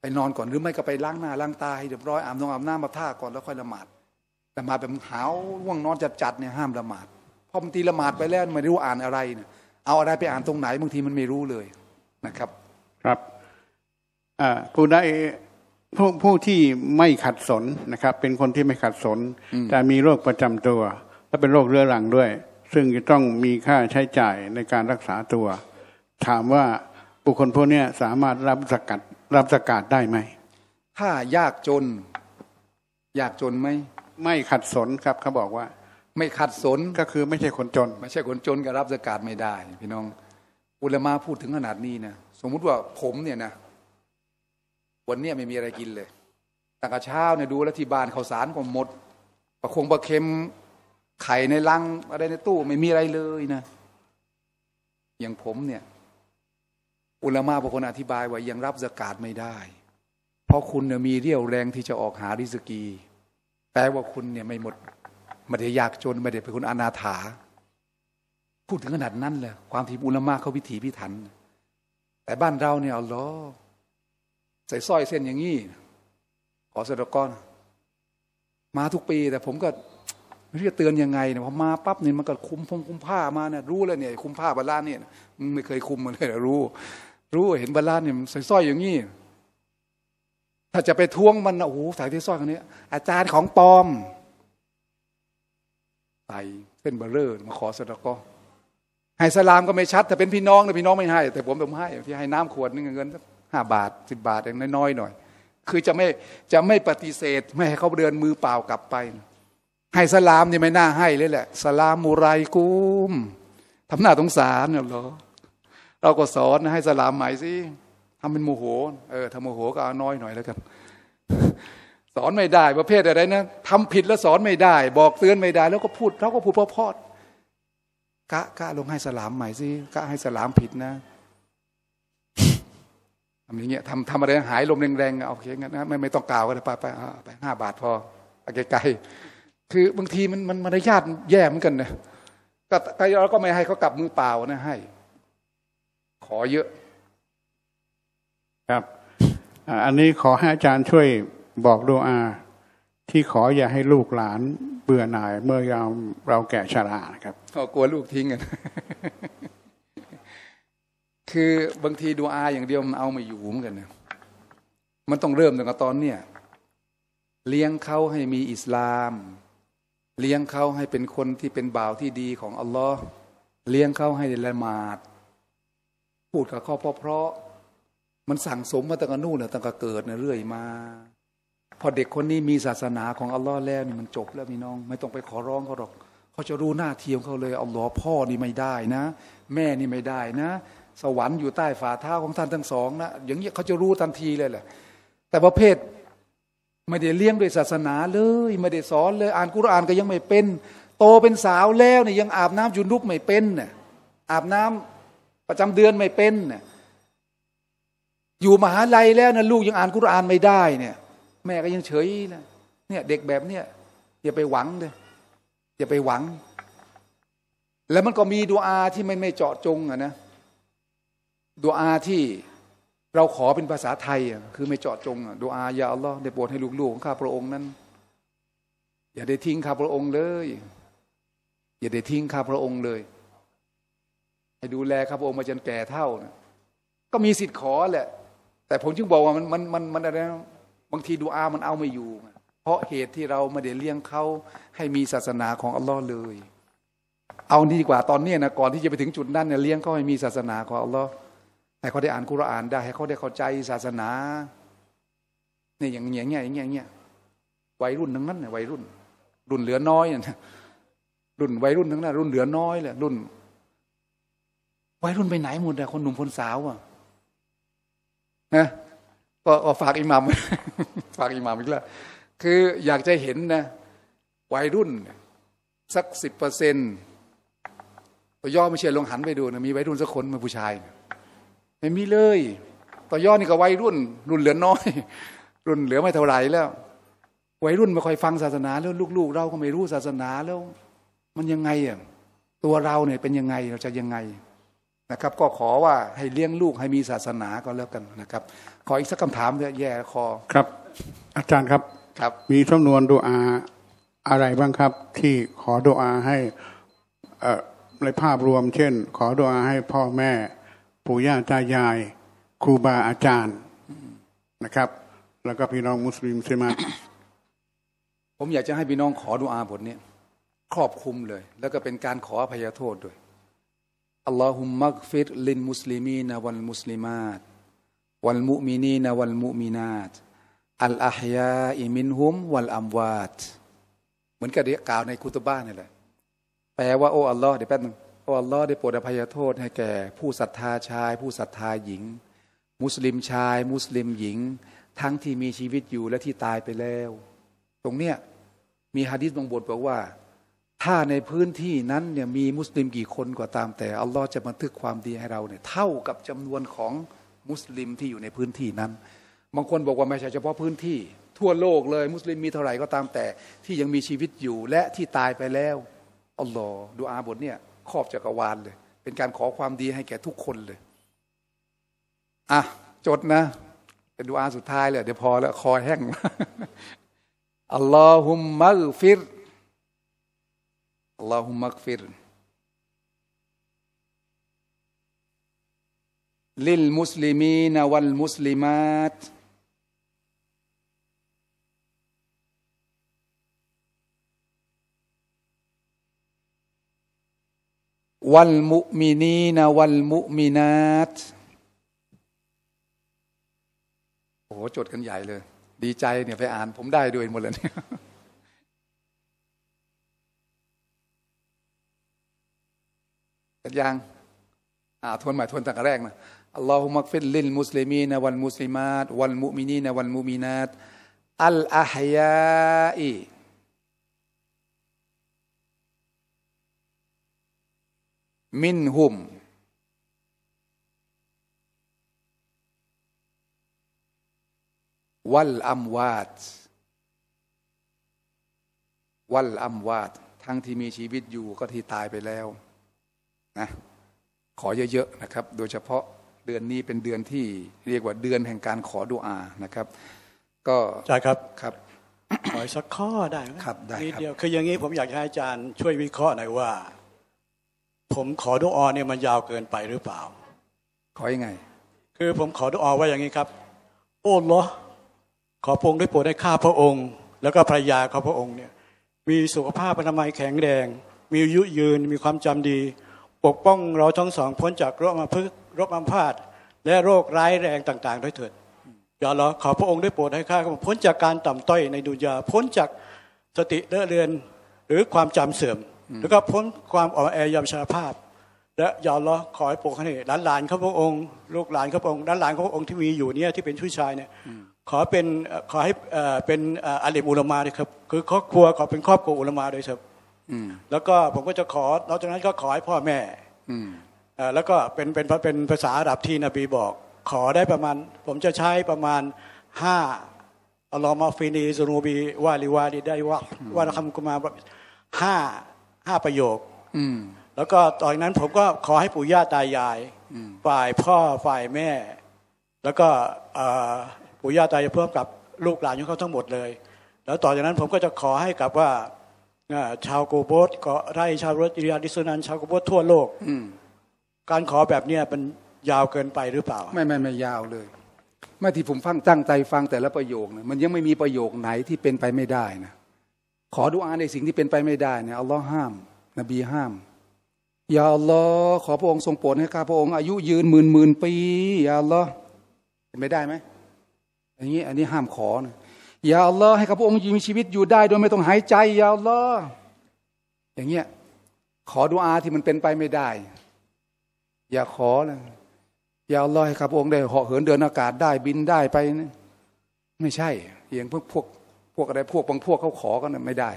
ไปนอนก่อนหรือไม่ก็ไปล้างหน้าล้างตา ให้เรียบร้อยอาบน้ำอาบน้ำมาท่าก่อน แล้วค่อยละหมาดละหมาดแบบหาวง่วงนอนจัดจัดเนี่ยห้ามละหมาด พอบางทีละหมาดไปแล้วไม่รู้อ่านอะไรเนี่ยเอาอะไรไปอ่านตรงไหนบางทีมันไม่รู้เลยนะครับครับผู้ได้ผู้ผู้ที่ไม่ขัดสนนะครับ เป็นคนที่ไม่ขัดสนแต่มีโรคประจำตัว และเป็นโรคเรื้อรังด้วย ซึ่งจะต้องมีค่าใช้จ่ายในการรักษาตัว ถามว่าบุคคลพวกนี้สามารถรับสกัดรับสกัดได้ไหมถ้ายากจนยากจนไหมไม่ขัดสนครับเขาบอกว่า ไม่ขัดสนก็คือไม่ใช่คนจน ไม่ใช่คนจนก็รับสกัดไม่ได้ พี่น้องอุลมาพูดถึงขนาดนี้นะมมุติว่าผมเนี่ยนะวันนี้ไม่มีอะไรกินเลยตั้งแต่เช้าเนี่ยดูแล้วที่บ้านข้าวสารก็หมดประคงประเค็มไข่ในลังอะไรในตู้ไม่มีอะไรเลยนะ อย่างผมเนี่ยอุลมะบางคนอธิบายว่ายังรับสกาดไม่ได้ เพราะคุณเนี่ยมีเรี่ยวแรงที่จะออกหาริสกี แปลว่าคุณเนี่ยไม่หมดไม่ได้ยากจนไม่ได้เป็นคนอนาถา พูดถึงขนาดนั้นเลยความที่อุลมะเขาวิถีพิถันเแต่บ้านเราเนี่ยอัล้อใส่สร้อยเส้นอย่างนี้ ขอสดกร มาทุกปี แต่ผมก็ไม่รู้จะเตือนยังไงเนี่ยพอมาปั๊บเนี่ยมันก็คุมพงคุมผ้ามาเนี่ยรู้แล้วเนี่ยคุมผ้าบาลานเนี่ยไม่เคยคุมมันเลยรู้ รู้เห็นบาลานเนี่ยใส่สร้อยอย่างนี้ถ้าจะไปทวงมันโอ้โหสายที่สร้อยคนนี้อาจารย์ของปอมใส่เส้นเบลเลอร์มาขอสดกรให้สลามก็ไม่ชัดถ้าเป็นพี่น้องนะพี่น้องไม่ให้ แต่ผมผมให้ พี่ให้น้ำขวดนึงเงินห้าบาทสิบาทอย่างน้อยๆหน่อย คือจะไม่จะไม่ปฏิเสธไม่ให้เขาเดินมือเปล่ากลับไป ให้สลามนี่ไม่น่าให้เลยแหละสลามูไรกุมทำหน้าสงสารเนี่ยหรอเราก็สอนให้สลามใหม่สิทำเป็นโมโหเออทำโมโหก็เอาน้อยหน่อยแล้วกันสอนไม่ได้ประเภทอะไรนะทำผิดแล้วสอนไม่ได้ บอกเตือนไม่ได้ แล้วก็พูดเราก็พูดเพราะกะกะลงให้สลามใหม่สิกะให้สลามผิดนะทำอย่างเงี้ยทำทำอะไรหายลมแรงๆเอาเคงั้นนะไม่ไม่ต้องกล่าวก็ได้ไปไปไปห้าบาทพอไกลๆคือบางทีมันมันมารยาทแย่เหมือนกันนะก็เราก็ไม่ให้เขากลับมือเปล่านะ ให้ ขอเยอะ ครับ อันนี้ขอให้อาจารย์ช่วยบอกดูอาที่ขออย่าให้ลูกหลานเบื่อหน่ายเมื่อยามเราแก่ชราครับก็กลัวลูกทิ้งกันคือบางทีดูอาอย่างเดียวมันเอาไม่อยู่เหมือนกันนะมันต้องเริ่มตั้งแต่ตอนเนี้ยเลี้ยงเขาให้มีอิสลาม เลี้ยงเขาให้เป็นคนที่เป็นบ่าวที่ดีของอัลลอฮ์เลี้ยงเขาให้ละหมาดพูดกับข้เพราะเพราะ มันสั่งสมมาตั้งแต่นู่นตั้งแต่เกิดนเรื่อยมาพอเด็กคนนี้มีศาสนาของอัลลอฮ์แล้วนี่มันจบแล้วมีน้องไม่ต้องไปขอร้องเขาหรอกเขาจะรู้หน้าทียของเขาเลยอัลลอฮ์พ่อนี่ไม่ได้นะ แม่นี่ไม่ได้นะ สวรรค์อยู่ใต้ฝ่าเท้าของท่านทั้งสองนะอย่างนี้เขาจะรู้ทันทีเลยแหละ แต่ประเภทไม่ได้เลี้ยงด้วยศาสนาเลยไม่ได้สอนเลยอ่านกุรอานก็ยังไม่เป็น โตเป็นสาวแล้วเนี่ยยังอาบน้ำยุนุบไม่เป็นเน่ยอาบน้ำประจำเดือนไม่เป็นเน่ยอยู่มหาลัยแล้วนะลูกยังอ่านกุรอานไม่ได้เนี่ยแม่ก็ยังเฉยนะเนี่ยเด็กแบบเนี้ยอย่าไปหวังเลยอย่าไปหวัง แล้วมันก็มีดวอาที่ไม่ไม่เจาะจงอ่ะนะดวอาที่เราขอเป็นภาษาไทยอ่ะคือไม่เจาะจงอ่ะดวอาอย่าอัลลอฮ์ได้โปรดให้ลูกๆของข้าพระองค์นั้น อย่าได้ทิ้งข้าพระองค์เลย อย่าได้ทิ้งข้าพระองค์เลย ให้ดูแลข้าพระองค์มาจนแก่เท่านะก็มีสิทธิ์ขอแหละ แต่ผมจึงบอกว่ามันมันมันอะไรนะบางทีดูอา มันเอาไม่อยู่ เพราะเหตุที่เราไม่ได้เลี้ยงเขาให้มีศาสนา ของอัลลอฮ์เลย เอานี่ดีกว่าตอนนี้นะก่อนที่จะไปถึงจุดนั้นเนี่ยเลี้ยงเขาให้มีศาสนาของอัลลอฮ์ให้เขาได้อ่านคุรานได้ ให้เขาได้เข้าใจศาสนา เนี่ยอย่างเงี้ยอย่างเงี้ยอย่างเงี้ยวัยรุ่นทั้งนั้นเนี่ยวัยรุ่น รุ่นเหลือน้อยเนี่ยรุ่นวัยรุ่นทั้งนั้นรุ่นเหลือน้อยแหละรุ่นวัยรุ่นไปไหนหมดอะคนหนุ่มคนสาวอะนะก็ฝาก อิหมัมฝากอิหมัมอีกแล้วคืออยากจะเห็นนะวัยรุ่นสักสิบเปอร์เซ็นต์ต่อย่อไม่เชื่อลองหันไปดูนะมีวัยรุ่นสักคนมาผู้ชายไม่มีเลยต่อยอดนี่ก็วัยรุ่นรุ่นเหลือน้อย รุ่นเหลือไม่เท่าไหร่แล้ว วัยรุ่นไม่ค่อยฟังศาสนา แล้วลูกๆ เราก็ไม่รู้ศาสนาแล้ว มันยังไงอ่ะตัวเราเนี่ยเป็นยังไงเราจะยังไงนะครับ ก็ขอว่าให้เลี้ยงลูกให้มีศาสนาก็แล้วกันนะครับขออีกสักคำถามเถอะแย่คอครับ อาจารย์ครับครับมีจำนวนดูอาอะไรบ้างครับที่ขอดูอาให้ในภาพรวม เช่น ขอดูอาให้พ่อแม่ ปู่ย่าตายายครูบาอาจารย์นะครับ แล้วก็พี่น้องมุสลิมใช่ไหมผมอยากจะให้พี่น้องขอดูอาบทนี้ครอบคลุมเลย แล้วก็เป็นการขออภัยโทษด้วยอัลลอฮุมมักฟิรลินมุสลิมีนวันมุสลิมาตวัลมุมินีนวัลมุมินาตอัลอาฮยาอิมินฮุมวัลอัมวาตเหมือนกับรี่กล่าวในคุตบ้านนี่แหละ แปลว่า โอ้ อัลลอฮ์เดี๋ยวแป๊บนึงโอ้ อัลลอฮ์ได้โปรดอภัยโทษให้แก่ ผู้ศรัทธาชาย ผู้ศรัทธาหญิง มุสลิมชาย มุสลิมหญิง ทั้งที่มีชีวิตอยู่และที่ตายไปแล้ว ตรงเนี้ยมีฮะดิษบางบทบอกว่า ถ้าในพื้นที่นั้นเนี่ยมีมุสลิมกี่คนก็าตามแต่ อัลลอฮ์จะบันทึกความดีให้เราเนี่ยเท่ากับจำนวนของมุสลิมที่อยู่ในพื้นที่นั้น บางคนบอกว่าไม่ใช่เฉพาะพื้นที่ทั่วโลกเลยมุสลิมมีเท่าไหร่ก็ตามแต่ ที่ยังมีชีวิตอยู่และที่ตายไปแล้วอัลลอฮ์ดูอาบทเนี่ยครอบจักรวาลเลย เป็นการขอความดีให้แก่ทุกคนเลย อ่ะจดนะ เป็นดูอาสุดท้ายเลยเดี๋ยวพอแล้วคอแห้งอัลลอฮุมมักฟิรอัลลอฮุมมักฟิรลิลมุสลิมีนวัลมุสลิมาตวัลมุมินีนวัลมุมินาตโอ้โหจดกันใหญ่เลย ดีใจ เนี่ย ไปอ่าน ผมได้ด้วยหมดเลยเนี่ยกันยังอ่าทวนใหม่ทวนตั้งแต่แรกนะอัลลอฮุมักฟิลลิลมุสลิมีนวัลมุสลิมาตวัลมุมินีนวัลมุมินาตอัลอาฮยาอีมินหุมวัลอัมวาตวัลอัมวาตทั้งที่มีชีวิตอยู่ ก็ที่ตายไปแล้วนะขอเยอะๆนะครับ โดยเฉพาะเดือนนี้เป็นเดือนที่เรียกว่าเดือนแห่งการขอดุอานะครับ ก็ใช่ครับครับขอสักข้อได้ไหมครับได้รับเดียวคืออย่างนี้ผมอยากให้อาจารย์ ช่วยวิเคราะห์หน่อยว่า ผมขอดุอาเนี่ยมันยาวเกินไปหรือเปล่าขอยังไง คือผมขอดุอาว่าอย่างนี้ครับโอ้รอขอพระองค์ได้โปรดได้ข้าพระองค์ แล้วก็ภรรยาของพระองค์เนี่ยมีสุขภาพอนามัยแข็งแรงมีอายุยืนมีความจำดีปกป้องเราทั้งสองพ้นจากโรคมาพึงโรคอัมพาตและโรคร้ายแรงต่าง ๆ ด้วยเถิดอย่าลอขอพระองค์ได้โปรดให้ข้าพ้นจากการต่ำต้อยในดุจยาพ้นจากสติเลอะเรือนหรือความจำเสื่อม แล้วก็พ้นความอ่อนแอยามชราภาพ และอย่าลอขอให้ปกให้หลานหลานข้าพระองค์ลูกหลานข้าพระองค์หลานหลานข้าพระองค์ที่มีอยู่เนี่ยที่เป็นผู้ชายเนี่ยขอเป็นขอให้เป็นอาเลมอุลมาด้วยครับคือครอบครัวขอเป็นครอบครัวอุลมาด้วยครับแล้วก็ผมก็จะขอนอกจากนั้นก็ขอให้พ่อแม่แล้วก็เป็นเป็นเป็นภาษาอาหรับที่นบีบอกขอได้ประมาณผมจะใช้ประมาณห้าอัลลอฮ์มาฟินีซูนูบีวาลิวาดีได้ว่าว่าคำกุมาห้าห้าประโยคแล้วก็ตอนนั้นผมก็ขอให้ปู่ย่าตายายฝ่ายพ่อฝ่ายแม่ แล้วก็ปู่ย่าตายายเพิ่มกับลูกหลานของเขาทั้งหมดเลย แล้วต่อจากนั้นผมก็จะขอให้กับว่าชาวโกโบสก็ไรชาวรถอิริยาดิสุนันชาวโกโบสทั่วโลกการขอแบบเนี้ยมันยาวเกินไปหรือเปล่า ไม่ ไม่ไม่ยาวเลยเมื่อที่ผมฟังตั้งใจฟังแต่ละประโยคเนี่ยมันยังไม่มีประโยคไหนที่เป็นไปไม่ได้นะขอดูอาในสิ่งที่เป็นไปไม่ได้เนี่ยอัลลอฮ์ห้าม นบีห้ามอย่าอัลลอฮ์ขอพระองค์ทรงโปรดให้ข้าพระองค์อายุยืนหมื่นหมื่นปีอย่าอัลลอฮ์เป็นไปได้ไหมอย่างนี้อันนี้ห้ามขอนะอย่าอัลลอฮ์ให้ข้าพระองค์มีชีวิตอยู่ได้ โดยไม่ต้องหายใจอย่าอัลลอฮ์อย่างเงี้ยขอดูอาที่มันเป็นไปไม่ได้อย่าขอนะอย่าลอยครับองค์ได้เหาะเหินเดินอากาศได้บินได้ไปนะไม่ใช่อยงพวกพวกพวกอะไรพวกบางพวกเขาขอกันไม่ได้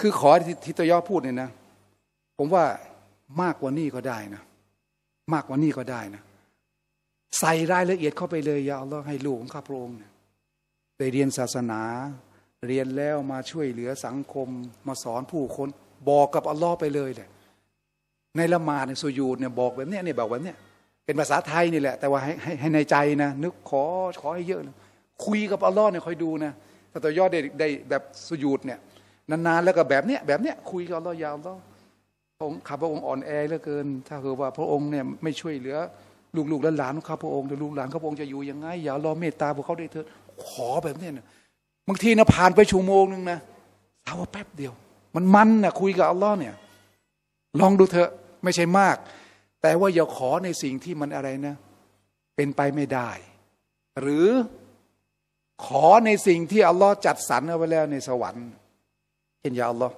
คือขอที่ที่ตยอพูดเนี่ยนะ ผมว่ามากกว่านี้ก็ได้นะมากกว่านี้ก็ได้นะใส่รายละเอียดเข้าไปเลยอย่าเอาล้อให้ลูกของข้าพระองค์ได้เรียนศาสนา เรียนแล้วมาช่วยเหลือสังคม มาสอนผู้คนบอกกับอัลลอฮ์ไปเลยแหละในละหมาดในสุยูดเนี่ยบอกแบบนี้เนี่ยบอกแบบเนี้ยเป็นภาษาไทยนี่แหละ แต่ว่าให้ให้ในใจนะ นึกขอขอให้เยอะคุยกับอัลลอฮ์เนี่ยคอยดูนะถ้าตัวยอดได้ได้แบบสุยูดเนี่ยนาน ๆแล้วก็แบบเนี้ยแบบเนี้ยคุยกับอัลลอฮ์ยาววพละอค์ผมข้าพระองค์อ่อนแอเหลือเกิน ถ้าเกิดว่าพระองค์เนี่ยไม่ช่วยเหลือ ลูกๆและหลานของข้าพระองค์แต่ลูกหลานข้าพระองค์จะอยู่ยังไงอย่ารอเมตตาพวกเขาได้เถิดขอแบบเนี้ยนะบางทีนะผ่านไปชั่วโมงหนึ่งนะเอว่าแป๊บเดียว มันมันนะคุยกับอัลลอฮ์เนี่ยลองดูเถอะไม่ใช่มาก แต่ว่าอย่าขอในสิ่งที่มันอะไรนะ เป็นไปไม่ได้ หรือขอในสิ่งที่อัลลอฮ์จัดสรรเอาไว้แล้วในสวรรค์เห็นยาอัลลอฮ์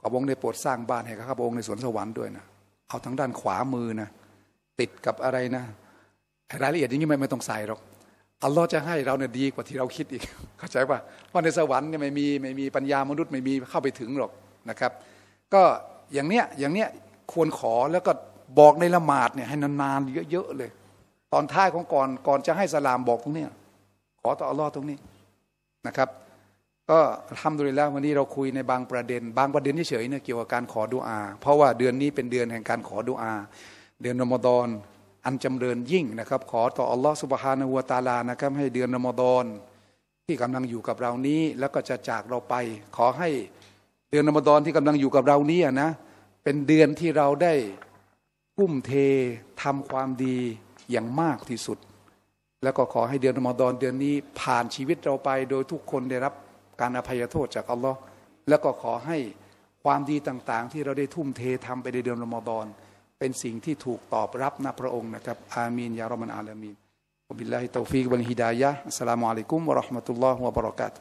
ขอบองค์โปรดสร้างบ้านให้ข้าพองค์ในสวนสวรรค์ด้วยนะเอาทั้งด้านขวามือนะติดกับอะไรนะ รายละเอียดอย่างนี้ไม่ไม่ต้องใส่หรอกอัลลอฮ์จะให้เราเนี่ยดีกว่าที่เราคิดอีก เข้าใจป่ะเพราะในสวรรค์เนี่ยไม่มีไม่มีปัญญามนุษย์ไม่มีเข้าไปถึงหรอกนะครับ ก็อย่างเนี้ยอย่างเนี้ยควรขอแล้วก็บอกในละหมาดเนี่ยให้นานๆเยอะๆเลย ตอนท้ายของก่อนก่อนจะให้สลามบอกตรงนี้ขอต่ออัลลอฮ์ตรงนี้นะครับ ก็ทำดูเลยแล้ววันนี้เราคุยในบางประเด็น บางประเด็นเฉยๆเนี่ยเกี่ยวกับ การขอดุอา เพราะว่าเดือนนี้เป็นเดือนแห่งการขอดุอาเดือนรอมฎอนอันจำเริญยิ่งนะครับ ขอต่ออัลลอฮ์สุบฮานาหัวตาลานะครับให้เดือนรอมฎอนที่กำลังอยู่กับเรานี้ แล้วก็จะจากเราไปขอให้เดือนรอมฎอนที่กำลังอยู่กับเรานี้นะเป็นเดือนที่เราได้กุ้มเททำความดีอย่างมากที่สุด แล้วก็ขอให้เดือนรอมฎอนเดือนนี้ผ่านชีวิตเราไปโดยทุกคนได้รับการอภัยโทษจากอัลลอฮ์แล้วก็ขอให้ความดีต่าง ๆ ที่เราได้ทุ่มเททำไปในเดือนรอมฎอน เป็นสิ่งที่ถูกตอบรับนะพระองค์นะครับ อามีนยารมันอาลามีนบิลลาฮิตอฟิกบัลฮิดายะอัสสลามุอะลัยกุมวะราะห์มะตุลลอฮ์วะบะเราะกาตุ